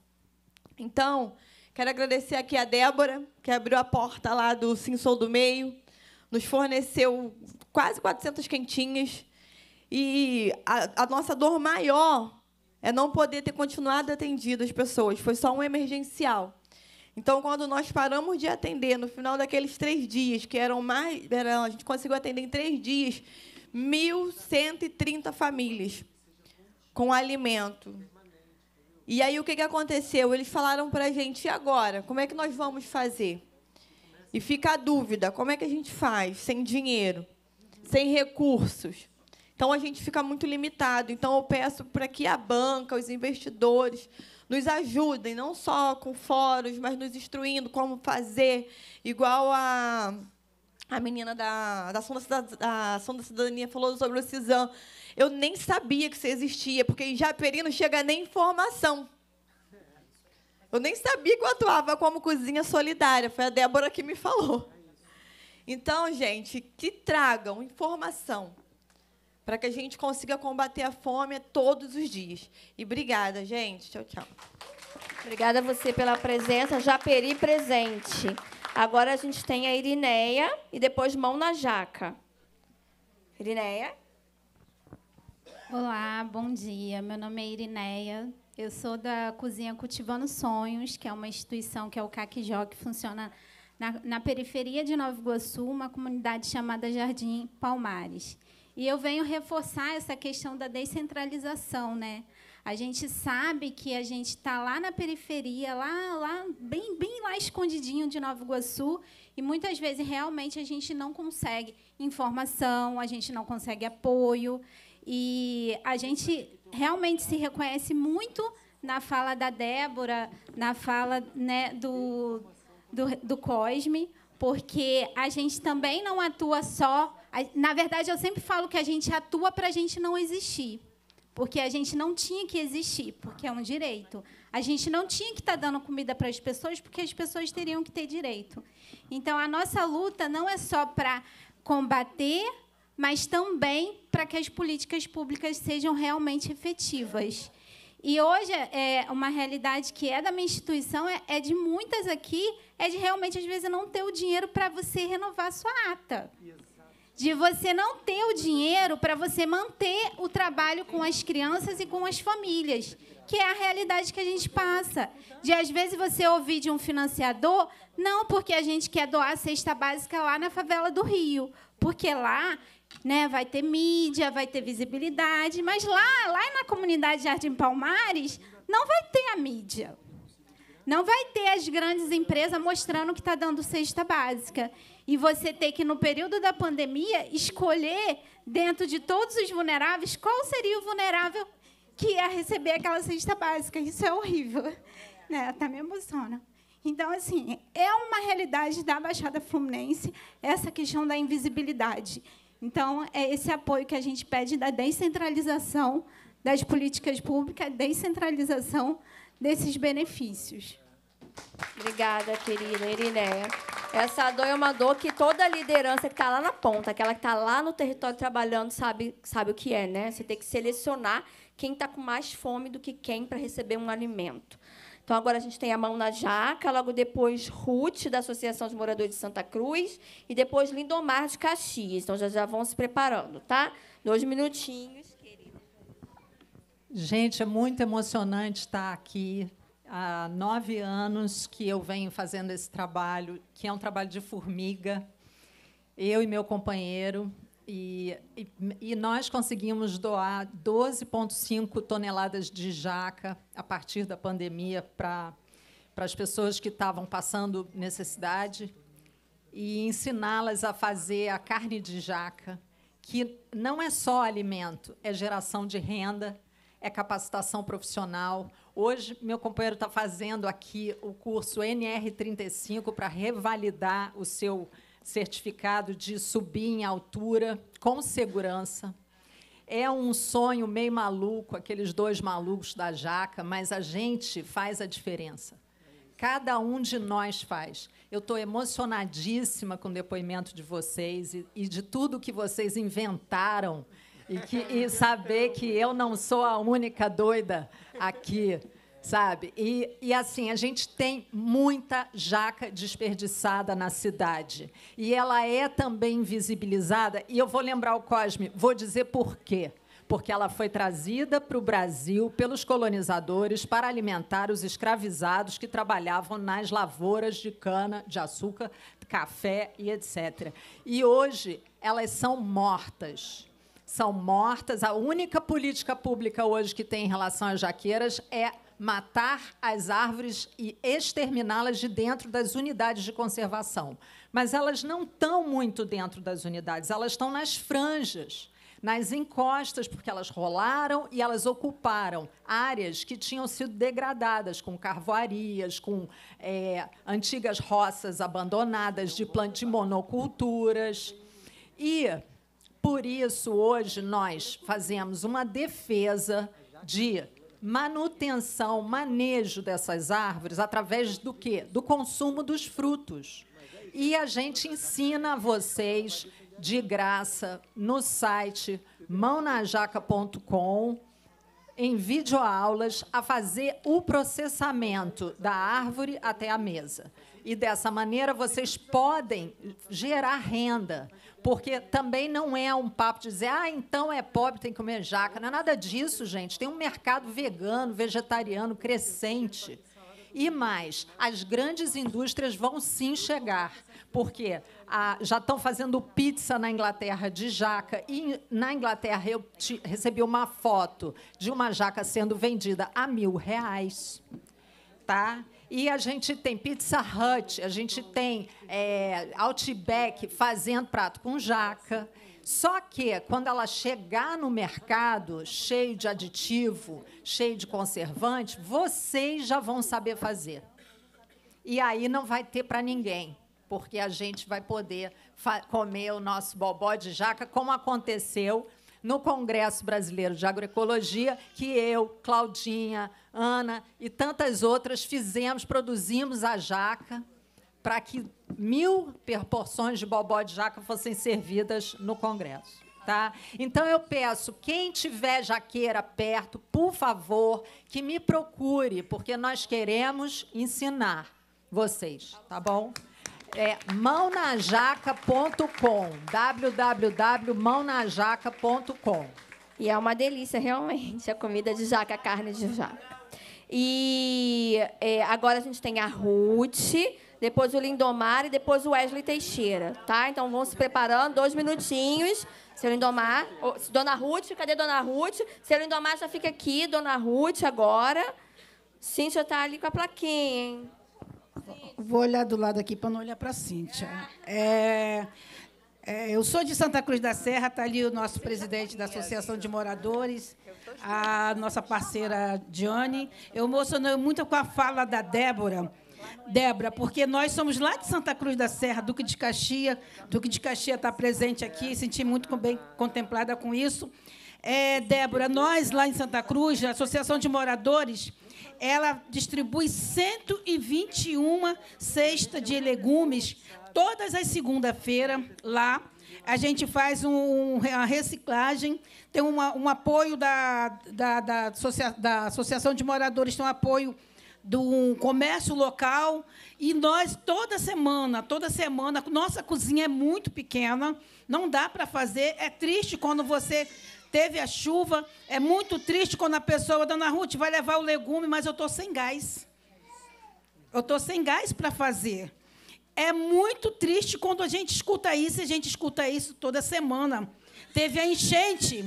Então, quero agradecer aqui a Débora, que abriu a porta lá do Sim Sou do Meio, nos forneceu quase 400 quentinhas, e a, a nossa dor maior é não poder ter continuado atendido as pessoas. Foi só um emergencial. Então, quando nós paramos de atender, no final daqueles três dias, que eram mais. Era, a gente conseguiu atender em três dias 1.130 famílias com alimento. E aí o que, que aconteceu? Eles falaram para a gente, e agora? Como é que nós vamos fazer? E fica a dúvida, como é que a gente faz sem dinheiro, sem recursos? Então a gente fica muito limitado. Então eu peço para que a banca, os investidores, nos ajudem, não só com fóruns, mas nos instruindo como fazer, igual a, a menina da, da, ação da, da Ação da Cidadania falou sobre o CISAM. Eu nem sabia que isso existia, porque em Japeri não chega nem informação. Eu nem sabia que eu atuava como cozinha solidária. Foi a Débora que me falou. Então, gente, que tragam informação para que a gente consiga combater a fome todos os dias. E obrigada, gente. Tchau, tchau. Obrigada a você pela presença, Japeri presente. Agora a gente tem a Irineia e depois mão na jaca. Irineia. Olá, bom dia. Meu nome é Irineia. Eu sou da Cozinha Cultivando Sonhos, que é uma instituição que é o CACJO, que funciona na, na periferia de Nova Iguaçu, uma comunidade chamada Jardim Palmares. E eu venho reforçar essa questão da descentralização, né? A gente sabe que a gente está lá na periferia, lá, lá bem, bem lá escondidinho de Nova Iguaçu, e muitas vezes realmente a gente não consegue informação, a gente não consegue apoio, e a gente realmente se reconhece muito na fala da Débora, na fala né, do, do, do Cosme, porque a gente também não atua só na verdade, eu sempre falo que a gente atua para a gente não existir, porque a gente não tinha que existir, porque é um direito. A gente não tinha que estar tá dando comida para as pessoas, porque as pessoas teriam que ter direito. Então, a nossa luta não é só para combater, mas também para que as políticas públicas sejam realmente efetivas. E hoje é uma realidade que é da minha instituição, é, é de muitas aqui, é de realmente às vezes não ter o dinheiro para você renovar a sua ata. Isso de você não ter o dinheiro para você manter o trabalho com as crianças e com as famílias, que é a realidade que a gente passa. De às vezes você ouvir de um financiador, não porque a gente quer doar a cesta básica lá na favela do Rio, porque lá né, vai ter mídia, vai ter visibilidade, mas lá, lá na comunidade Jardim Palmares não vai ter a mídia. Não vai ter as grandes empresas mostrando que está dando cesta básica. E você ter que, no período da pandemia, escolher, dentro de todos os vulneráveis, qual seria o vulnerável que ia receber aquela cesta básica. Isso é horrível. Né? Até me emociona. Então, assim, é uma realidade da Baixada Fluminense essa questão da invisibilidade. Então, é esse apoio que a gente pede da descentralização das políticas públicas, descentralização desses benefícios. Obrigada, querida Irineia. Essa dor é uma dor que toda liderança que está lá na ponta, aquela que está lá no território trabalhando, sabe, sabe o que é, né? Você tem que selecionar quem está com mais fome do que quem para receber um alimento. Então, agora a gente tem a mão na jaca, logo depois Ruth, da Associação de Moradores de Santa Cruz, e depois Lindomar de Caxias. Então, já, já vão se preparando, tá? Dois minutinhos, querida. Gente, é muito emocionante estar aqui há nove anos que eu venho fazendo esse trabalho, que é um trabalho de formiga, eu e meu companheiro. E, e, e nós conseguimos doar 12,5 toneladas de jaca a partir da pandemia para para as pessoas que estavam passando necessidade e ensiná-las a fazer a carne de jaca, que não é só alimento, é geração de renda, é capacitação profissional. Hoje, meu companheiro está fazendo aqui o curso NR35 para revalidar o seu certificado de subir em altura com segurança. É um sonho meio maluco, aqueles dois malucos da jaca, mas a gente faz a diferença. Cada um de nós faz. Eu estou emocionadíssima com o depoimento de vocês e, e de tudo que vocês inventaram e, que, e saber que eu não sou a única doida aqui, sabe? E, e assim, a gente tem muita jaca desperdiçada na cidade. E ela é também visibilizada. E eu vou lembrar o Cosme, vou dizer por quê porque ela foi trazida para o Brasil pelos colonizadores para alimentar os escravizados que trabalhavam nas lavouras de cana, de açúcar, café e etc. E hoje elas são mortas são mortas. A única política pública hoje que tem em relação às jaqueiras é matar as árvores e exterminá-las de dentro das unidades de conservação. Mas elas não estão muito dentro das unidades, elas estão nas franjas, nas encostas, porque elas rolaram e elas ocuparam áreas que tinham sido degradadas, com carvoarias, com é, antigas roças abandonadas de, de monoculturas. E por isso, hoje, nós fazemos uma defesa de manutenção, manejo dessas árvores através do quê? Do consumo dos frutos. E a gente ensina a vocês de graça no site mãonajaca.com em videoaulas a fazer o processamento da árvore até a mesa. E dessa maneira vocês podem gerar renda. Porque também não é um papo de dizer, ah, então é pobre, tem que comer jaca. Não é nada disso, gente. Tem um mercado vegano, vegetariano crescente. E mais, as grandes indústrias vão sim chegar, porque a, ah, já estão fazendo pizza na Inglaterra de jaca. E na Inglaterra eu te, recebi uma foto de uma jaca sendo vendida a mil reais. Tá? E a gente tem Pizza Hut, a gente tem é, Outback fazendo prato com jaca. Só que, quando ela chegar no mercado cheio de aditivo, cheio de conservante, vocês já vão saber fazer. E aí não vai ter para ninguém, porque a gente vai poder comer o nosso bobó de jaca, como aconteceu no Congresso Brasileiro de Agroecologia, que eu, Claudinha, Ana e tantas outras fizemos, produzimos a jaca para que mil porções de bobó de jaca fossem servidas no Congresso. Tá? Então eu peço, quem tiver jaqueira perto, por favor, que me procure, porque nós queremos ensinar vocês, tá bom? é mãonajaca.com, www.mãonajaca.com. E é uma delícia, realmente, a comida de jaca, a carne de jaca. E é, agora a gente tem a Ruth, depois o Lindomar e depois o Wesley Teixeira, tá? Então vão se preparando, dois minutinhos. Seu Lindomar, oh, Dona Ruth, cadê Dona Ruth? Seu Lindomar já fica aqui, Dona Ruth agora. Cíntia tá ali com a plaquinha, hein? Vou olhar do lado aqui para não olhar para a Cíntia. É, é, eu sou de Santa Cruz da Serra, está ali o nosso presidente da Associação de Moradores, a nossa parceira Diane. Eu emocionei muito com a fala da Débora. Débora, porque nós somos lá de Santa Cruz da Serra, Duque de Caxias. Duque de Caxias está presente aqui, senti muito bem contemplada com isso. É, Débora, nós lá em Santa Cruz, a Associação de Moradores, ela distribui 121 cestas de legumes todas as segunda-feira lá. A gente faz um, uma reciclagem, tem uma, um apoio da, da, da, associa, da Associação de Moradores, tem um apoio do comércio local e nós toda semana, toda semana, nossa cozinha é muito pequena, não dá para fazer. É triste quando você teve a chuva. É muito triste quando a pessoa, dona Ruth, vai levar o legume, mas eu estou sem gás. Eu estou sem gás para fazer. É muito triste quando a gente escuta isso, e a gente escuta isso toda semana. Teve a enchente,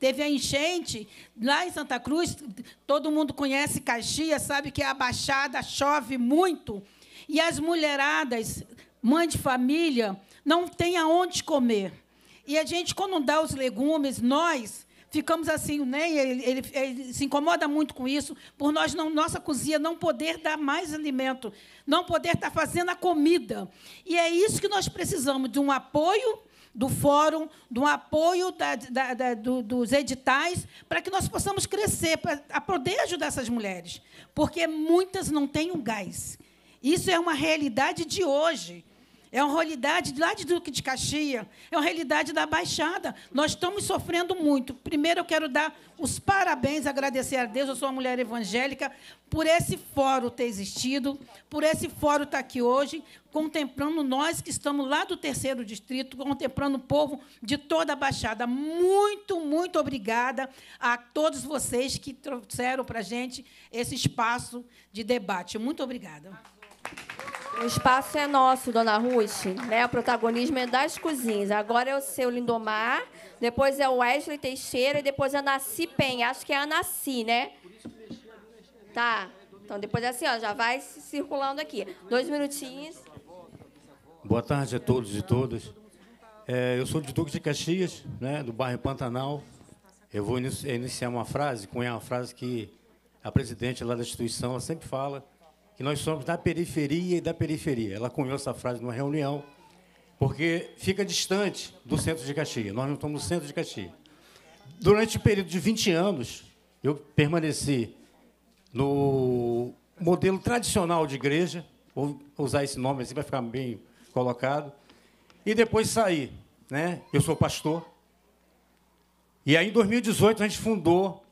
teve a enchente lá em Santa Cruz, todo mundo conhece Caxias, sabe que é a baixada, chove muito. E as mulheradas, mãe de família, não tem aonde comer. E a gente, quando dá os legumes, nós ficamos assim, né? Ele, ele, ele, se incomoda muito com isso, por nós não, nossa cozinha não poder dar mais alimento, não poder estar tá fazendo a comida. E é isso que nós precisamos de um apoio do fórum, de um apoio da, da, da, do, dos editais, para que nós possamos crescer, para poder ajudar essas mulheres, porque muitas não têm o um gás. Isso é uma realidade de hoje é uma realidade lá de Duque de Caxias, é uma realidade da Baixada. Nós estamos sofrendo muito. Primeiro, eu quero dar os parabéns, agradecer a Deus, eu sou uma mulher evangélica, por esse fórum ter existido, por esse fórum estar aqui hoje, contemplando nós que estamos lá do terceiro distrito, contemplando o povo de toda a Baixada. Muito, muito obrigada a todos vocês que trouxeram para a gente esse espaço de debate. Muito obrigada. O espaço é nosso, dona Ruth. Né? O protagonismo é das cozinhas. Agora é o seu Lindomar, depois é o Wesley Teixeira e depois é a Nasci Pen. Acho que é a Nasci, né? Tá. Então depois é assim, ó, já vai circulando aqui. Dois minutinhos. Boa tarde a todos e todas. É, eu sou de Duque de Caxias, né, do bairro Pantanal. Eu vou iniciar uma frase, cunhar uma frase que a presidente lá da instituição sempre fala, que nós somos da periferia e da periferia. Ela cunhou essa frase numa reunião, porque fica distante do centro de Caxias. Nós não estamos no centro de Caxias. Durante o um período de 20 anos, eu permaneci no modelo tradicional de igreja, vou usar esse nome assim, vai ficar bem colocado, e depois saí. Né? Eu sou pastor. E aí, em 2018, a gente fundou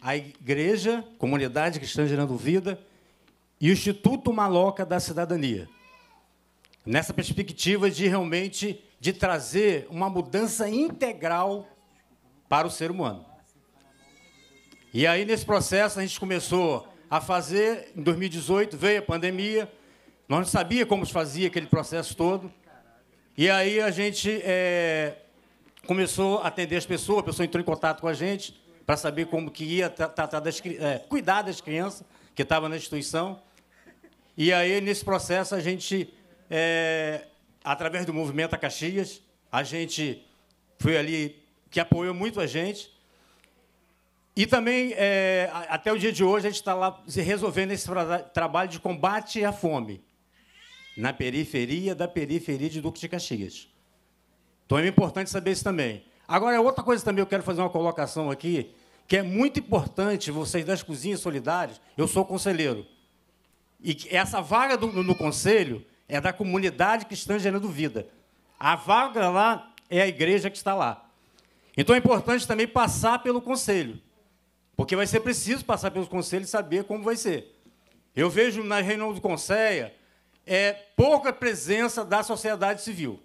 a Igreja Comunidade Cristã Gerando Vida, e o Instituto Maloca da Cidadania. Nessa perspectiva de realmente de trazer uma mudança integral para o ser humano. E aí, nesse processo, a gente começou a fazer, em 2018 veio a pandemia, nós não sabia como se fazia aquele processo todo, e aí a gente é, começou a atender as pessoas, a pessoa entrou em contato com a gente para saber como que ia tratar das, é, cuidar das crianças que estavam na instituição, e aí, nesse processo, a gente, é, através do movimento a Caxias, a gente foi ali que apoiou muito a gente. E também, é, até o dia de hoje, a gente está lá resolvendo esse tra trabalho de combate à fome na periferia da periferia de Duque de Caxias. Então é importante saber isso também. Agora, é outra coisa também, eu quero fazer uma colocação aqui, que é muito importante vocês das cozinhas solidárias. Eu sou conselheiro. E essa vaga do, no conselho é da comunidade cristã gerando vida. A vaga lá é a igreja que está lá. Então é importante também passar pelo conselho, porque vai ser preciso passar pelos conselhos e saber como vai ser. Eu vejo na reunião do Conselho é, pouca presença da sociedade civil.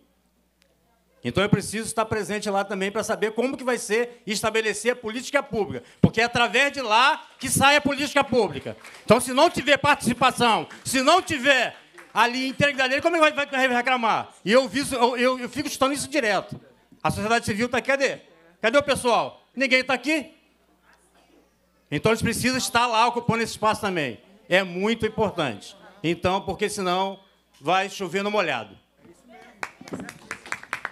Então eu preciso estar presente lá também para saber como que vai ser estabelecer a política pública, porque é através de lá que sai a política pública. Então se não tiver participação, se não tiver ali integralidade, como é que vai, reclamar? E eu, eu, eu, eu fico estando isso direto. A sociedade civil está aqui cadê? Cadê o pessoal? Ninguém está aqui. Então eles precisam estar lá ocupando esse espaço também. É muito importante. Então, porque senão vai chover no molhado.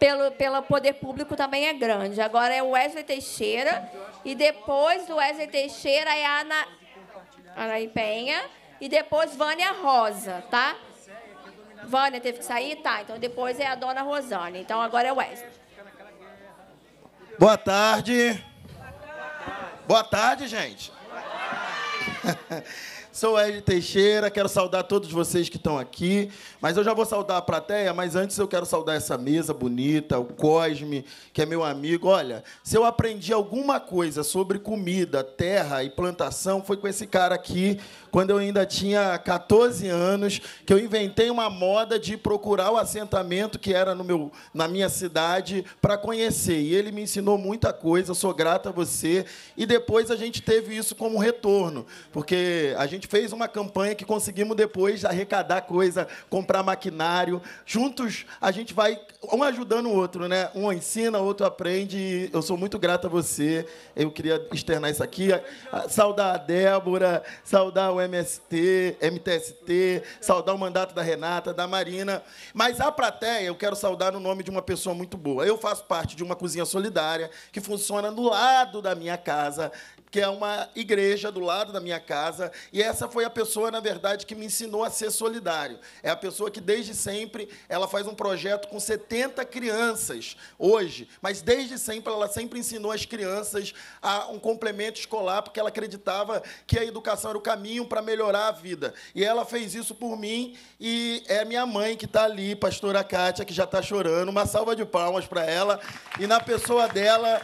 pelo, pelo poder público também é grande. Agora é o Wesley Teixeira, e depois do Wesley Teixeira é a Ana, Ana Penha, e depois Vânia Rosa, tá? Vânia teve que sair? Tá, então depois é a dona Rosane. Então agora é o Wesley. Boa tarde. Boa tarde, gente. Boa tarde. Sou Ed Teixeira, quero saudar todos vocês que estão aqui. Mas eu já vou saudar a plateia, mas antes eu quero saudar essa mesa bonita, o Cosme, que é meu amigo. Olha, se eu aprendi alguma coisa sobre comida, terra e plantação, foi com esse cara aqui, quando eu ainda tinha 14 anos, que eu inventei uma moda de procurar o assentamento que era no meu, na minha cidade para conhecer. E ele me ensinou muita coisa, sou grato a você. E depois a gente teve isso como retorno, porque a gente fez uma campanha que conseguimos depois arrecadar coisa, comprar maquinário. Juntos a gente vai um ajudando o outro, né? Um ensina, outro aprende. Eu sou muito grato a você. Eu queria externar isso aqui, saudar a Débora, saudar o MST, MTST, saudar o mandato da Renata, da Marina. Mas a plateia eu quero saudar no nome de uma pessoa muito boa. Eu faço parte de uma cozinha solidária que funciona no lado da minha casa, que é uma igreja do lado da minha casa, e essa foi a pessoa, na verdade, que me ensinou a ser solidário. É a pessoa que desde sempre ela faz um projeto com 70 crianças hoje, mas desde sempre ela sempre ensinou as crianças a um complemento escolar, porque ela acreditava que a educação era o caminho para melhorar a vida. E ela fez isso por mim e é minha mãe que está ali, pastora Kátia, que já está chorando. Uma salva de palmas para ela e na pessoa dela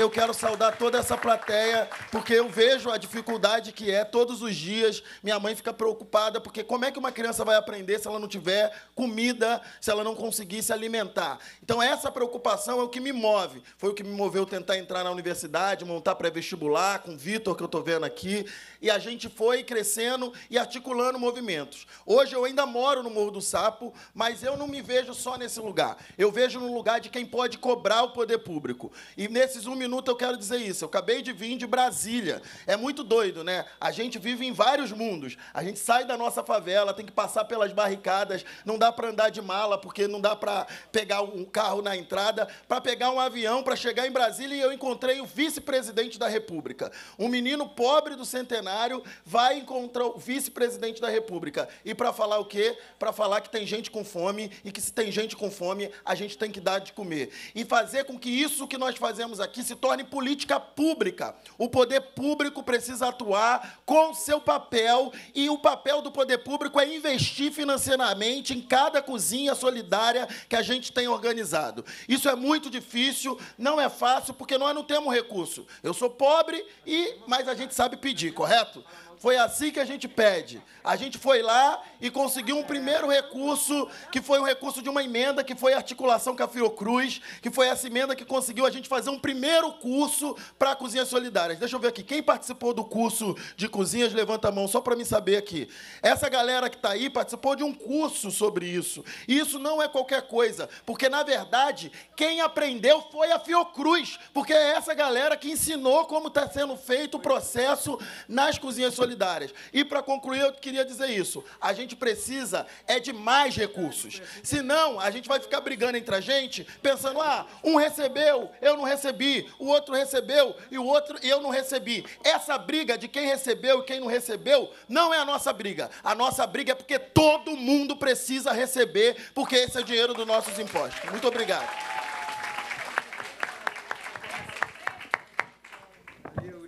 eu quero saudar toda essa plateia, porque eu vejo a dificuldade que é todos os dias. Minha mãe fica preocupada, porque como é que uma criança vai aprender se ela não tiver comida, se ela não conseguir se alimentar? Então, essa preocupação é o que me move. Foi o que me moveu tentar entrar na universidade, montar pré-vestibular com o Vitor, que eu estou vendo aqui. E a gente foi crescendo e articulando movimentos. Hoje eu ainda moro no Morro do Sapo, mas eu não me vejo só nesse lugar. Eu vejo no lugar de quem pode cobrar o poder público. E nesses um minuto eu quero dizer isso. Eu acabei de vir de Brasília. É muito doido, né? A gente vive em vários mundos. A gente sai da nossa favela, tem que passar pelas barricadas, não dá para andar de mala porque não dá para pegar um carro na entrada, para pegar um avião para chegar em Brasília e eu encontrei o vice-presidente da República. Um menino pobre do centenário vai encontrar o vice-presidente da República e para falar o quê? Para falar que tem gente com fome e que se tem gente com fome, a gente tem que dar de comer. E fazer com que isso que nós fazemos aqui se torne política pública. O poder público precisa atuar com seu papel e o papel do poder público é investir financeiramente em cada cozinha solidária que a gente tem organizado. Isso é muito difícil, não é fácil, porque nós não temos recurso. Eu sou pobre e mas a gente sabe pedir, correto? Foi assim que a gente pede. A gente foi lá e conseguiu um primeiro recurso, que foi um recurso de uma emenda, que foi a articulação com a Fiocruz, que foi essa emenda que conseguiu a gente fazer um primeiro curso para cozinhas solidárias. Deixa eu ver aqui, quem participou do curso de cozinhas, levanta a mão, só para me saber aqui. Essa galera que está aí participou de um curso sobre isso. E isso não é qualquer coisa, porque, na verdade, quem aprendeu foi a Fiocruz, porque é essa galera que ensinou como está sendo feito o processo nas cozinhas solidárias solidárias. E para concluir, eu queria dizer isso. A gente precisa é de mais recursos. Senão, a gente vai ficar brigando entre a gente, pensando: ah, um recebeu, eu não recebi, o outro recebeu e o outro eu não recebi. Essa briga de quem recebeu e quem não recebeu não é a nossa briga. A nossa briga é porque todo mundo precisa receber, porque esse é o dinheiro dos nossos impostos. Muito obrigado.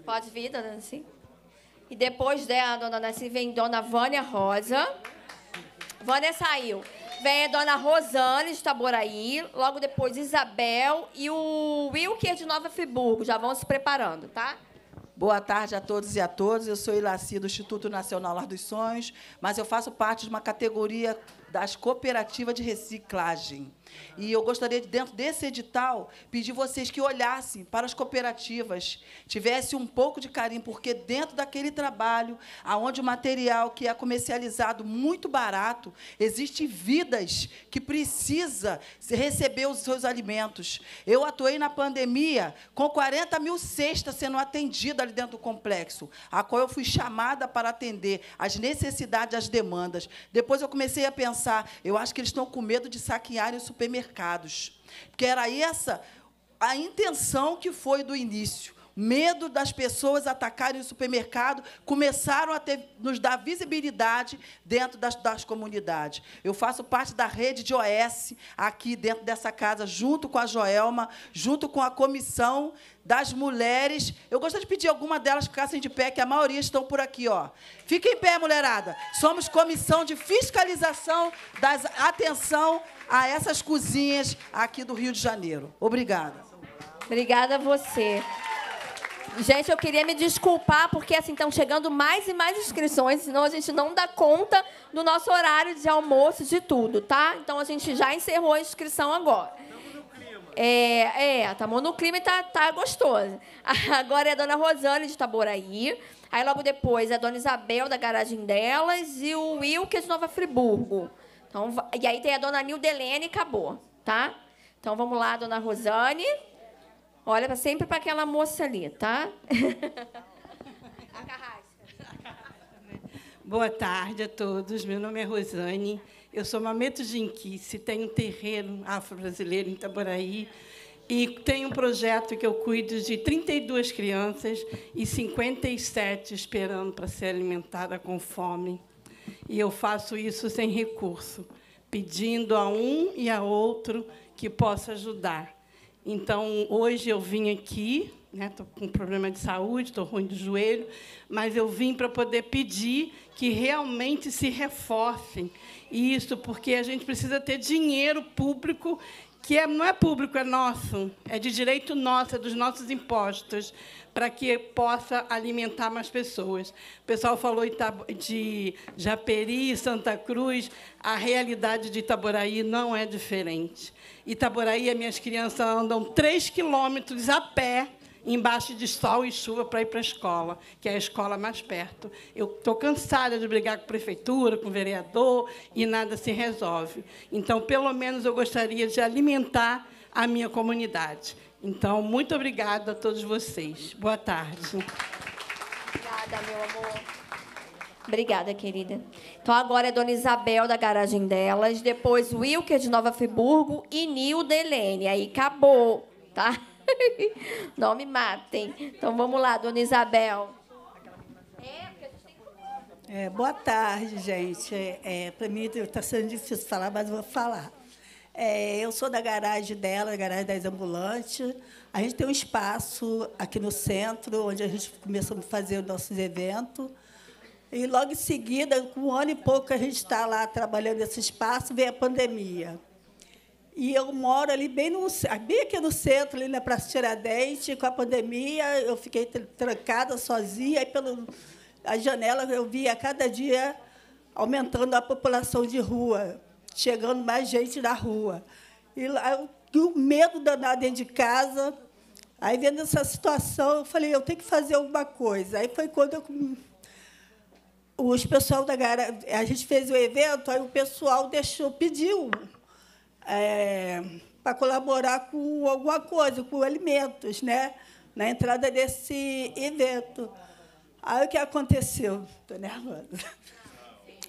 Pode vir, dona Nancy. E depois dela, dona Nancy, vem dona Vânia Rosa. Vânia saiu. Vem a dona Rosane de Taboraí, logo depois Isabel e o Wilker de Nova Friburgo. Já vão se preparando, tá? Boa tarde a todos e a todas. Eu sou Ilaci, do Instituto Nacional Lar dos Sonhos, mas eu faço parte de uma categoria das cooperativas de reciclagem. E eu gostaria, dentro desse edital, pedir vocês que olhassem para as cooperativas, tivesse um pouco de carinho, porque dentro daquele trabalho, aonde o material que é comercializado muito barato, existem vidas que precisa receber os seus alimentos. Eu atuei na pandemia com 40 mil cestas sendo atendidas ali dentro do complexo, a qual eu fui chamada para atender as necessidades, as demandas. Depois eu comecei a pensar, eu acho que eles estão com medo de saquear isso supermercados. Porque era essa a intenção que foi do início. Medo das pessoas atacarem o supermercado, começaram a ter, nos dar visibilidade dentro das, das comunidades. Eu faço parte da rede de OS aqui dentro dessa casa, junto com a Joelma, junto com a comissão das mulheres. Eu gostaria de pedir alguma delas ficassem de pé, que a maioria estão por aqui. Ó. Fiquem em pé, mulherada. Somos comissão de fiscalização das atenção a essas cozinhas aqui do Rio de Janeiro. Obrigada. Obrigada a você. Gente, eu queria me desculpar, porque assim estão chegando mais e mais inscrições, senão a gente não dá conta do nosso horário de almoço, de tudo, tá? Então a gente já encerrou a inscrição agora. É, é, tá no clima e tá, tá gostoso. Agora é a dona Rosane de Taboraí. Aí logo depois é a dona Isabel da garagem delas e o Will, que é de Nova Friburgo. Então, e aí tem a dona Nildelene acabou, tá? Então vamos lá, dona Rosane. Olha sempre para aquela moça ali, tá? Boa tarde a todos. Meu nome é Rosane. Eu sou Mameto Jinquice, tenho um terreno afro-brasileiro em Itaboraí e tenho um projeto que eu cuido de 32 crianças e 57 esperando para ser alimentada com fome. E eu faço isso sem recurso, pedindo a um e a outro que possa ajudar. Então, hoje eu vim aqui, estou né, com problema de saúde, estou ruim do joelho, mas eu vim para poder pedir que realmente se reforcem isso, porque a gente precisa ter dinheiro público que é, não é público, é nosso, é de direito nosso, é dos nossos impostos, para que possa alimentar mais pessoas. O pessoal falou de Japeri, Santa Cruz, a realidade de Itaboraí não é diferente. Itaboraí, as minhas crianças andam três quilômetros a pé embaixo de sol e chuva para ir para a escola, que é a escola mais perto. Eu estou cansada de brigar com a prefeitura, com o vereador, e nada se resolve. Então, pelo menos, eu gostaria de alimentar a minha comunidade. Então, muito obrigada a todos vocês. Boa tarde. Obrigada, meu amor. Obrigada, querida. Então, agora é Dona Isabel da garagem delas, depois Wilker de Nova Friburgo e Nil Delene. Aí acabou, tá? Não me matem. Então vamos lá, dona Isabel. É, boa tarde, gente. É, Para mim está sendo difícil falar, mas vou falar. É, eu sou da garagem dela, da garagem das ambulantes. A gente tem um espaço aqui no centro, onde a gente começou a fazer os nossos eventos. E logo em seguida, com um ano e pouco a gente está lá trabalhando nesse espaço, veio a pandemia. E eu moro ali bem no bem aqui no centro, ali na né, Praça Tiradentes, com a pandemia, eu fiquei trancada sozinha, e pela a janela eu via cada dia aumentando a população de rua, chegando mais gente na rua. E lá, o medo danado dentro de casa. Aí, vendo essa situação, eu falei, eu tenho que fazer alguma coisa. Aí foi quando eu os pessoal da a gente fez o evento, aí o pessoal deixou, pediu é, para colaborar com alguma coisa, com alimentos, né? na entrada desse evento. Aí o que aconteceu? Estou nervosa.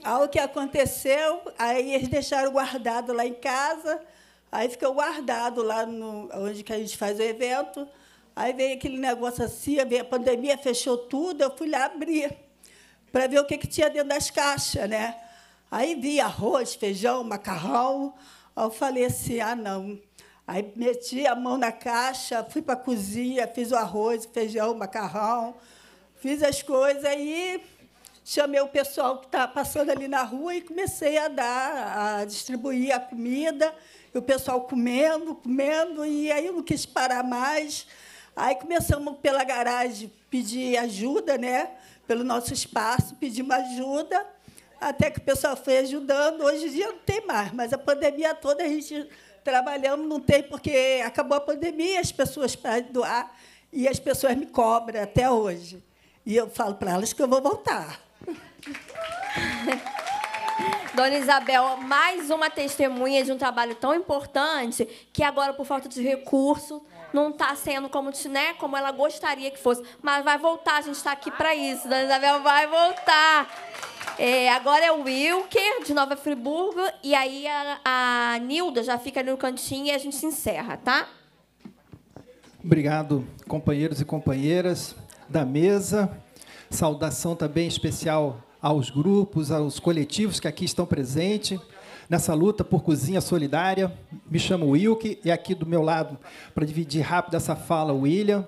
Aí o que aconteceu? Aí eles deixaram guardado lá em casa, aí ficou guardado lá no, onde que a gente faz o evento. Aí veio aquele negócio assim, a pandemia fechou tudo, eu fui lá abrir para ver o que, que tinha dentro das caixas, né? Aí vi arroz, feijão, macarrão, eu falei assim, ah, não. Aí meti a mão na caixa, fui para a cozinha, fiz o arroz, feijão, macarrão, fiz as coisas e chamei o pessoal que estava tá passando ali na rua e comecei a dar, a distribuir a comida, e o pessoal comendo, comendo, e aí eu não quis parar mais. Aí começamos pela garagem pedir ajuda, né? Pelo nosso espaço, pedir uma ajuda até que o pessoal foi ajudando. Hoje em dia não tem mais, mas a pandemia toda a gente trabalhamos, não tem, porque acabou a pandemia, as pessoas para doar e as pessoas me cobram até hoje. E eu falo para elas que eu vou voltar. Dona Isabel, mais uma testemunha de um trabalho tão importante que agora, por falta de recurso, não está sendo como, né, como ela gostaria que fosse. Mas vai voltar, a gente está aqui para isso. Dona Isabel vai voltar. É, agora é o Wilker, de Nova Friburgo, e aí a, a Nilda já fica ali no cantinho e a gente encerra, tá? Obrigado, companheiros e companheiras da mesa. Saudação também especial aos grupos, aos coletivos que aqui estão presentes nessa luta por cozinha solidária. Me chamo Wilke e aqui do meu lado, para dividir rápido essa fala, William.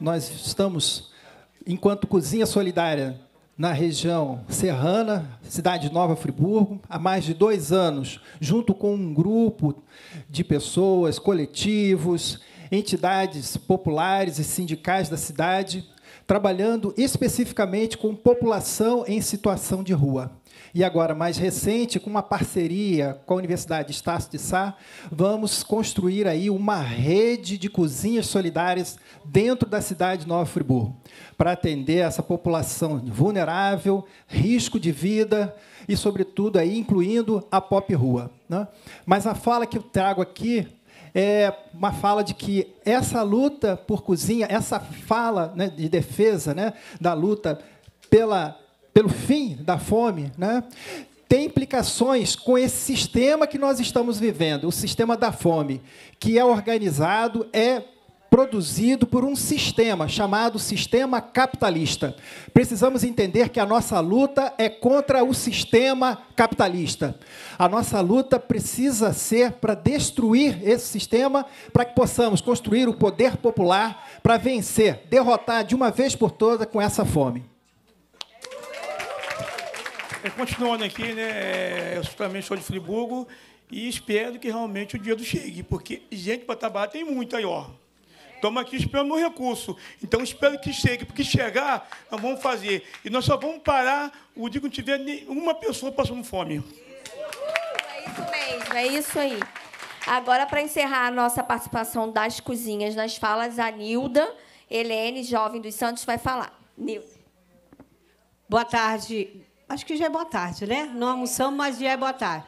Nós estamos, enquanto Cozinha Solidária, na região serrana, Cidade Nova Friburgo, há mais de dois anos, junto com um grupo de pessoas, coletivos, entidades populares e sindicais da cidade, trabalhando especificamente com população em situação de rua e agora mais recente, com uma parceria com a Universidade Estácio de Sá, vamos construir aí uma rede de cozinhas solidárias dentro da cidade de Nova Friburgo, para atender essa população vulnerável, risco de vida e, sobretudo, aí, incluindo a pop rua. Né? Mas a fala que eu trago aqui é uma fala de que essa luta por cozinha, essa fala né, de defesa né, da luta pela pelo fim da fome, né? tem implicações com esse sistema que nós estamos vivendo, o sistema da fome, que é organizado, é produzido por um sistema chamado sistema capitalista. Precisamos entender que a nossa luta é contra o sistema capitalista. A nossa luta precisa ser para destruir esse sistema, para que possamos construir o poder popular para vencer, derrotar de uma vez por todas com essa fome. É, continuando aqui, né, é, eu também sou de Friburgo e espero que realmente o do chegue, porque gente para trabalhar tem muito aí, ó. Estamos aqui esperando um recurso. Então, espero que chegue, porque chegar, nós vamos fazer. E nós só vamos parar o dia que não tiver nenhuma pessoa passando fome. É isso mesmo, é isso aí. Agora, para encerrar a nossa participação das cozinhas nas falas, a Nilda Helene, jovem dos Santos, vai falar. Nilda. Boa tarde, Acho que já é boa tarde, né? Não almoçamos, mas já é boa tarde.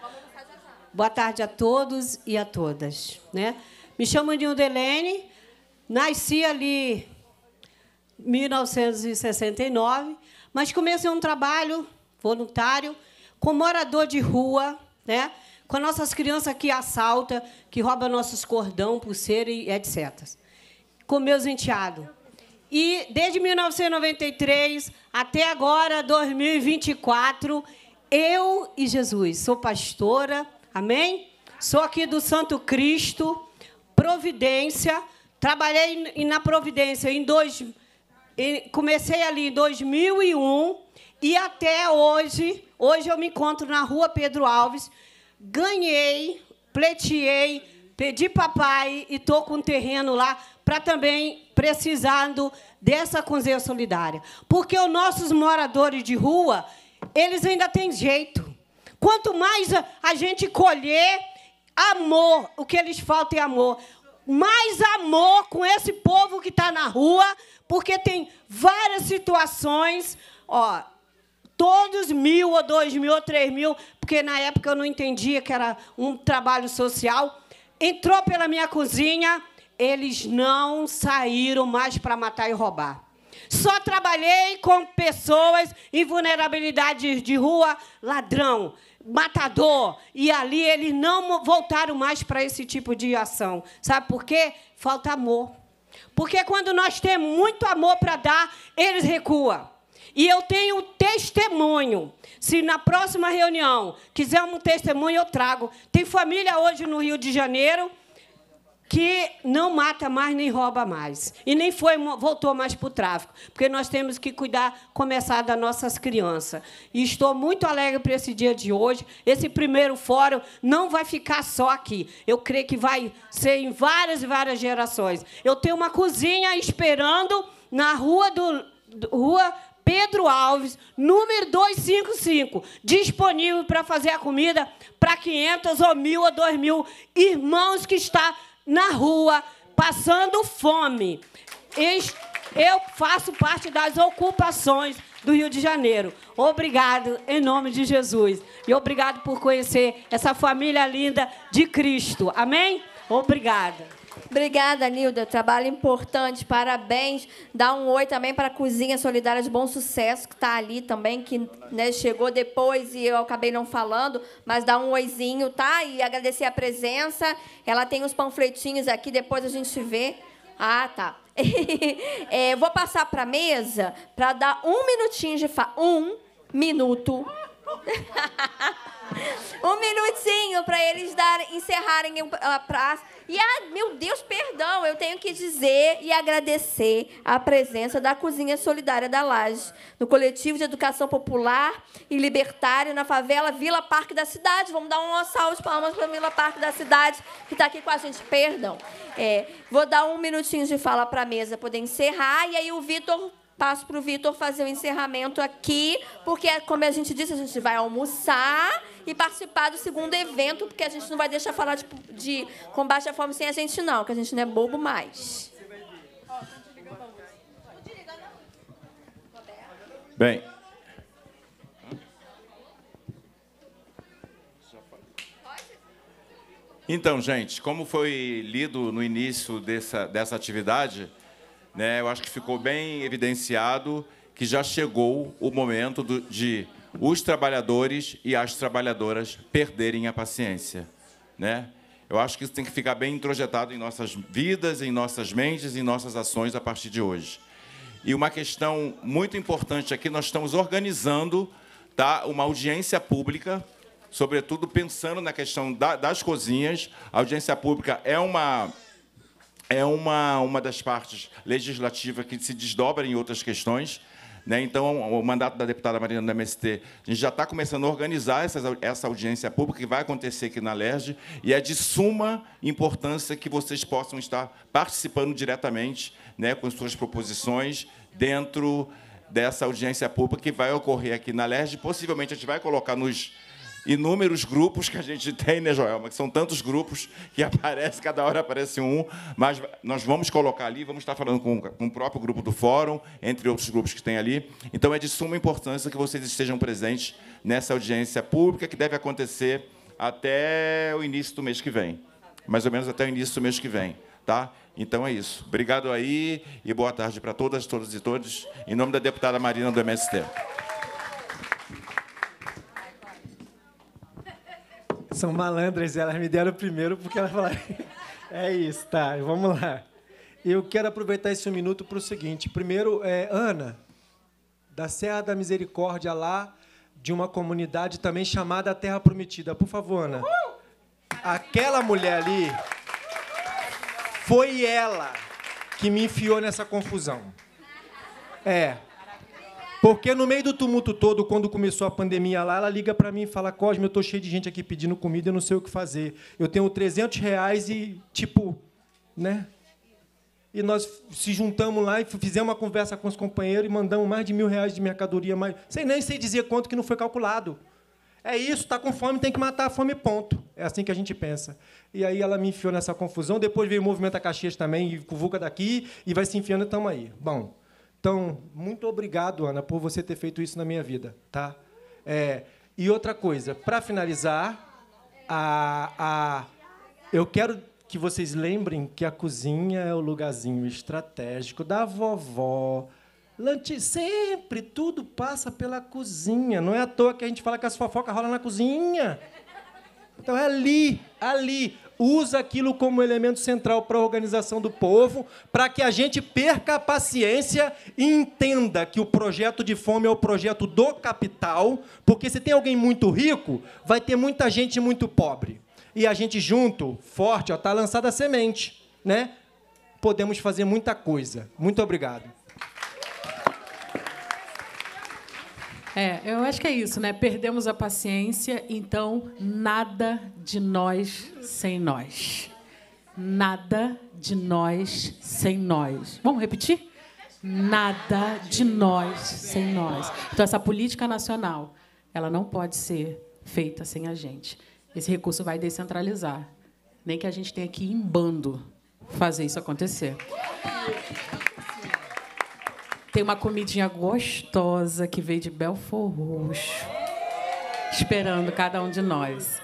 Boa tarde a todos e a todas. Né? Me chamo Nilda Helene, nasci ali em 1969, mas comecei um trabalho voluntário com morador de rua, né? com nossas crianças que assalta, que rouba nossos cordão, pulseira e etc. Com meus enteados. E desde 1993 até agora, 2024, eu e Jesus. Sou pastora, amém? Sou aqui do Santo Cristo, Providência. Trabalhei na Providência em dois. Comecei ali em 2001 e até hoje. Hoje eu me encontro na rua Pedro Alves. Ganhei, pleiteei Pedi papai e estou com um terreno lá para também precisando dessa cozinha solidária. Porque os nossos moradores de rua, eles ainda têm jeito. Quanto mais a gente colher amor, o que eles faltam é amor. Mais amor com esse povo que está na rua, porque tem várias situações. Ó, todos mil, ou dois mil, ou três mil, porque na época eu não entendia que era um trabalho social entrou pela minha cozinha, eles não saíram mais para matar e roubar. Só trabalhei com pessoas em vulnerabilidade de rua, ladrão, matador. E ali eles não voltaram mais para esse tipo de ação. Sabe por quê? Falta amor. Porque quando nós temos muito amor para dar, eles recuam. E eu tenho testemunho. Se na próxima reunião quiser um testemunho, eu trago. Tem família hoje no Rio de Janeiro que não mata mais nem rouba mais. E nem foi, voltou mais para o tráfico, porque nós temos que cuidar, começar das nossas crianças. E estou muito alegre para esse dia de hoje. Esse primeiro fórum não vai ficar só aqui. Eu creio que vai ser em várias e várias gerações. Eu tenho uma cozinha esperando na rua do, Rua Pedro Alves, número 255, disponível para fazer a comida para 500 ou 1.000 ou 2.000 irmãos que estão na rua passando fome. Eu faço parte das ocupações do Rio de Janeiro. Obrigado em nome de Jesus. E obrigado por conhecer essa família linda de Cristo. Amém? Obrigada. Obrigada, Nilda. Trabalho importante, parabéns. Dá um oi também para a Cozinha Solidária de Bom Sucesso, que está ali também, que né, chegou depois e eu acabei não falando, mas dá um oizinho, tá? E agradecer a presença. Ela tem os panfletinhos aqui, depois a gente vê. Ah, tá. é, vou passar para a mesa para dar um minutinho de fala. Um minuto. um minutinho para eles dar encerrarem a praça. E, ah, meu Deus, perdão, eu tenho que dizer e agradecer a presença da Cozinha Solidária da Laje, do Coletivo de Educação Popular e Libertário na favela Vila Parque da Cidade. Vamos dar um salve de palmas para Vila Parque da Cidade, que está aqui com a gente. Perdão. É, vou dar um minutinho de fala para a mesa poder encerrar, e aí o Vitor passo para o Vitor fazer o encerramento aqui, porque, como a gente disse, a gente vai almoçar e participar do segundo evento, porque a gente não vai deixar falar de, de combate à fome sem a gente, não, que a gente não é bobo mais. Bem. Então, gente, como foi lido no início dessa, dessa atividade, né? Eu acho que ficou bem evidenciado que já chegou o momento do, de os trabalhadores e as trabalhadoras perderem a paciência. Né? Eu acho que isso tem que ficar bem introjetado em nossas vidas, em nossas mentes, em nossas ações a partir de hoje. E uma questão muito importante aqui, nós estamos organizando tá, uma audiência pública, sobretudo pensando na questão da, das cozinhas. A audiência pública é uma é uma, uma das partes legislativas que se desdobra em outras questões. Né? Então, o mandato da deputada Marina da MST, a gente já está começando a organizar essa, essa audiência pública que vai acontecer aqui na LERJ, e é de suma importância que vocês possam estar participando diretamente né, com suas proposições dentro dessa audiência pública que vai ocorrer aqui na LERJ. Possivelmente, a gente vai colocar nos inúmeros grupos que a gente tem, né, Joelma? Que são tantos grupos que aparece, cada hora aparece um, mas nós vamos colocar ali, vamos estar falando com, com o próprio grupo do fórum, entre outros grupos que tem ali. Então é de suma importância que vocês estejam presentes nessa audiência pública que deve acontecer até o início do mês que vem. Mais ou menos até o início do mês que vem, tá? Então é isso. Obrigado aí e boa tarde para todas, todos e todos. Em nome da deputada Marina do MST. são malandras, elas me deram primeiro porque elas falaram. é isso, tá, vamos lá. Eu quero aproveitar esse um minuto para o seguinte. Primeiro, é, Ana, da Serra da Misericórdia, lá de uma comunidade também chamada Terra Prometida. Por favor, Ana. Aquela mulher ali foi ela que me enfiou nessa confusão. É, porque no meio do tumulto todo, quando começou a pandemia lá, ela liga para mim e fala: Cosme, eu tô cheio de gente aqui pedindo comida, eu não sei o que fazer. Eu tenho 300 reais e, tipo, né? E nós se juntamos lá e fizemos uma conversa com os companheiros e mandamos mais de mil reais de mercadoria. mas Sem nem sei dizer quanto que não foi calculado. É isso, está com fome, tem que matar a fome, ponto. É assim que a gente pensa. E aí ela me enfiou nessa confusão. Depois veio o movimento a Caxias também, e o Vulca daqui, e vai se enfiando, estamos aí. Bom. Então, muito obrigado, Ana, por você ter feito isso na minha vida, tá? É, e outra coisa, para finalizar, a, a, eu quero que vocês lembrem que a cozinha é o lugarzinho estratégico da vovó. sempre tudo passa pela cozinha. Não é à toa que a gente fala que as fofocas rolam na cozinha. Então é ali, ali usa aquilo como elemento central para a organização do povo, para que a gente perca a paciência e entenda que o projeto de fome é o projeto do capital, porque se tem alguém muito rico, vai ter muita gente muito pobre. E a gente junto, forte, está lançada a semente, né? Podemos fazer muita coisa. Muito obrigado. É, eu acho que é isso, né? Perdemos a paciência, então nada de nós sem nós. Nada de nós sem nós. Vamos repetir? Nada de nós sem nós. Então essa política nacional, ela não pode ser feita sem a gente. Esse recurso vai descentralizar. Nem que a gente tenha que ir em bando fazer isso acontecer. Tem uma comidinha gostosa que veio de Belfort Roxo, esperando cada um de nós.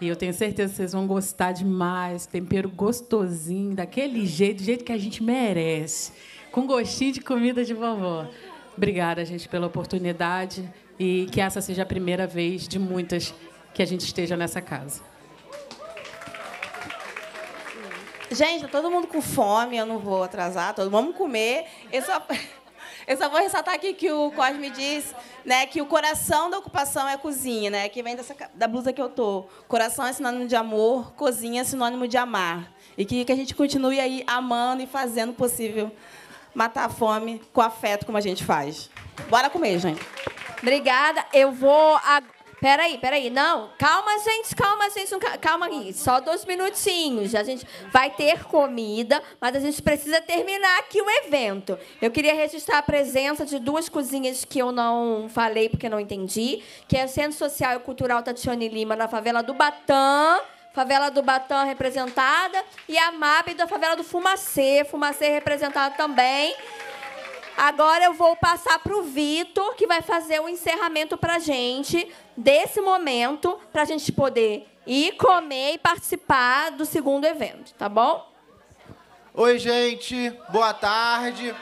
E eu tenho certeza que vocês vão gostar demais. Tempero gostosinho, daquele jeito, do jeito que a gente merece. Com gostinho de comida de vovó. Obrigada, gente, pela oportunidade e que essa seja a primeira vez de muitas que a gente esteja nessa casa. Gente, tá todo mundo com fome, eu não vou atrasar, todo mundo vamos comer. Eu só... Eu só vou ressaltar aqui que o Cosme diz né, que o coração da ocupação é cozinha, né, que vem dessa, da blusa que eu tô. Coração é sinônimo de amor, cozinha é sinônimo de amar. E que, que a gente continue aí amando e fazendo o possível matar a fome com afeto, como a gente faz. Bora comer, gente. Obrigada. Eu vou. Peraí, peraí. Não, calma, gente, calma, gente. Calma aí. Só dois minutinhos. A gente vai ter comida, mas a gente precisa terminar aqui o evento. Eu queria registrar a presença de duas cozinhas que eu não falei porque não entendi, que é o Centro Social e Cultural Tatiane Lima, na favela do Batã. Favela do Batã representada. E a MAB da favela do Fumacê. Fumacê representada também. Agora eu vou passar para o Vitor, que vai fazer o encerramento para gente desse momento para a gente poder ir comer e participar do segundo evento, tá bom? Oi, gente. Boa tarde.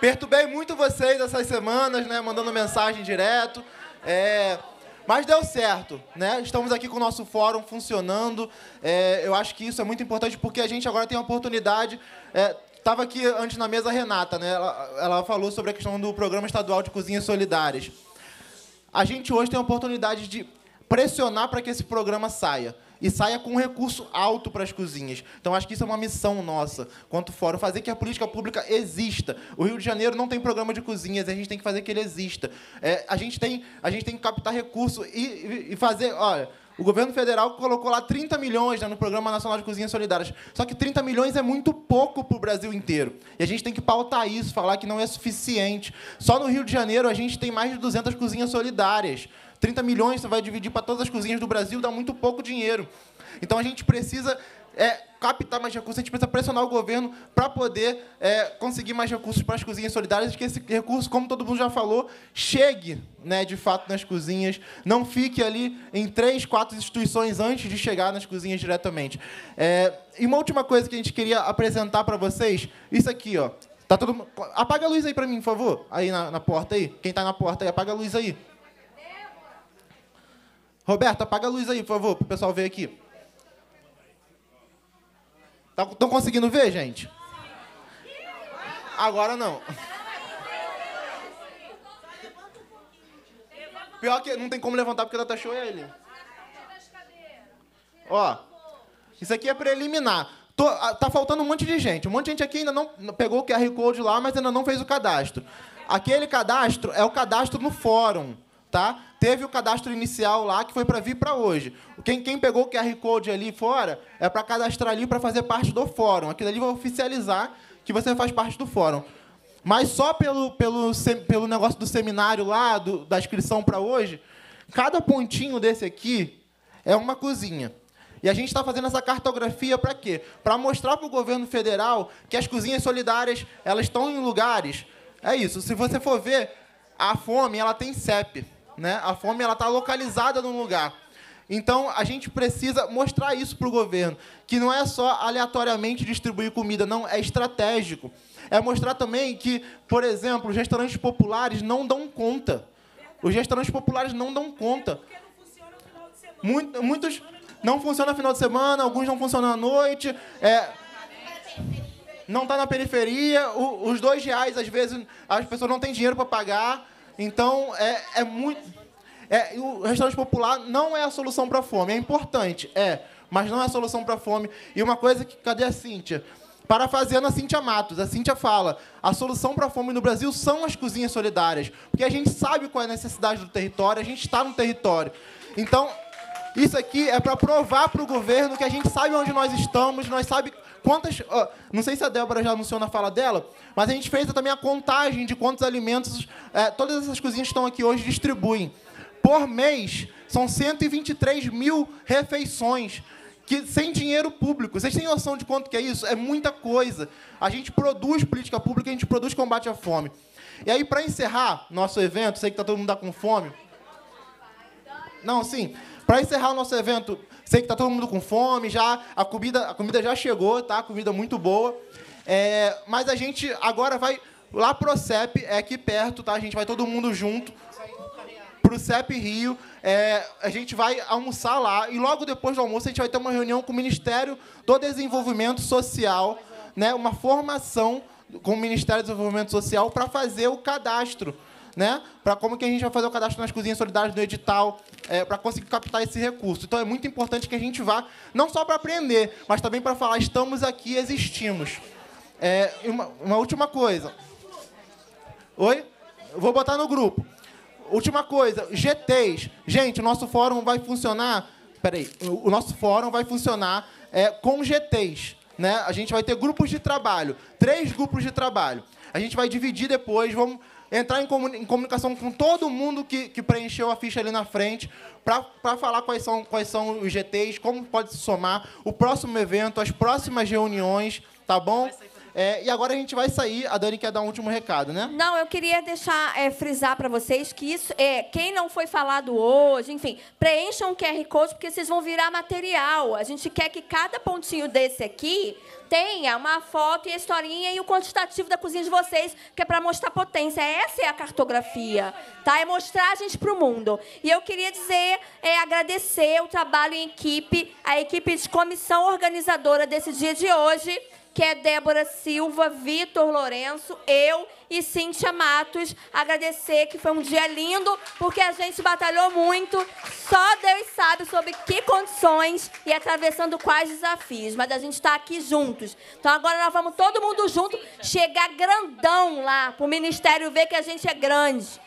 Perturbei muito vocês essas semanas, né? Mandando mensagem direto. É... Mas deu certo, né? Estamos aqui com o nosso fórum funcionando. É... eu acho que isso é muito importante porque a gente agora tem a oportunidade. É... Estava aqui antes na mesa a Renata, né? Ela, ela falou sobre a questão do programa estadual de cozinhas solidárias a gente hoje tem a oportunidade de pressionar para que esse programa saia. E saia com um recurso alto para as cozinhas. Então, acho que isso é uma missão nossa, quanto for fazer que a política pública exista. O Rio de Janeiro não tem programa de cozinhas, a gente tem que fazer que ele exista. É, a, gente tem, a gente tem que captar recurso e, e fazer. Olha, o governo federal colocou lá 30 milhões né, no Programa Nacional de Cozinhas Solidárias. Só que 30 milhões é muito pouco para o Brasil inteiro. E a gente tem que pautar isso, falar que não é suficiente. Só no Rio de Janeiro a gente tem mais de 200 cozinhas solidárias. 30 milhões você vai dividir para todas as cozinhas do Brasil, dá muito pouco dinheiro. Então a gente precisa é, captar mais recursos, a gente precisa pressionar o governo para poder é, conseguir mais recursos para as cozinhas solidárias, que esse recurso, como todo mundo já falou, chegue né, de fato nas cozinhas, não fique ali em três, quatro instituições antes de chegar nas cozinhas diretamente. É, e uma última coisa que a gente queria apresentar para vocês, isso aqui, ó. Tá todo Apaga a luz aí para mim, por favor. Aí na, na porta aí. Quem está na porta aí, apaga a luz aí. Roberto, apaga a luz aí, por favor, para o pessoal ver aqui. Estão tá, conseguindo ver, gente? Agora não. Pior que não tem como levantar porque ela taxou ele. Ó, isso aqui é preliminar. Tô, ah, tá faltando um monte de gente. Um monte de gente aqui ainda não pegou o QR Code lá, mas ainda não fez o cadastro. Aquele cadastro é o cadastro no fórum tá? Teve o cadastro inicial lá que foi para vir para hoje. Quem, quem pegou o QR Code ali fora é para cadastrar ali para fazer parte do fórum. Aquilo ali vai oficializar que você faz parte do fórum. Mas só pelo, pelo, pelo negócio do seminário lá, do, da inscrição para hoje, cada pontinho desse aqui é uma cozinha. E a gente está fazendo essa cartografia para quê? Para mostrar para o governo federal que as cozinhas solidárias elas estão em lugares. É isso. Se você for ver, a fome ela tem CEP. Né? A fome ela está localizada num lugar. Então, a gente precisa mostrar isso para o governo, que não é só aleatoriamente distribuir comida, não, é estratégico. É mostrar também que, por exemplo, os restaurantes populares não dão conta. Os restaurantes populares não dão conta. muitos não funcionam no final de semana, alguns não funcionam à noite. É, não está na periferia. os dois reais, às vezes, as pessoas não têm dinheiro para pagar. Então, é, é muito. É, o restaurante popular não é a solução para a fome. É importante, é, mas não é a solução para a fome. E uma coisa que. Cadê a Cíntia? Parafaseando a Cíntia Matos, a Cíntia fala: a solução para a fome no Brasil são as cozinhas solidárias, porque a gente sabe qual é a necessidade do território, a gente está no território. Então, isso aqui é para provar para o governo que a gente sabe onde nós estamos, nós sabe quantas. não sei se a Débora já anunciou na fala dela, mas a gente fez também a contagem de quantos alimentos é, todas essas cozinhas que estão aqui hoje distribuem. Por mês, são 123 mil refeições que sem dinheiro público. Vocês têm noção de quanto que é isso? É muita coisa. A gente produz política pública, a gente produz combate à fome. E aí, para encerrar nosso evento, sei que está todo mundo tá com fome. Não, sim. Para encerrar o nosso evento, sei que tá todo mundo com fome, já a comida, a comida já chegou, tá? A comida muito boa. É, mas a gente agora vai lá pro CEP, é aqui perto, tá? A gente vai todo mundo junto pro CEP Rio. É, a gente vai almoçar lá e logo depois do almoço a gente vai ter uma reunião com o Ministério do Desenvolvimento Social, né? Uma formação com o Ministério do Desenvolvimento Social para fazer o cadastro né? Para como que a gente vai fazer o cadastro nas cozinhas solidárias no edital, é, para conseguir captar esse recurso. Então é muito importante que a gente vá, não só para aprender, mas também para falar, estamos aqui, existimos. É, uma, uma última coisa. Oi? vou botar no grupo. Última coisa, GTs. Gente, o nosso fórum vai funcionar. Peraí, o nosso fórum vai funcionar é, com GTs. Né? A gente vai ter grupos de trabalho, três grupos de trabalho. A gente vai dividir depois, vamos entrar em, comuni em, comunicação com todo mundo que, que preencheu a ficha ali na frente, para falar quais são, quais são os GTs, como pode se somar, o próximo evento, as próximas reuniões, tá bom? É, e agora a gente vai sair. A Dani quer dar um último recado, né? Não, eu queria deixar é, frisar para vocês que isso é quem não foi falado hoje, enfim, preencham o QR Code porque vocês vão virar material. A gente quer que cada pontinho desse aqui tenha uma foto e a historinha e o quantitativo da cozinha de vocês, que é para mostrar potência. Essa é a cartografia, tá? É mostrar a gente para o mundo. E eu queria dizer, é, agradecer o trabalho em equipe, a equipe de comissão organizadora desse dia de hoje, que é Débora Silva, Vitor Lourenço, eu e Cíntia Matos. Agradecer que foi um dia lindo, porque a gente batalhou muito. Só Deus sabe sobre que condições e atravessando quais desafios. Mas a gente está aqui juntos. Então agora nós vamos todo mundo junto chegar grandão lá, para o Ministério ver que a gente é grande.